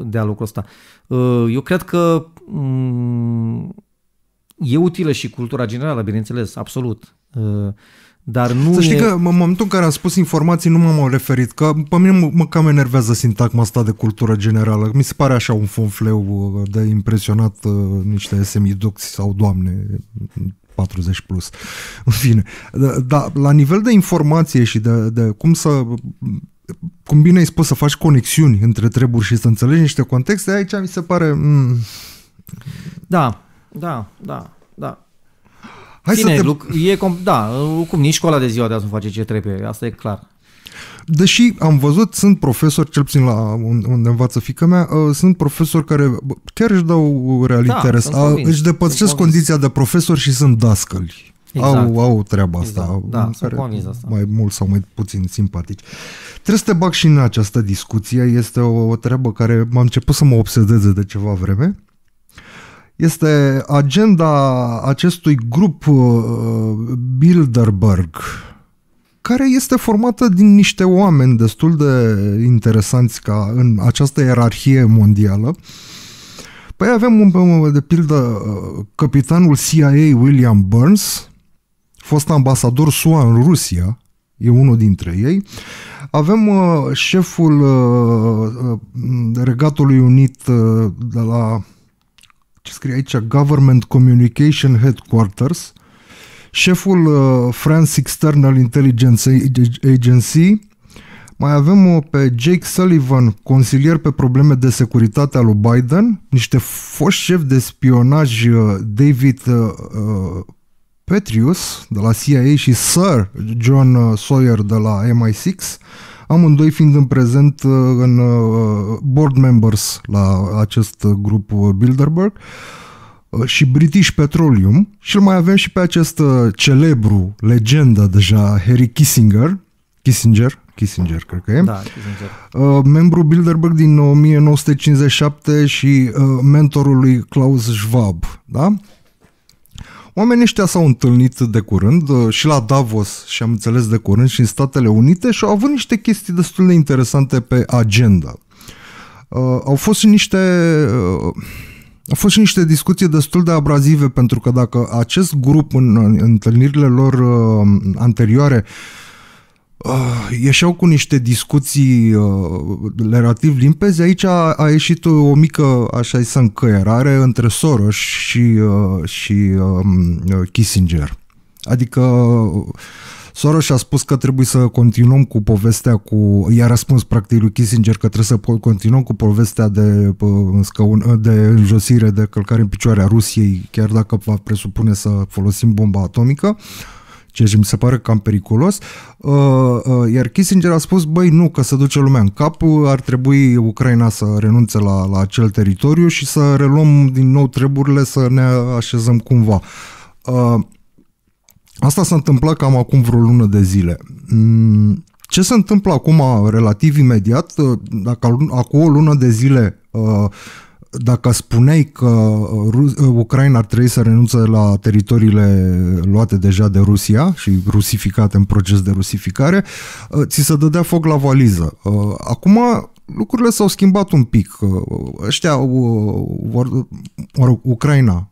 dea lucrul ăsta. Uh, eu cred că mm, e utilă și cultura generală, bineînțeles, absolut dar nu Să știi e... că în momentul în care am spus informații nu m-am referit, că pe mine mă, mă cam enervează sintagma asta de cultură generală. Mi se pare așa un fonfleu uh, de impresionat uh, niște semiducți sau doamne 40 plus. În fine, dar da, la nivel de informație și de, de cum să cum bine ai spus, să faci conexiuni între treburi și să înțelegi niște contexte, aici mi se pare... Mm. Da, da, da, da. Hai Bine, să te... Luc, e, da, cum nici școala de ziua de azi nu face ce trebuie, asta e clar. Deși am văzut, sunt profesori, cel puțin la unde învață fică mea, uh, sunt profesori care chiar își dau real da, interes, a, își depășesc condiția de profesor și sunt dascăli. Exact. Au, au treaba asta, exact. da, care asta. mai mult sau mai puțin simpatici. Trebuie să te bag și în această discuție, este o, o treabă care m-a început să mă obsedeze de ceva vreme este agenda acestui grup uh, Bilderberg, care este formată din niște oameni destul de interesanți ca în această ierarhie mondială. Păi avem, de pildă, uh, capitanul CIA William Burns, fost ambasador SUA în Rusia, e unul dintre ei. Avem uh, șeful Regatului Unit de la ce scrie aici, Government Communication Headquarters, șeful uh, France External Intelligence Agency, mai avem-o pe Jake Sullivan, consilier pe probleme de securitate al lui Biden, niște foști șef de spionaj uh, David uh, uh Petrius de la CIA și Sir John uh, Sawyer de la MI6, amândoi fiind în prezent uh, în uh, board members la acest grup uh, Bilderberg și British Petroleum și îl mai avem și pe acest celebru, legendă deja, Harry Kissinger, Kissinger, Kissinger, cred că e. Da, Kissinger. Uh, membru Bilderberg din 1957 și uh, mentorul lui Klaus Schwab, da? Oamenii ăștia s-au întâlnit de curând uh, și la Davos și am înțeles de curând și în Statele Unite și au avut niște chestii destul de interesante pe agenda. Uh, au fost și niște... Uh, au fost și niște discuții destul de abrazive pentru că dacă acest grup în, în întâlnirile lor anterioare uh, uh, ieșeau cu niște discuții uh, relativ limpezi. Aici a, a ieșit o mică, așa zis, încăierare între Soros și, uh, și uh, Kissinger. Adică Soros a spus că trebuie să continuăm cu povestea cu... I-a răspuns practic lui Kissinger că trebuie să continuăm cu povestea de, scăun, de înjosire, de călcare în picioare a Rusiei, chiar dacă va presupune să folosim bomba atomică. Uh, ceea ce mi se pare cam periculos. Uh, uh, iar Kissinger a spus, băi, nu, că se duce lumea în cap, ar trebui Ucraina să renunțe la, la acel teritoriu și să reluăm din nou treburile, să ne așezăm cumva. Uh, asta s-a întâmplat cam acum vreo lună de zile. Mm, ce se întâmplă acum relativ imediat, dacă acum o lună de zile dacă spuneai că uh, uh, Ucraina ar trebui să renunțe la teritoriile luate deja de Rusia și rusificate în proces de rusificare, uh, ți se dădea foc la valiză. Acum lucrurile s-au schimbat un pic. Ăștia, mă Ucraina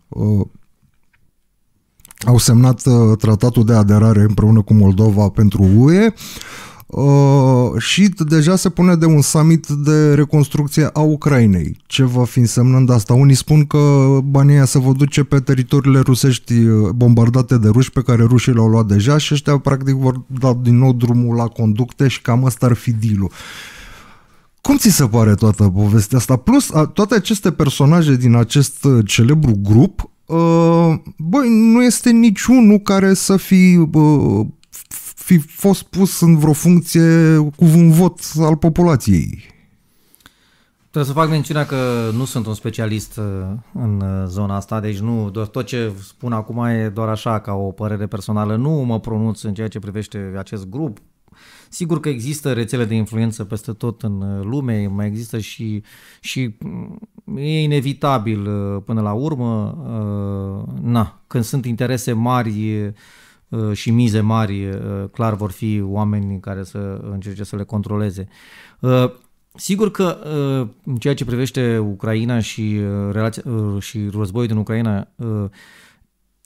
au semnat tratatul de aderare împreună cu Moldova pentru UE. Uh, și deja se pune de un summit de reconstrucție a Ucrainei. Ce va fi însemnând asta? Unii spun că banii se vor duce pe teritoriile rusești uh, bombardate de ruși pe care rușii le-au luat deja și ăștia practic vor da din nou drumul la conducte și cam asta ar fi dealul. Cum ți se pare toată povestea asta? Plus, a, toate aceste personaje din acest uh, celebru grup, uh, băi, nu este niciunul care să fi uh, fi fost pus în vreo funcție cu un vot al populației. Trebuie să fac mențiunea că nu sunt un specialist uh, în uh, zona asta, deci nu, doar tot ce spun acum e doar așa, ca o părere personală. Nu mă pronunț în ceea ce privește acest grup. Sigur că există rețele de influență peste tot în uh, lume, mai există și, și mm, e inevitabil până la urmă, na, când sunt interese mari Uh, și mize mari, uh, clar vor fi oameni care să încerce să le controleze. Uh, sigur că în ceea ce privește Ucraina și, relația, și războiul din Ucraina,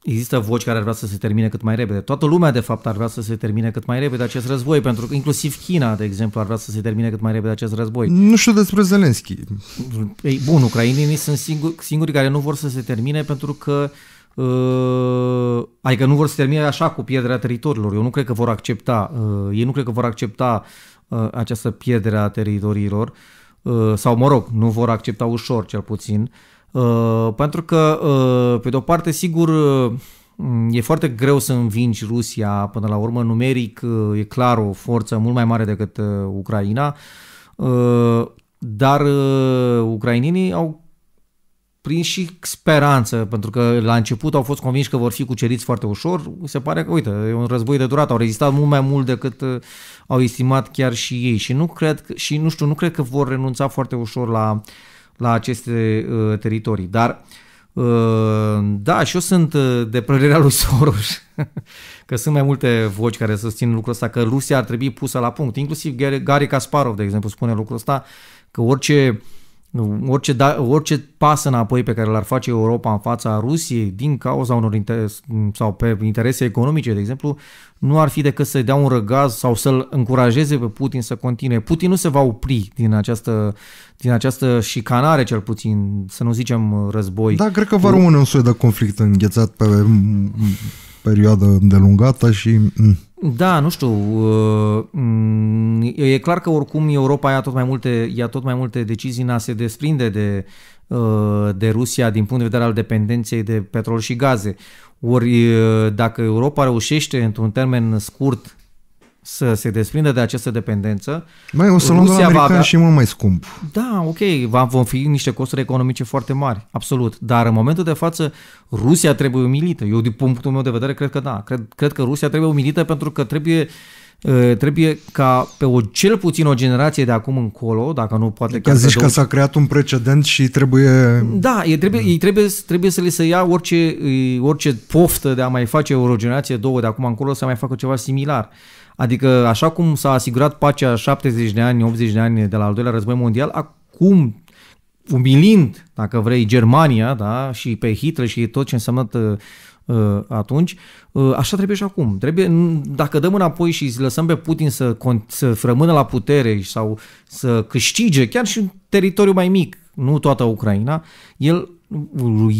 Există voci care ar vrea să se termine cât mai repede. Toată lumea, de fapt, ar vrea să se termine cât mai repede acest război, pentru că inclusiv China, de exemplu, ar vrea să se termine cât mai repede acest război. Nu știu despre Zelenski. Ei, bun, ucrainienii sunt singuri, singurii care nu vor să se termine pentru că Uh, adică nu vor să termine așa cu pierderea teritoriilor. Eu nu cred că vor accepta, uh, ei nu cred că vor accepta uh, această pierdere a teritoriilor uh, sau, mă rog, nu vor accepta ușor, cel puțin, uh, pentru că, uh, pe de-o parte, sigur, e foarte greu să învingi Rusia, până la urmă, numeric, e clar o forță mult mai mare decât Ucraina, dar ucrainienii au prin și speranță, pentru că la început au fost convinși că vor fi cuceriți foarte ușor. Se pare că, uite, e un război de durată, au rezistat mult mai mult decât uh, au estimat chiar și ei și nu cred, și nu știu, nu cred că vor renunța foarte ușor la, la aceste uh, teritorii. Dar uh, da, și eu sunt uh, de părerea lui Soros că sunt mai multe voci care susțin lucrul ăsta, că Rusia ar trebui pusă la punct. Inclusiv Gary Kasparov, de exemplu, spune lucrul ăsta, că orice uh, Orice, da, orice pas înapoi pe care l-ar face Europa în fața Rusiei, din cauza unor interes, sau pe interese economice, de exemplu, nu ar fi decât să-i dea un răgaz sau să-l încurajeze pe Putin să continue. Putin nu se va opri din această, din această șicanare, cel puțin, să nu zicem război. Da, cred că va rămâne un soi de conflict înghețat pe perioadă îndelungată și... Mm, da, nu știu. Uh, mm, e clar că oricum Europa ia tot mai multe, ia tot mai multe decizii în a se desprinde de, uh, de Rusia din punct de vedere al dependenței de petrol și gaze. Ori uh, dacă Europa reușește într-un termen scurt să se desprindă de această dependență. Mai o să luăm Rusia va avea... și mult mai scump. Da, ok, va, vom fi niște costuri economice foarte mari, absolut. Dar în momentul de față, Rusia trebuie umilită. Eu, din punctul meu de vedere, cred că da. Cred, cred că Rusia trebuie umilită pentru că trebuie uh, trebuie ca pe o cel puțin o generație de acum încolo, dacă nu poate chiar zici că s-a creat un precedent și trebuie... Da, ei trebuie, ei trebuie, trebuie să le se ia orice, orice poftă de a mai face o generație două de acum încolo să mai facă ceva similar. Adică așa cum s-a asigurat pacea 70 de ani, 80 de ani de la al doilea război mondial, acum umilind, dacă vrei, Germania da? și pe Hitler și tot ce înseamnă uh, uh, atunci, uh, așa trebuie și acum. Trebuie, dacă dăm înapoi și lăsăm pe Putin să, să rămână la putere sau să câștige chiar și un teritoriu mai mic, nu toată Ucraina, el,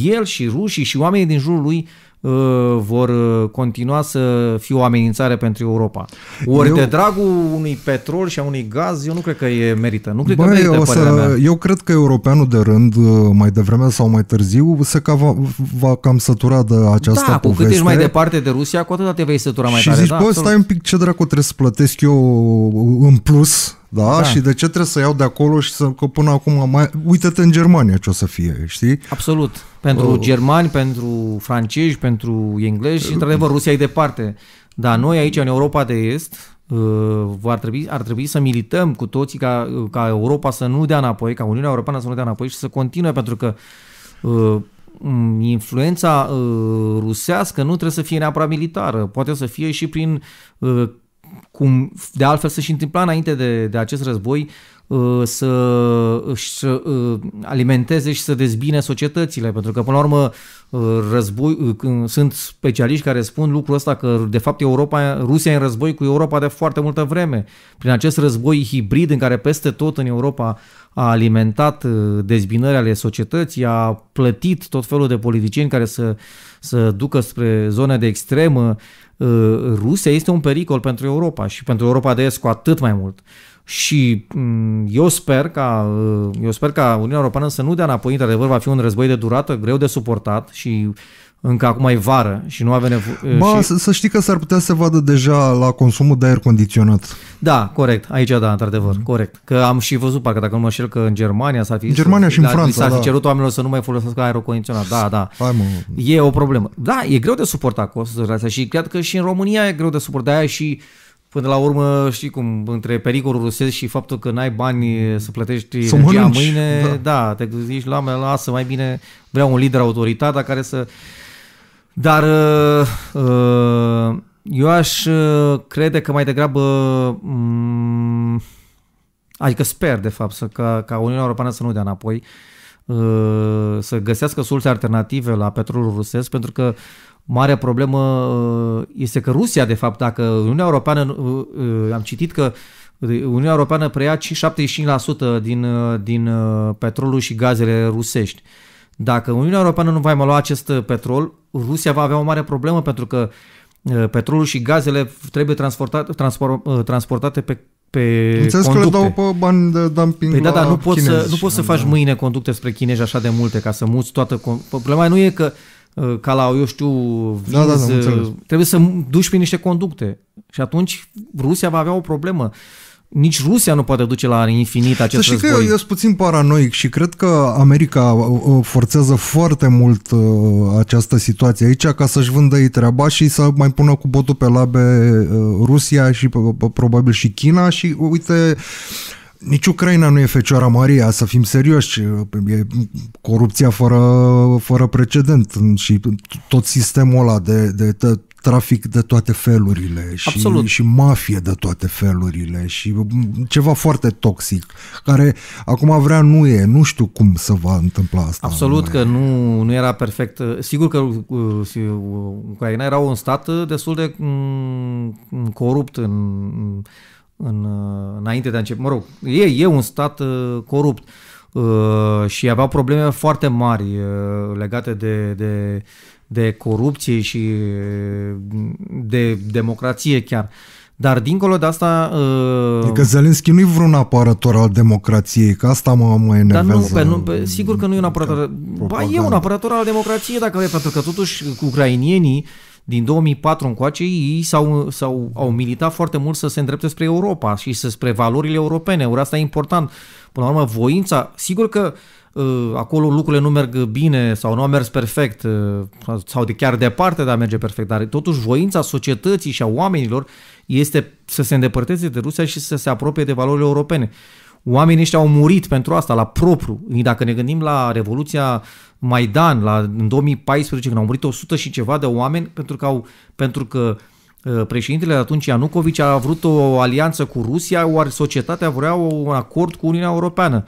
el și rușii și oamenii din jurul lui Uh, vor uh, continua să fie o amenințare pentru Europa. Ori eu... de dragul unui petrol și a unui gaz, eu nu cred că e merită. Nu cred Bă, că merită, o să... mea. Eu cred că europeanul de rând, uh, mai devreme sau mai târziu, se ca va, va cam sătura de această da, poveste. cu cât ești mai departe de Rusia, cu atât te vei sătura mai și tare. Și zici, da, bă, stai un pic, ce dracu trebuie să plătesc eu în plus da? da? Și de ce trebuie să iau de acolo și să că până acum mai... Uită-te în Germania ce o să fie, știi? Absolut. Pentru uh. germani, pentru francezi, pentru englezi uh. într-adevăr, Rusia e departe. Dar noi aici, în Europa de Est, uh, ar trebui, ar trebui să milităm cu toții ca, ca Europa să nu dea înapoi, ca Uniunea Europeană să nu dea înapoi și să continue, pentru că uh, influența uh, rusească nu trebuie să fie neapărat militară, poate să fie și prin uh, cum de altfel se și întâmpla înainte de, de acest război, uh, să își uh, alimenteze și să dezbine societățile, pentru că până la urmă uh, război, sunt specialiști care spun lucrul ăsta că de fapt Europa, Rusia e în război cu Europa de foarte multă vreme. Prin acest război hibrid în care peste tot în Europa a alimentat dezbinări ale societății, a plătit tot felul de politicieni care să, să ducă spre zone de extremă, Uh, Rusia este un pericol pentru Europa și pentru Europa de Est cu atât mai mult. Și mm, eu sper ca, uh, eu sper ca Uniunea Europeană să nu dea înapoi, într-adevăr va fi un război de durată, greu de suportat și încă acum e vară și nu avem nevoie. Ba, și... să știi că s-ar putea să vadă deja la consumul de aer condiționat. Da, corect. Aici da, într-adevăr, mm. corect. Că am și văzut, parcă dacă nu mă șel, că în Germania s-ar fi... În Germania și în Franța, S-ar fi da. cerut oamenilor să nu mai folosească aer condiționat. Da, da. Hai, mă. E o problemă. Da, e greu de suportat costurile astea și cred că și în România e greu de suportat. aia și Până la urmă, știi cum, între pericolul rusesc și faptul că n-ai bani să plătești să energia mâine, da. da, te gândești, la mea, lasă mai bine, vreau un lider autoritar, care să dar uh, uh, eu aș uh, crede că mai degrabă, mm, adică sper de fapt să, ca, ca Uniunea Europeană să nu dea înapoi, să găsească surse alternative la petrolul rusesc, pentru că mare problemă este că Rusia, de fapt, dacă Uniunea Europeană, am citit că Uniunea Europeană preia 75% din, din petrolul și gazele rusești. Dacă Uniunea Europeană nu va mai lua acest uh, petrol, Rusia va avea o mare problemă pentru că uh, petrolul și gazele trebuie transportate, transport, uh, transportate pe pe Înțeles conducte. că le dau pe bani de dumping păi da, da, nu poți, să, nu poți să faci mâine conducte spre chinezi așa de multe ca să muți toată... Problema nu e că ca la, eu știu, vinzi, da, da, da, trebuie să duci prin niște conducte. Și atunci Rusia va avea o problemă nici Rusia nu poate duce la infinit acest Să știi război. că eu sunt puțin paranoic și cred că America uh, uh, forțează foarte mult uh, această situație aici ca să-și vândă ei treaba și să mai pună cu botul pe labe Rusia și probabil și China și uite nici Ucraina nu e Fecioara Maria, să fim serioși, e corupția fără, fără precedent și tot sistemul ăla de, de, de trafic de toate felurile și, Absolut. și mafie de toate felurile și ceva foarte toxic, care acum vrea nu e, nu știu cum să va întâmpla asta. Absolut că nu, nu era perfect. Sigur că uh, uh, Ucraina era un stat uh, destul de mm, mm, corupt în, mm, în, înainte de a începe. Mă rog, e, e un stat corupt și aveau probleme foarte mari legate de, de de corupție și de democrație chiar. Dar dincolo de asta... Uh... Adică Zelenski nu-i vreun apărător al democrației, că asta mă, mă enervează. Dar nu, pe, nu, pe, sigur că nu e un apărător. Ba, e un apărător al democrației, dacă vrei, pentru că totuși ucrainienii din 2004 încoace, ei s-au, s-au, au militat foarte mult să se îndrepte spre Europa și spre valorile europene. Ori asta e important. Până la urmă, voința, sigur că uh, Uh, acolo lucrurile nu merg bine sau nu au mers perfect uh, sau de chiar departe de a merge perfect, dar totuși voința societății și a oamenilor este să se îndepărteze de Rusia și să se apropie de valorile europene. Oamenii ăștia au murit pentru asta, la propriu. Dacă ne gândim la Revoluția Maidan, la, în 2014, când au murit 100 și ceva de oameni, pentru că, au, pentru că uh, președintele atunci Ianucovici a vrut o alianță cu Rusia, oare societatea vrea un acord cu Uniunea Europeană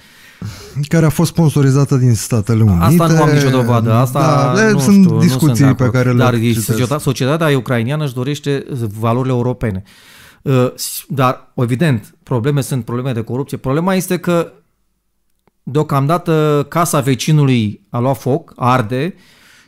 care a fost sponsorizată din Statele Unite. Asta nu am nicio dovadă. Asta da, nu sunt știu, discuții nu sunt pe care le Dar societatea, societatea ucraineană își dorește valorile europene. Uh, dar, evident, probleme sunt probleme de corupție. Problema este că deocamdată casa vecinului a luat foc, arde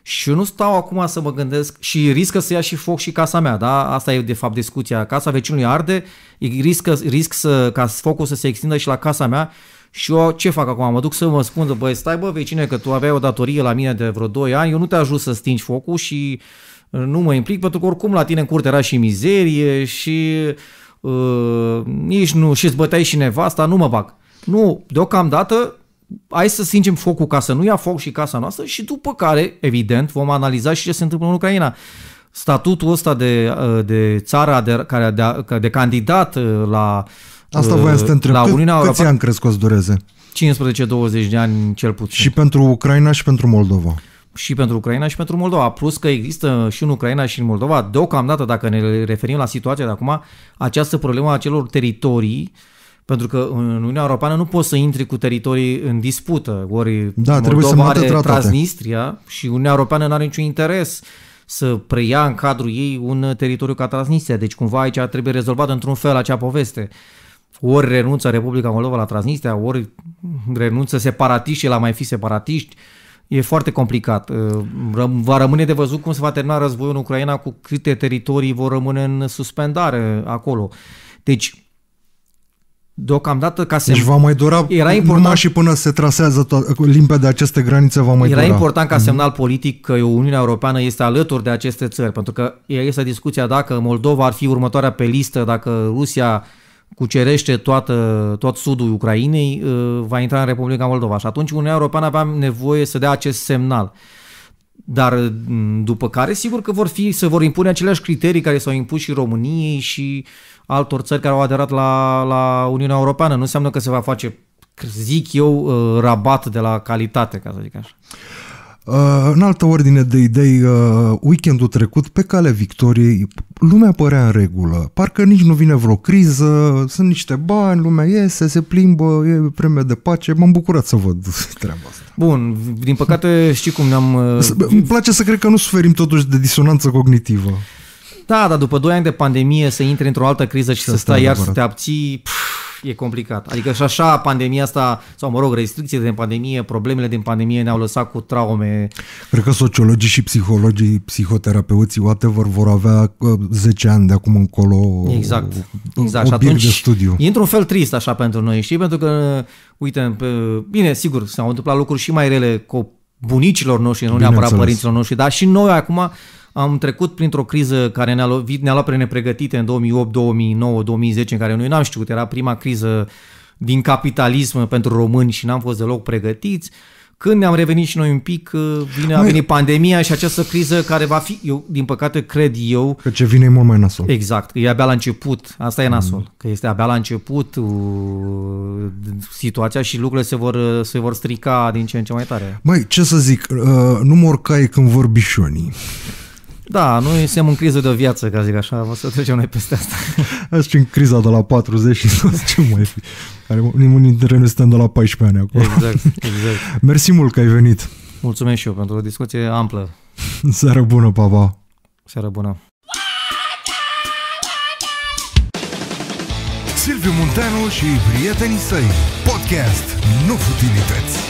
și eu nu stau acum să mă gândesc și riscă să ia și foc și casa mea, da? Asta e de fapt discuția. Casa vecinului arde, riscă, risc să, ca focul să se extindă și la casa mea și eu ce fac acum? Mă duc să mă spun, băi, stai bă vecine că tu aveai o datorie la mine de vreo 2 ani, eu nu te ajut să stingi focul și uh, nu mă implic, pentru că oricum la tine în curte era și mizerie și uh, nici nu, și îți băteai și nevasta, nu mă bag. Nu, deocamdată hai să stingem focul ca să nu ia foc și casa noastră și după care, evident, vom analiza și ce se întâmplă în Ucraina. Statutul ăsta de, uh, de țara de, care de, de candidat uh, la uh, Asta voiam să te întreb. La Cât, Uniunea Europeană... Câți ani crezi că o să dureze? 15-20 de ani cel puțin. Și pentru Ucraina și pentru Moldova. Și pentru Ucraina și pentru Moldova. Plus că există și în Ucraina și în Moldova, deocamdată, dacă ne referim la situația de acum, această problemă a celor teritorii pentru că în Uniunea Europeană nu poți să intri cu teritorii în dispută. Ori da, Moldova trebuie să are tratate. Transnistria și Uniunea Europeană nu are niciun interes să preia în cadrul ei un teritoriu ca Transnistria. Deci cumva aici trebuie rezolvat într-un fel acea poveste. Ori renunță Republica Moldova la Transnistria, ori renunță separatiștii la mai fi separatiști. E foarte complicat. Uh, va rămâne de văzut cum se va termina războiul în Ucraina, cu câte teritorii vor rămâne în suspendare acolo. Deci, deocamdată ca să... Deci va mai dura era important, și până se trasează to- limpede aceste granițe, va mai era dura. important ca mhm. semnal politic că Uniunea Europeană este alături de aceste țări, pentru că este discuția dacă Moldova ar fi următoarea pe listă, dacă Rusia cucerește toată, tot sudul Ucrainei, uh, va intra în Republica Moldova. Și atunci Uniunea Europeană avea nevoie să dea acest semnal. Dar mm, după care, sigur că vor fi, se vor impune aceleași criterii care s-au impus și României și altor țări care au aderat la, la Uniunea Europeană. Nu înseamnă că se va face, zic eu, uh, rabat de la calitate, ca să zic așa. Uh, în altă ordine de idei, uh, weekendul trecut, pe calea victoriei, lumea părea în regulă. Parcă nici nu vine vreo criză, sunt niște bani, lumea iese, se plimbă, e vreme de pace. M-am bucurat să văd treaba asta. Bun, din păcate știi cum ne-am... Uh... Îmi place să cred că nu suferim totuși de disonanță cognitivă. Da, dar după 2 ani de pandemie să intri într-o altă criză și să, să stai iar să te abții... Pf, e complicat. Adică și așa pandemia asta, sau mă rog, restricțiile din pandemie, problemele din pandemie ne-au lăsat cu traume. Cred că sociologii și psihologii, psihoterapeuții, whatever, vor avea 10 uh, ani de acum încolo exact, o, exact. O și atunci, de studiu. E într-un fel trist așa pentru noi, și Pentru că, uite, bine, sigur, s-au întâmplat lucruri și mai rele cu bunicilor noștri, nu neapărat părinților noștri, dar și noi acum am trecut printr-o criză care ne-a lovit, ne-a luat nepregătite în 2008, 2009, 2010, în care noi n-am știut, era prima criză din capitalism pentru români și n-am fost deloc pregătiți. Când ne-am revenit și noi un pic, uh, vine, a venit pandemia și această criză care va fi, eu, din păcate, cred eu... Că ce vine e mult mai nasol. Exact, că e abia la început, asta e mm. nasol, mm. că este abia la început uh, situația și lucrurile se vor, uh, se vor strica din ce în ce mai tare. Mai ce să zic, uh, nu mor când vorbișonii. Da, noi suntem în criză de o viață, ca zic așa, o să trecem noi peste asta. Azi în criza de la 40 și nu ce mai fi? Care nimeni dintre noi suntem de la 14 ani acolo. Exact, exact. Mersi mult că ai venit. Mulțumesc și eu pentru o discuție amplă. Seară bună, papa. Seară bună. Silviu Munteanu și prietenii săi. Podcast, nu futilități.